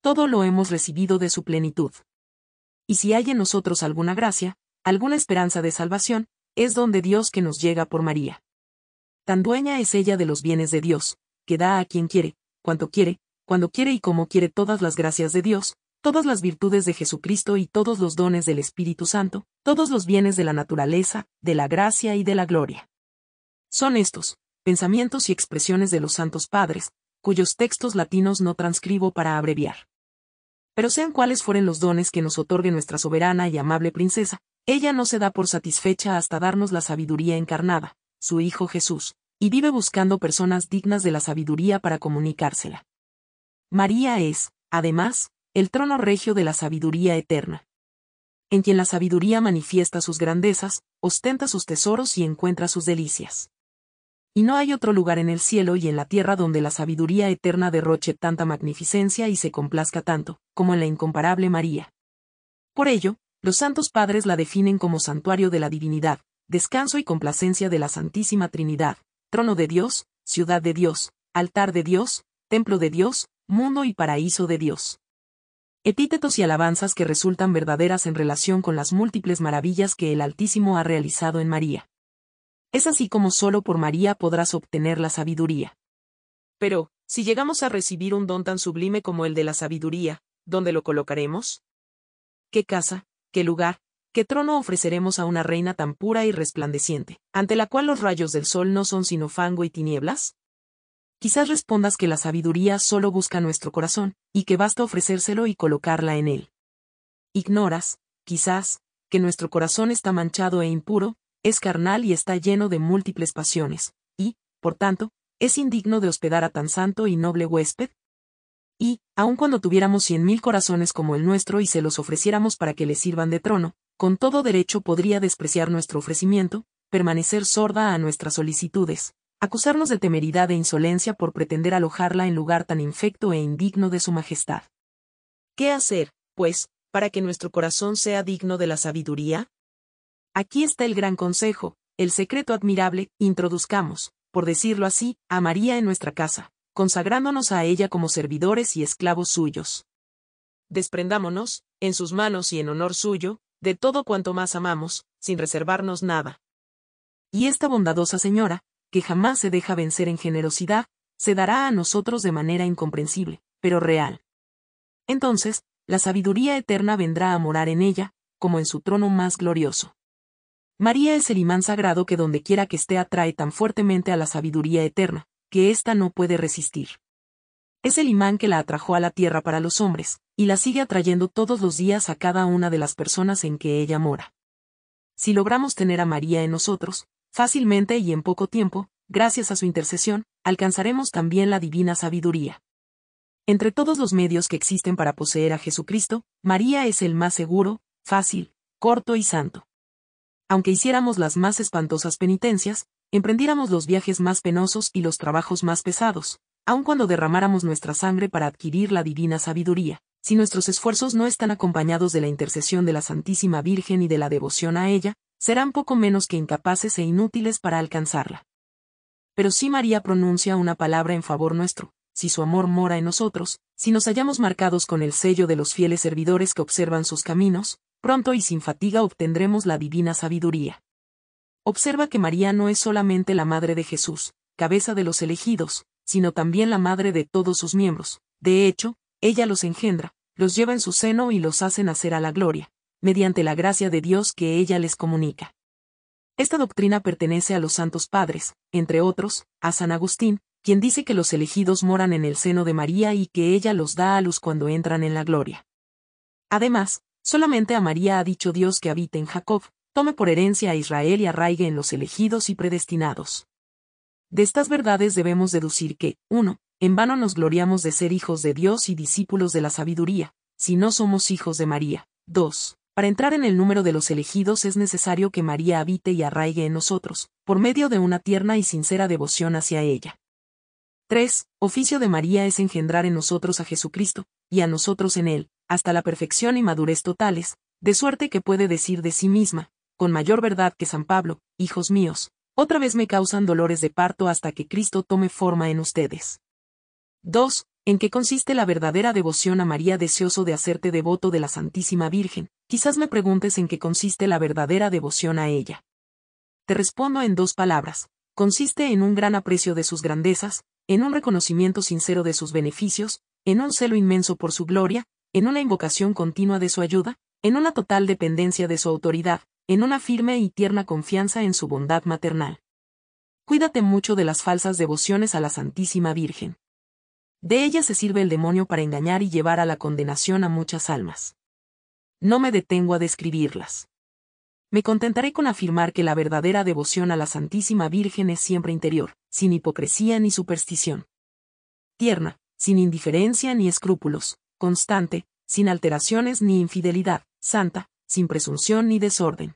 Todo lo hemos recibido de su plenitud. Y si hay en nosotros alguna gracia, alguna esperanza de salvación, es donde Dios que nos llega por María. Tan dueña es ella de los bienes de Dios, que da a quien quiere, cuanto quiere, cuando quiere y como quiere todas las gracias de Dios, todas las virtudes de Jesucristo y todos los dones del Espíritu Santo, todos los bienes de la naturaleza, de la gracia y de la gloria. Son estos, pensamientos y expresiones de los santos padres, cuyos textos latinos no transcribo para abreviar. Pero sean cuales fueren los dones que nos otorgue nuestra soberana y amable princesa, ella no se da por satisfecha hasta darnos la sabiduría encarnada, su Hijo Jesús, y vive buscando personas dignas de la sabiduría para comunicársela. María es, además, el trono regio de la sabiduría eterna. En quien la sabiduría manifiesta sus grandezas, ostenta sus tesoros y encuentra sus delicias. Y no hay otro lugar en el cielo y en la tierra donde la sabiduría eterna derroche tanta magnificencia y se complazca tanto, como en la incomparable María. Por ello, los santos padres la definen como santuario de la divinidad, descanso y complacencia de la Santísima Trinidad, trono de Dios, ciudad de Dios, altar de Dios, templo de Dios, mundo y paraíso de Dios. Epítetos y alabanzas que resultan verdaderas en relación con las múltiples maravillas que el Altísimo ha realizado en María. Es así como solo por María podrás obtener la sabiduría. Pero, si llegamos a recibir un don tan sublime como el de la sabiduría, ¿dónde lo colocaremos? ¿Qué casa, qué lugar, ¿Qué trono ofreceremos a una reina tan pura y resplandeciente, ante la cual los rayos del sol no son sino fango y tinieblas? Quizás respondas que la sabiduría solo busca nuestro corazón, y que basta ofrecérselo y colocarla en él. Ignoras, quizás, que nuestro corazón está manchado e impuro, es carnal y está lleno de múltiples pasiones, y, por tanto, es indigno de hospedar a tan santo y noble huésped, y, aun cuando tuviéramos cien mil corazones como el nuestro y se los ofreciéramos para que le sirvan de trono, con todo derecho podría despreciar nuestro ofrecimiento, permanecer sorda a nuestras solicitudes, acusarnos de temeridad e insolencia por pretender alojarla en lugar tan infecto e indigno de su majestad. ¿Qué hacer, pues, para que nuestro corazón sea digno de la sabiduría? Aquí está el gran consejo, el secreto admirable, introduzcamos, por decirlo así, a María en nuestra casa, consagrándonos a ella como servidores y esclavos suyos. Desprendámonos, en sus manos y en honor suyo, de todo cuanto más amamos, sin reservarnos nada. Y esta bondadosa señora, que jamás se deja vencer en generosidad, se dará a nosotros de manera incomprensible, pero real. Entonces, la sabiduría eterna vendrá a morar en ella, como en su trono más glorioso. María es el imán sagrado que dondequiera que esté atrae tan fuertemente a la sabiduría eterna, que ésta no puede resistir. Es el imán que la atrajo a la tierra para los hombres, y la sigue atrayendo todos los días a cada una de las personas en que ella mora. Si logramos tener a María en nosotros, fácilmente y en poco tiempo, gracias a su intercesión, alcanzaremos también la divina sabiduría. Entre todos los medios que existen para poseer a Jesucristo, María es el más seguro, fácil, corto y santo. Aunque hiciéramos las más espantosas penitencias, emprendiéramos los viajes más penosos y los trabajos más pesados, aun cuando derramáramos nuestra sangre para adquirir la divina sabiduría, si nuestros esfuerzos no están acompañados de la intercesión de la Santísima Virgen y de la devoción a ella, serán poco menos que incapaces e inútiles para alcanzarla. Pero si María pronuncia una palabra en favor nuestro, si su amor mora en nosotros, si nos hallamos marcados con el sello de los fieles servidores que observan sus caminos, pronto y sin fatiga obtendremos la divina sabiduría. Observa que María no es solamente la madre de Jesús, cabeza de los elegidos, sino también la madre de todos sus miembros. De hecho, ella los engendra, los lleva en su seno y los hace nacer a la gloria, mediante la gracia de Dios que ella les comunica. Esta doctrina pertenece a los santos padres, entre otros, a San Agustín, quien dice que los elegidos moran en el seno de María y que ella los da a luz cuando entran en la gloria. Además, solamente a María ha dicho Dios que habite en Jacob, tome por herencia a Israel y arraigue en los elegidos y predestinados. De estas verdades debemos deducir que, uno, en vano nos gloriamos de ser hijos de Dios y discípulos de la sabiduría, si no somos hijos de María. 2. Para entrar en el número de los elegidos es necesario que María habite y arraigue en nosotros, por medio de una tierna y sincera devoción hacia ella. 3. Oficio de María es engendrar en nosotros a Jesucristo, y a nosotros en Él, hasta la perfección y madurez totales, de suerte que puede decir de sí misma, con mayor verdad que San Pablo, hijos míos, otra vez me causan dolores de parto hasta que Cristo tome forma en ustedes. 2. ¿En qué consiste la verdadera devoción a María deseoso de hacerte devoto de la Santísima Virgen? Quizás me preguntes en qué consiste la verdadera devoción a ella. Te respondo en dos palabras. Consiste en un gran aprecio de sus grandezas, en un reconocimiento sincero de sus beneficios, en un celo inmenso por su gloria, en una invocación continua de su ayuda, en una total dependencia de su autoridad, en una firme y tierna confianza en su bondad maternal. Cuídate mucho de las falsas devociones a la Santísima Virgen. De ella se sirve el demonio para engañar y llevar a la condenación a muchas almas. No me detengo a describirlas. Me contentaré con afirmar que la verdadera devoción a la Santísima Virgen es siempre interior, sin hipocresía ni superstición. Tierna, sin indiferencia ni escrúpulos, constante, sin alteraciones ni infidelidad, santa, sin presunción ni desorden.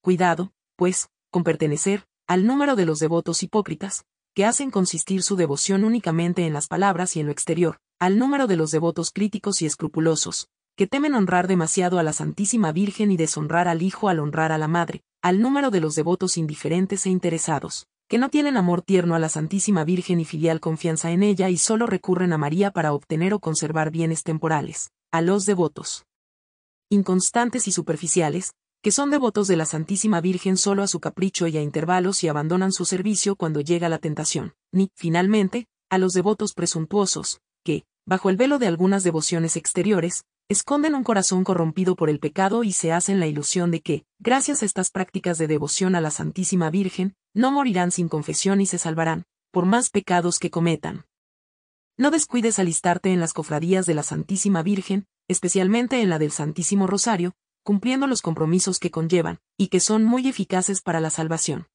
Cuidado, pues, con pertenecer, al número de los devotos hipócritas, que hacen consistir su devoción únicamente en las palabras y en lo exterior, al número de los devotos críticos y escrupulosos, que temen honrar demasiado a la Santísima Virgen y deshonrar al Hijo al honrar a la Madre, al número de los devotos indiferentes e interesados, que no tienen amor tierno a la Santísima Virgen y filial confianza en ella y solo recurren a María para obtener o conservar bienes temporales, a los devotos inconstantes y superficiales, que son devotos de la Santísima Virgen solo a su capricho y a intervalos y abandonan su servicio cuando llega la tentación, ni, finalmente, a los devotos presuntuosos, que, bajo el velo de algunas devociones exteriores, esconden un corazón corrompido por el pecado y se hacen la ilusión de que, gracias a estas prácticas de devoción a la Santísima Virgen, no morirán sin confesión y se salvarán, por más pecados que cometan. No descuides alistarte en las cofradías de la Santísima Virgen, especialmente en la del Santísimo Rosario, cumpliendo los compromisos que conllevan, y que son muy eficaces para la salvación.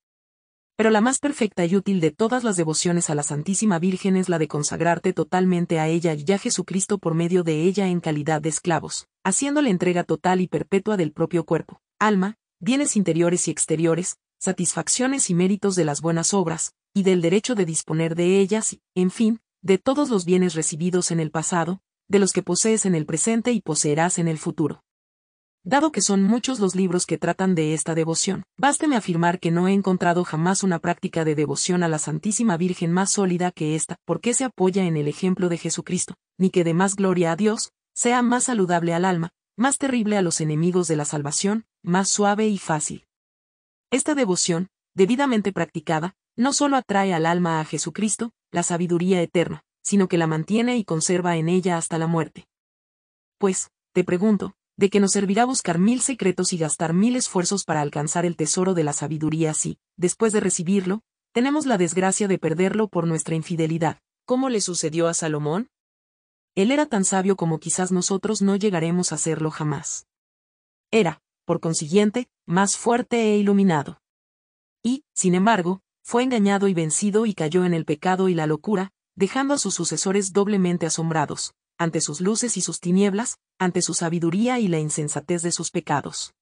Pero la más perfecta y útil de todas las devociones a la Santísima Virgen es la de consagrarte totalmente a ella y a Jesucristo por medio de ella en calidad de esclavos, haciéndole entrega total y perpetua del propio cuerpo, alma, bienes interiores y exteriores, satisfacciones y méritos de las buenas obras, y del derecho de disponer de ellas y, en fin, de todos los bienes recibidos en el pasado, de los que posees en el presente y poseerás en el futuro. Dado que son muchos los libros que tratan de esta devoción, básteme afirmar que no he encontrado jamás una práctica de devoción a la Santísima Virgen más sólida que esta, porque se apoya en el ejemplo de Jesucristo, ni que de más gloria a Dios, sea más saludable al alma, más terrible a los enemigos de la salvación, más suave y fácil. Esta devoción, debidamente practicada, no solo atrae al alma a Jesucristo, la sabiduría eterna, sino que la mantiene y conserva en ella hasta la muerte. Pues, te pregunto, de que nos servirá buscar mil secretos y gastar mil esfuerzos para alcanzar el tesoro de la sabiduría si, después de recibirlo, tenemos la desgracia de perderlo por nuestra infidelidad, ¿Cómo le sucedió a Salomón. Él era tan sabio como quizás nosotros no llegaremos a serlo jamás. Era, por consiguiente, más fuerte e iluminado. Y, sin embargo, fue engañado y vencido y cayó en el pecado y la locura, dejando a sus sucesores doblemente asombrados, ante sus luces y sus tinieblas, ante su sabiduría y la insensatez de sus pecados.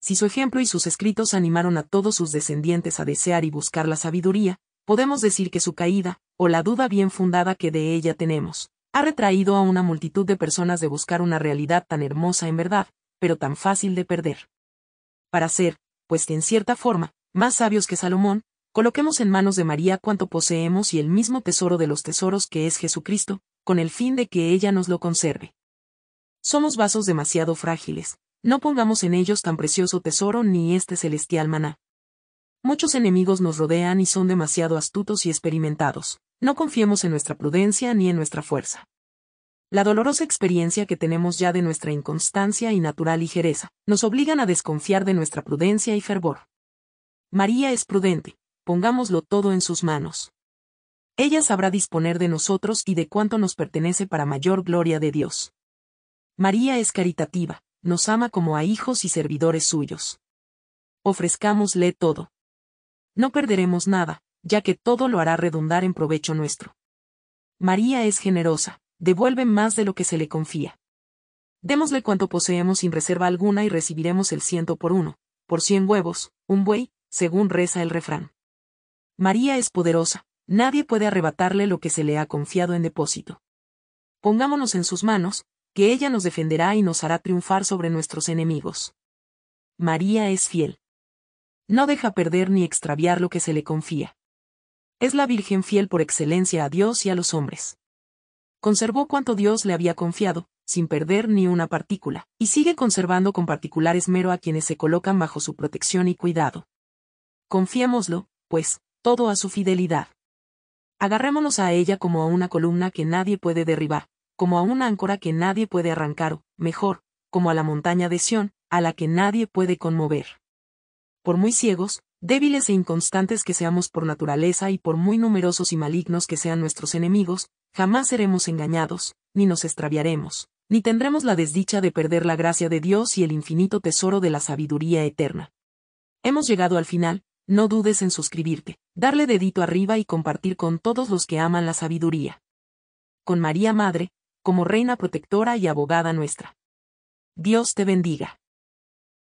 Si su ejemplo y sus escritos animaron a todos sus descendientes a desear y buscar la sabiduría, podemos decir que su caída, o la duda bien fundada que de ella tenemos, ha retraído a una multitud de personas de buscar una realidad tan hermosa en verdad, pero tan fácil de perder. Para ser, pues que en cierta forma, más sabios que Salomón, coloquemos en manos de María cuanto poseemos y el mismo tesoro de los tesoros que es Jesucristo, con el fin de que ella nos lo conserve. Somos vasos demasiado frágiles, no pongamos en ellos tan precioso tesoro ni este celestial maná. Muchos enemigos nos rodean y son demasiado astutos y experimentados, no confiemos en nuestra prudencia ni en nuestra fuerza. La dolorosa experiencia que tenemos ya de nuestra inconstancia y natural ligereza, nos obligan a desconfiar de nuestra prudencia y fervor. María es prudente, pongámoslo todo en sus manos. Ella sabrá disponer de nosotros y de cuánto nos pertenece para mayor gloria de Dios. María es caritativa, nos ama como a hijos y servidores suyos. Ofrezcámosle todo. No perderemos nada, ya que todo lo hará redundar en provecho nuestro. María es generosa, devuelve más de lo que se le confía. Démosle cuanto poseemos sin reserva alguna y recibiremos el ciento por uno, por cien huevos, un buey, según reza el refrán. María es poderosa, Nadie puede arrebatarle lo que se le ha confiado en depósito. Pongámonos en sus manos, que ella nos defenderá y nos hará triunfar sobre nuestros enemigos. María es fiel. No deja perder ni extraviar lo que se le confía. Es la Virgen fiel por excelencia a Dios y a los hombres. Conservó cuanto Dios le había confiado, sin perder ni una partícula, y sigue conservando con particular esmero a quienes se colocan bajo su protección y cuidado. Confiémoslo, pues, todo a su fidelidad. Agarrémonos a ella como a una columna que nadie puede derribar, como a una áncora que nadie puede arrancar, o, mejor, como a la montaña de Sión, a la que nadie puede conmover. Por muy ciegos, débiles e inconstantes que seamos por naturaleza y por muy numerosos y malignos que sean nuestros enemigos, jamás seremos engañados, ni nos extraviaremos, ni tendremos la desdicha de perder la gracia de Dios y el infinito tesoro de la sabiduría eterna. Hemos llegado al final, no dudes en suscribirte, darle dedito arriba y compartir con todos los que aman la sabiduría. Con María Madre, como Reina Protectora y Abogada nuestra. Dios te bendiga.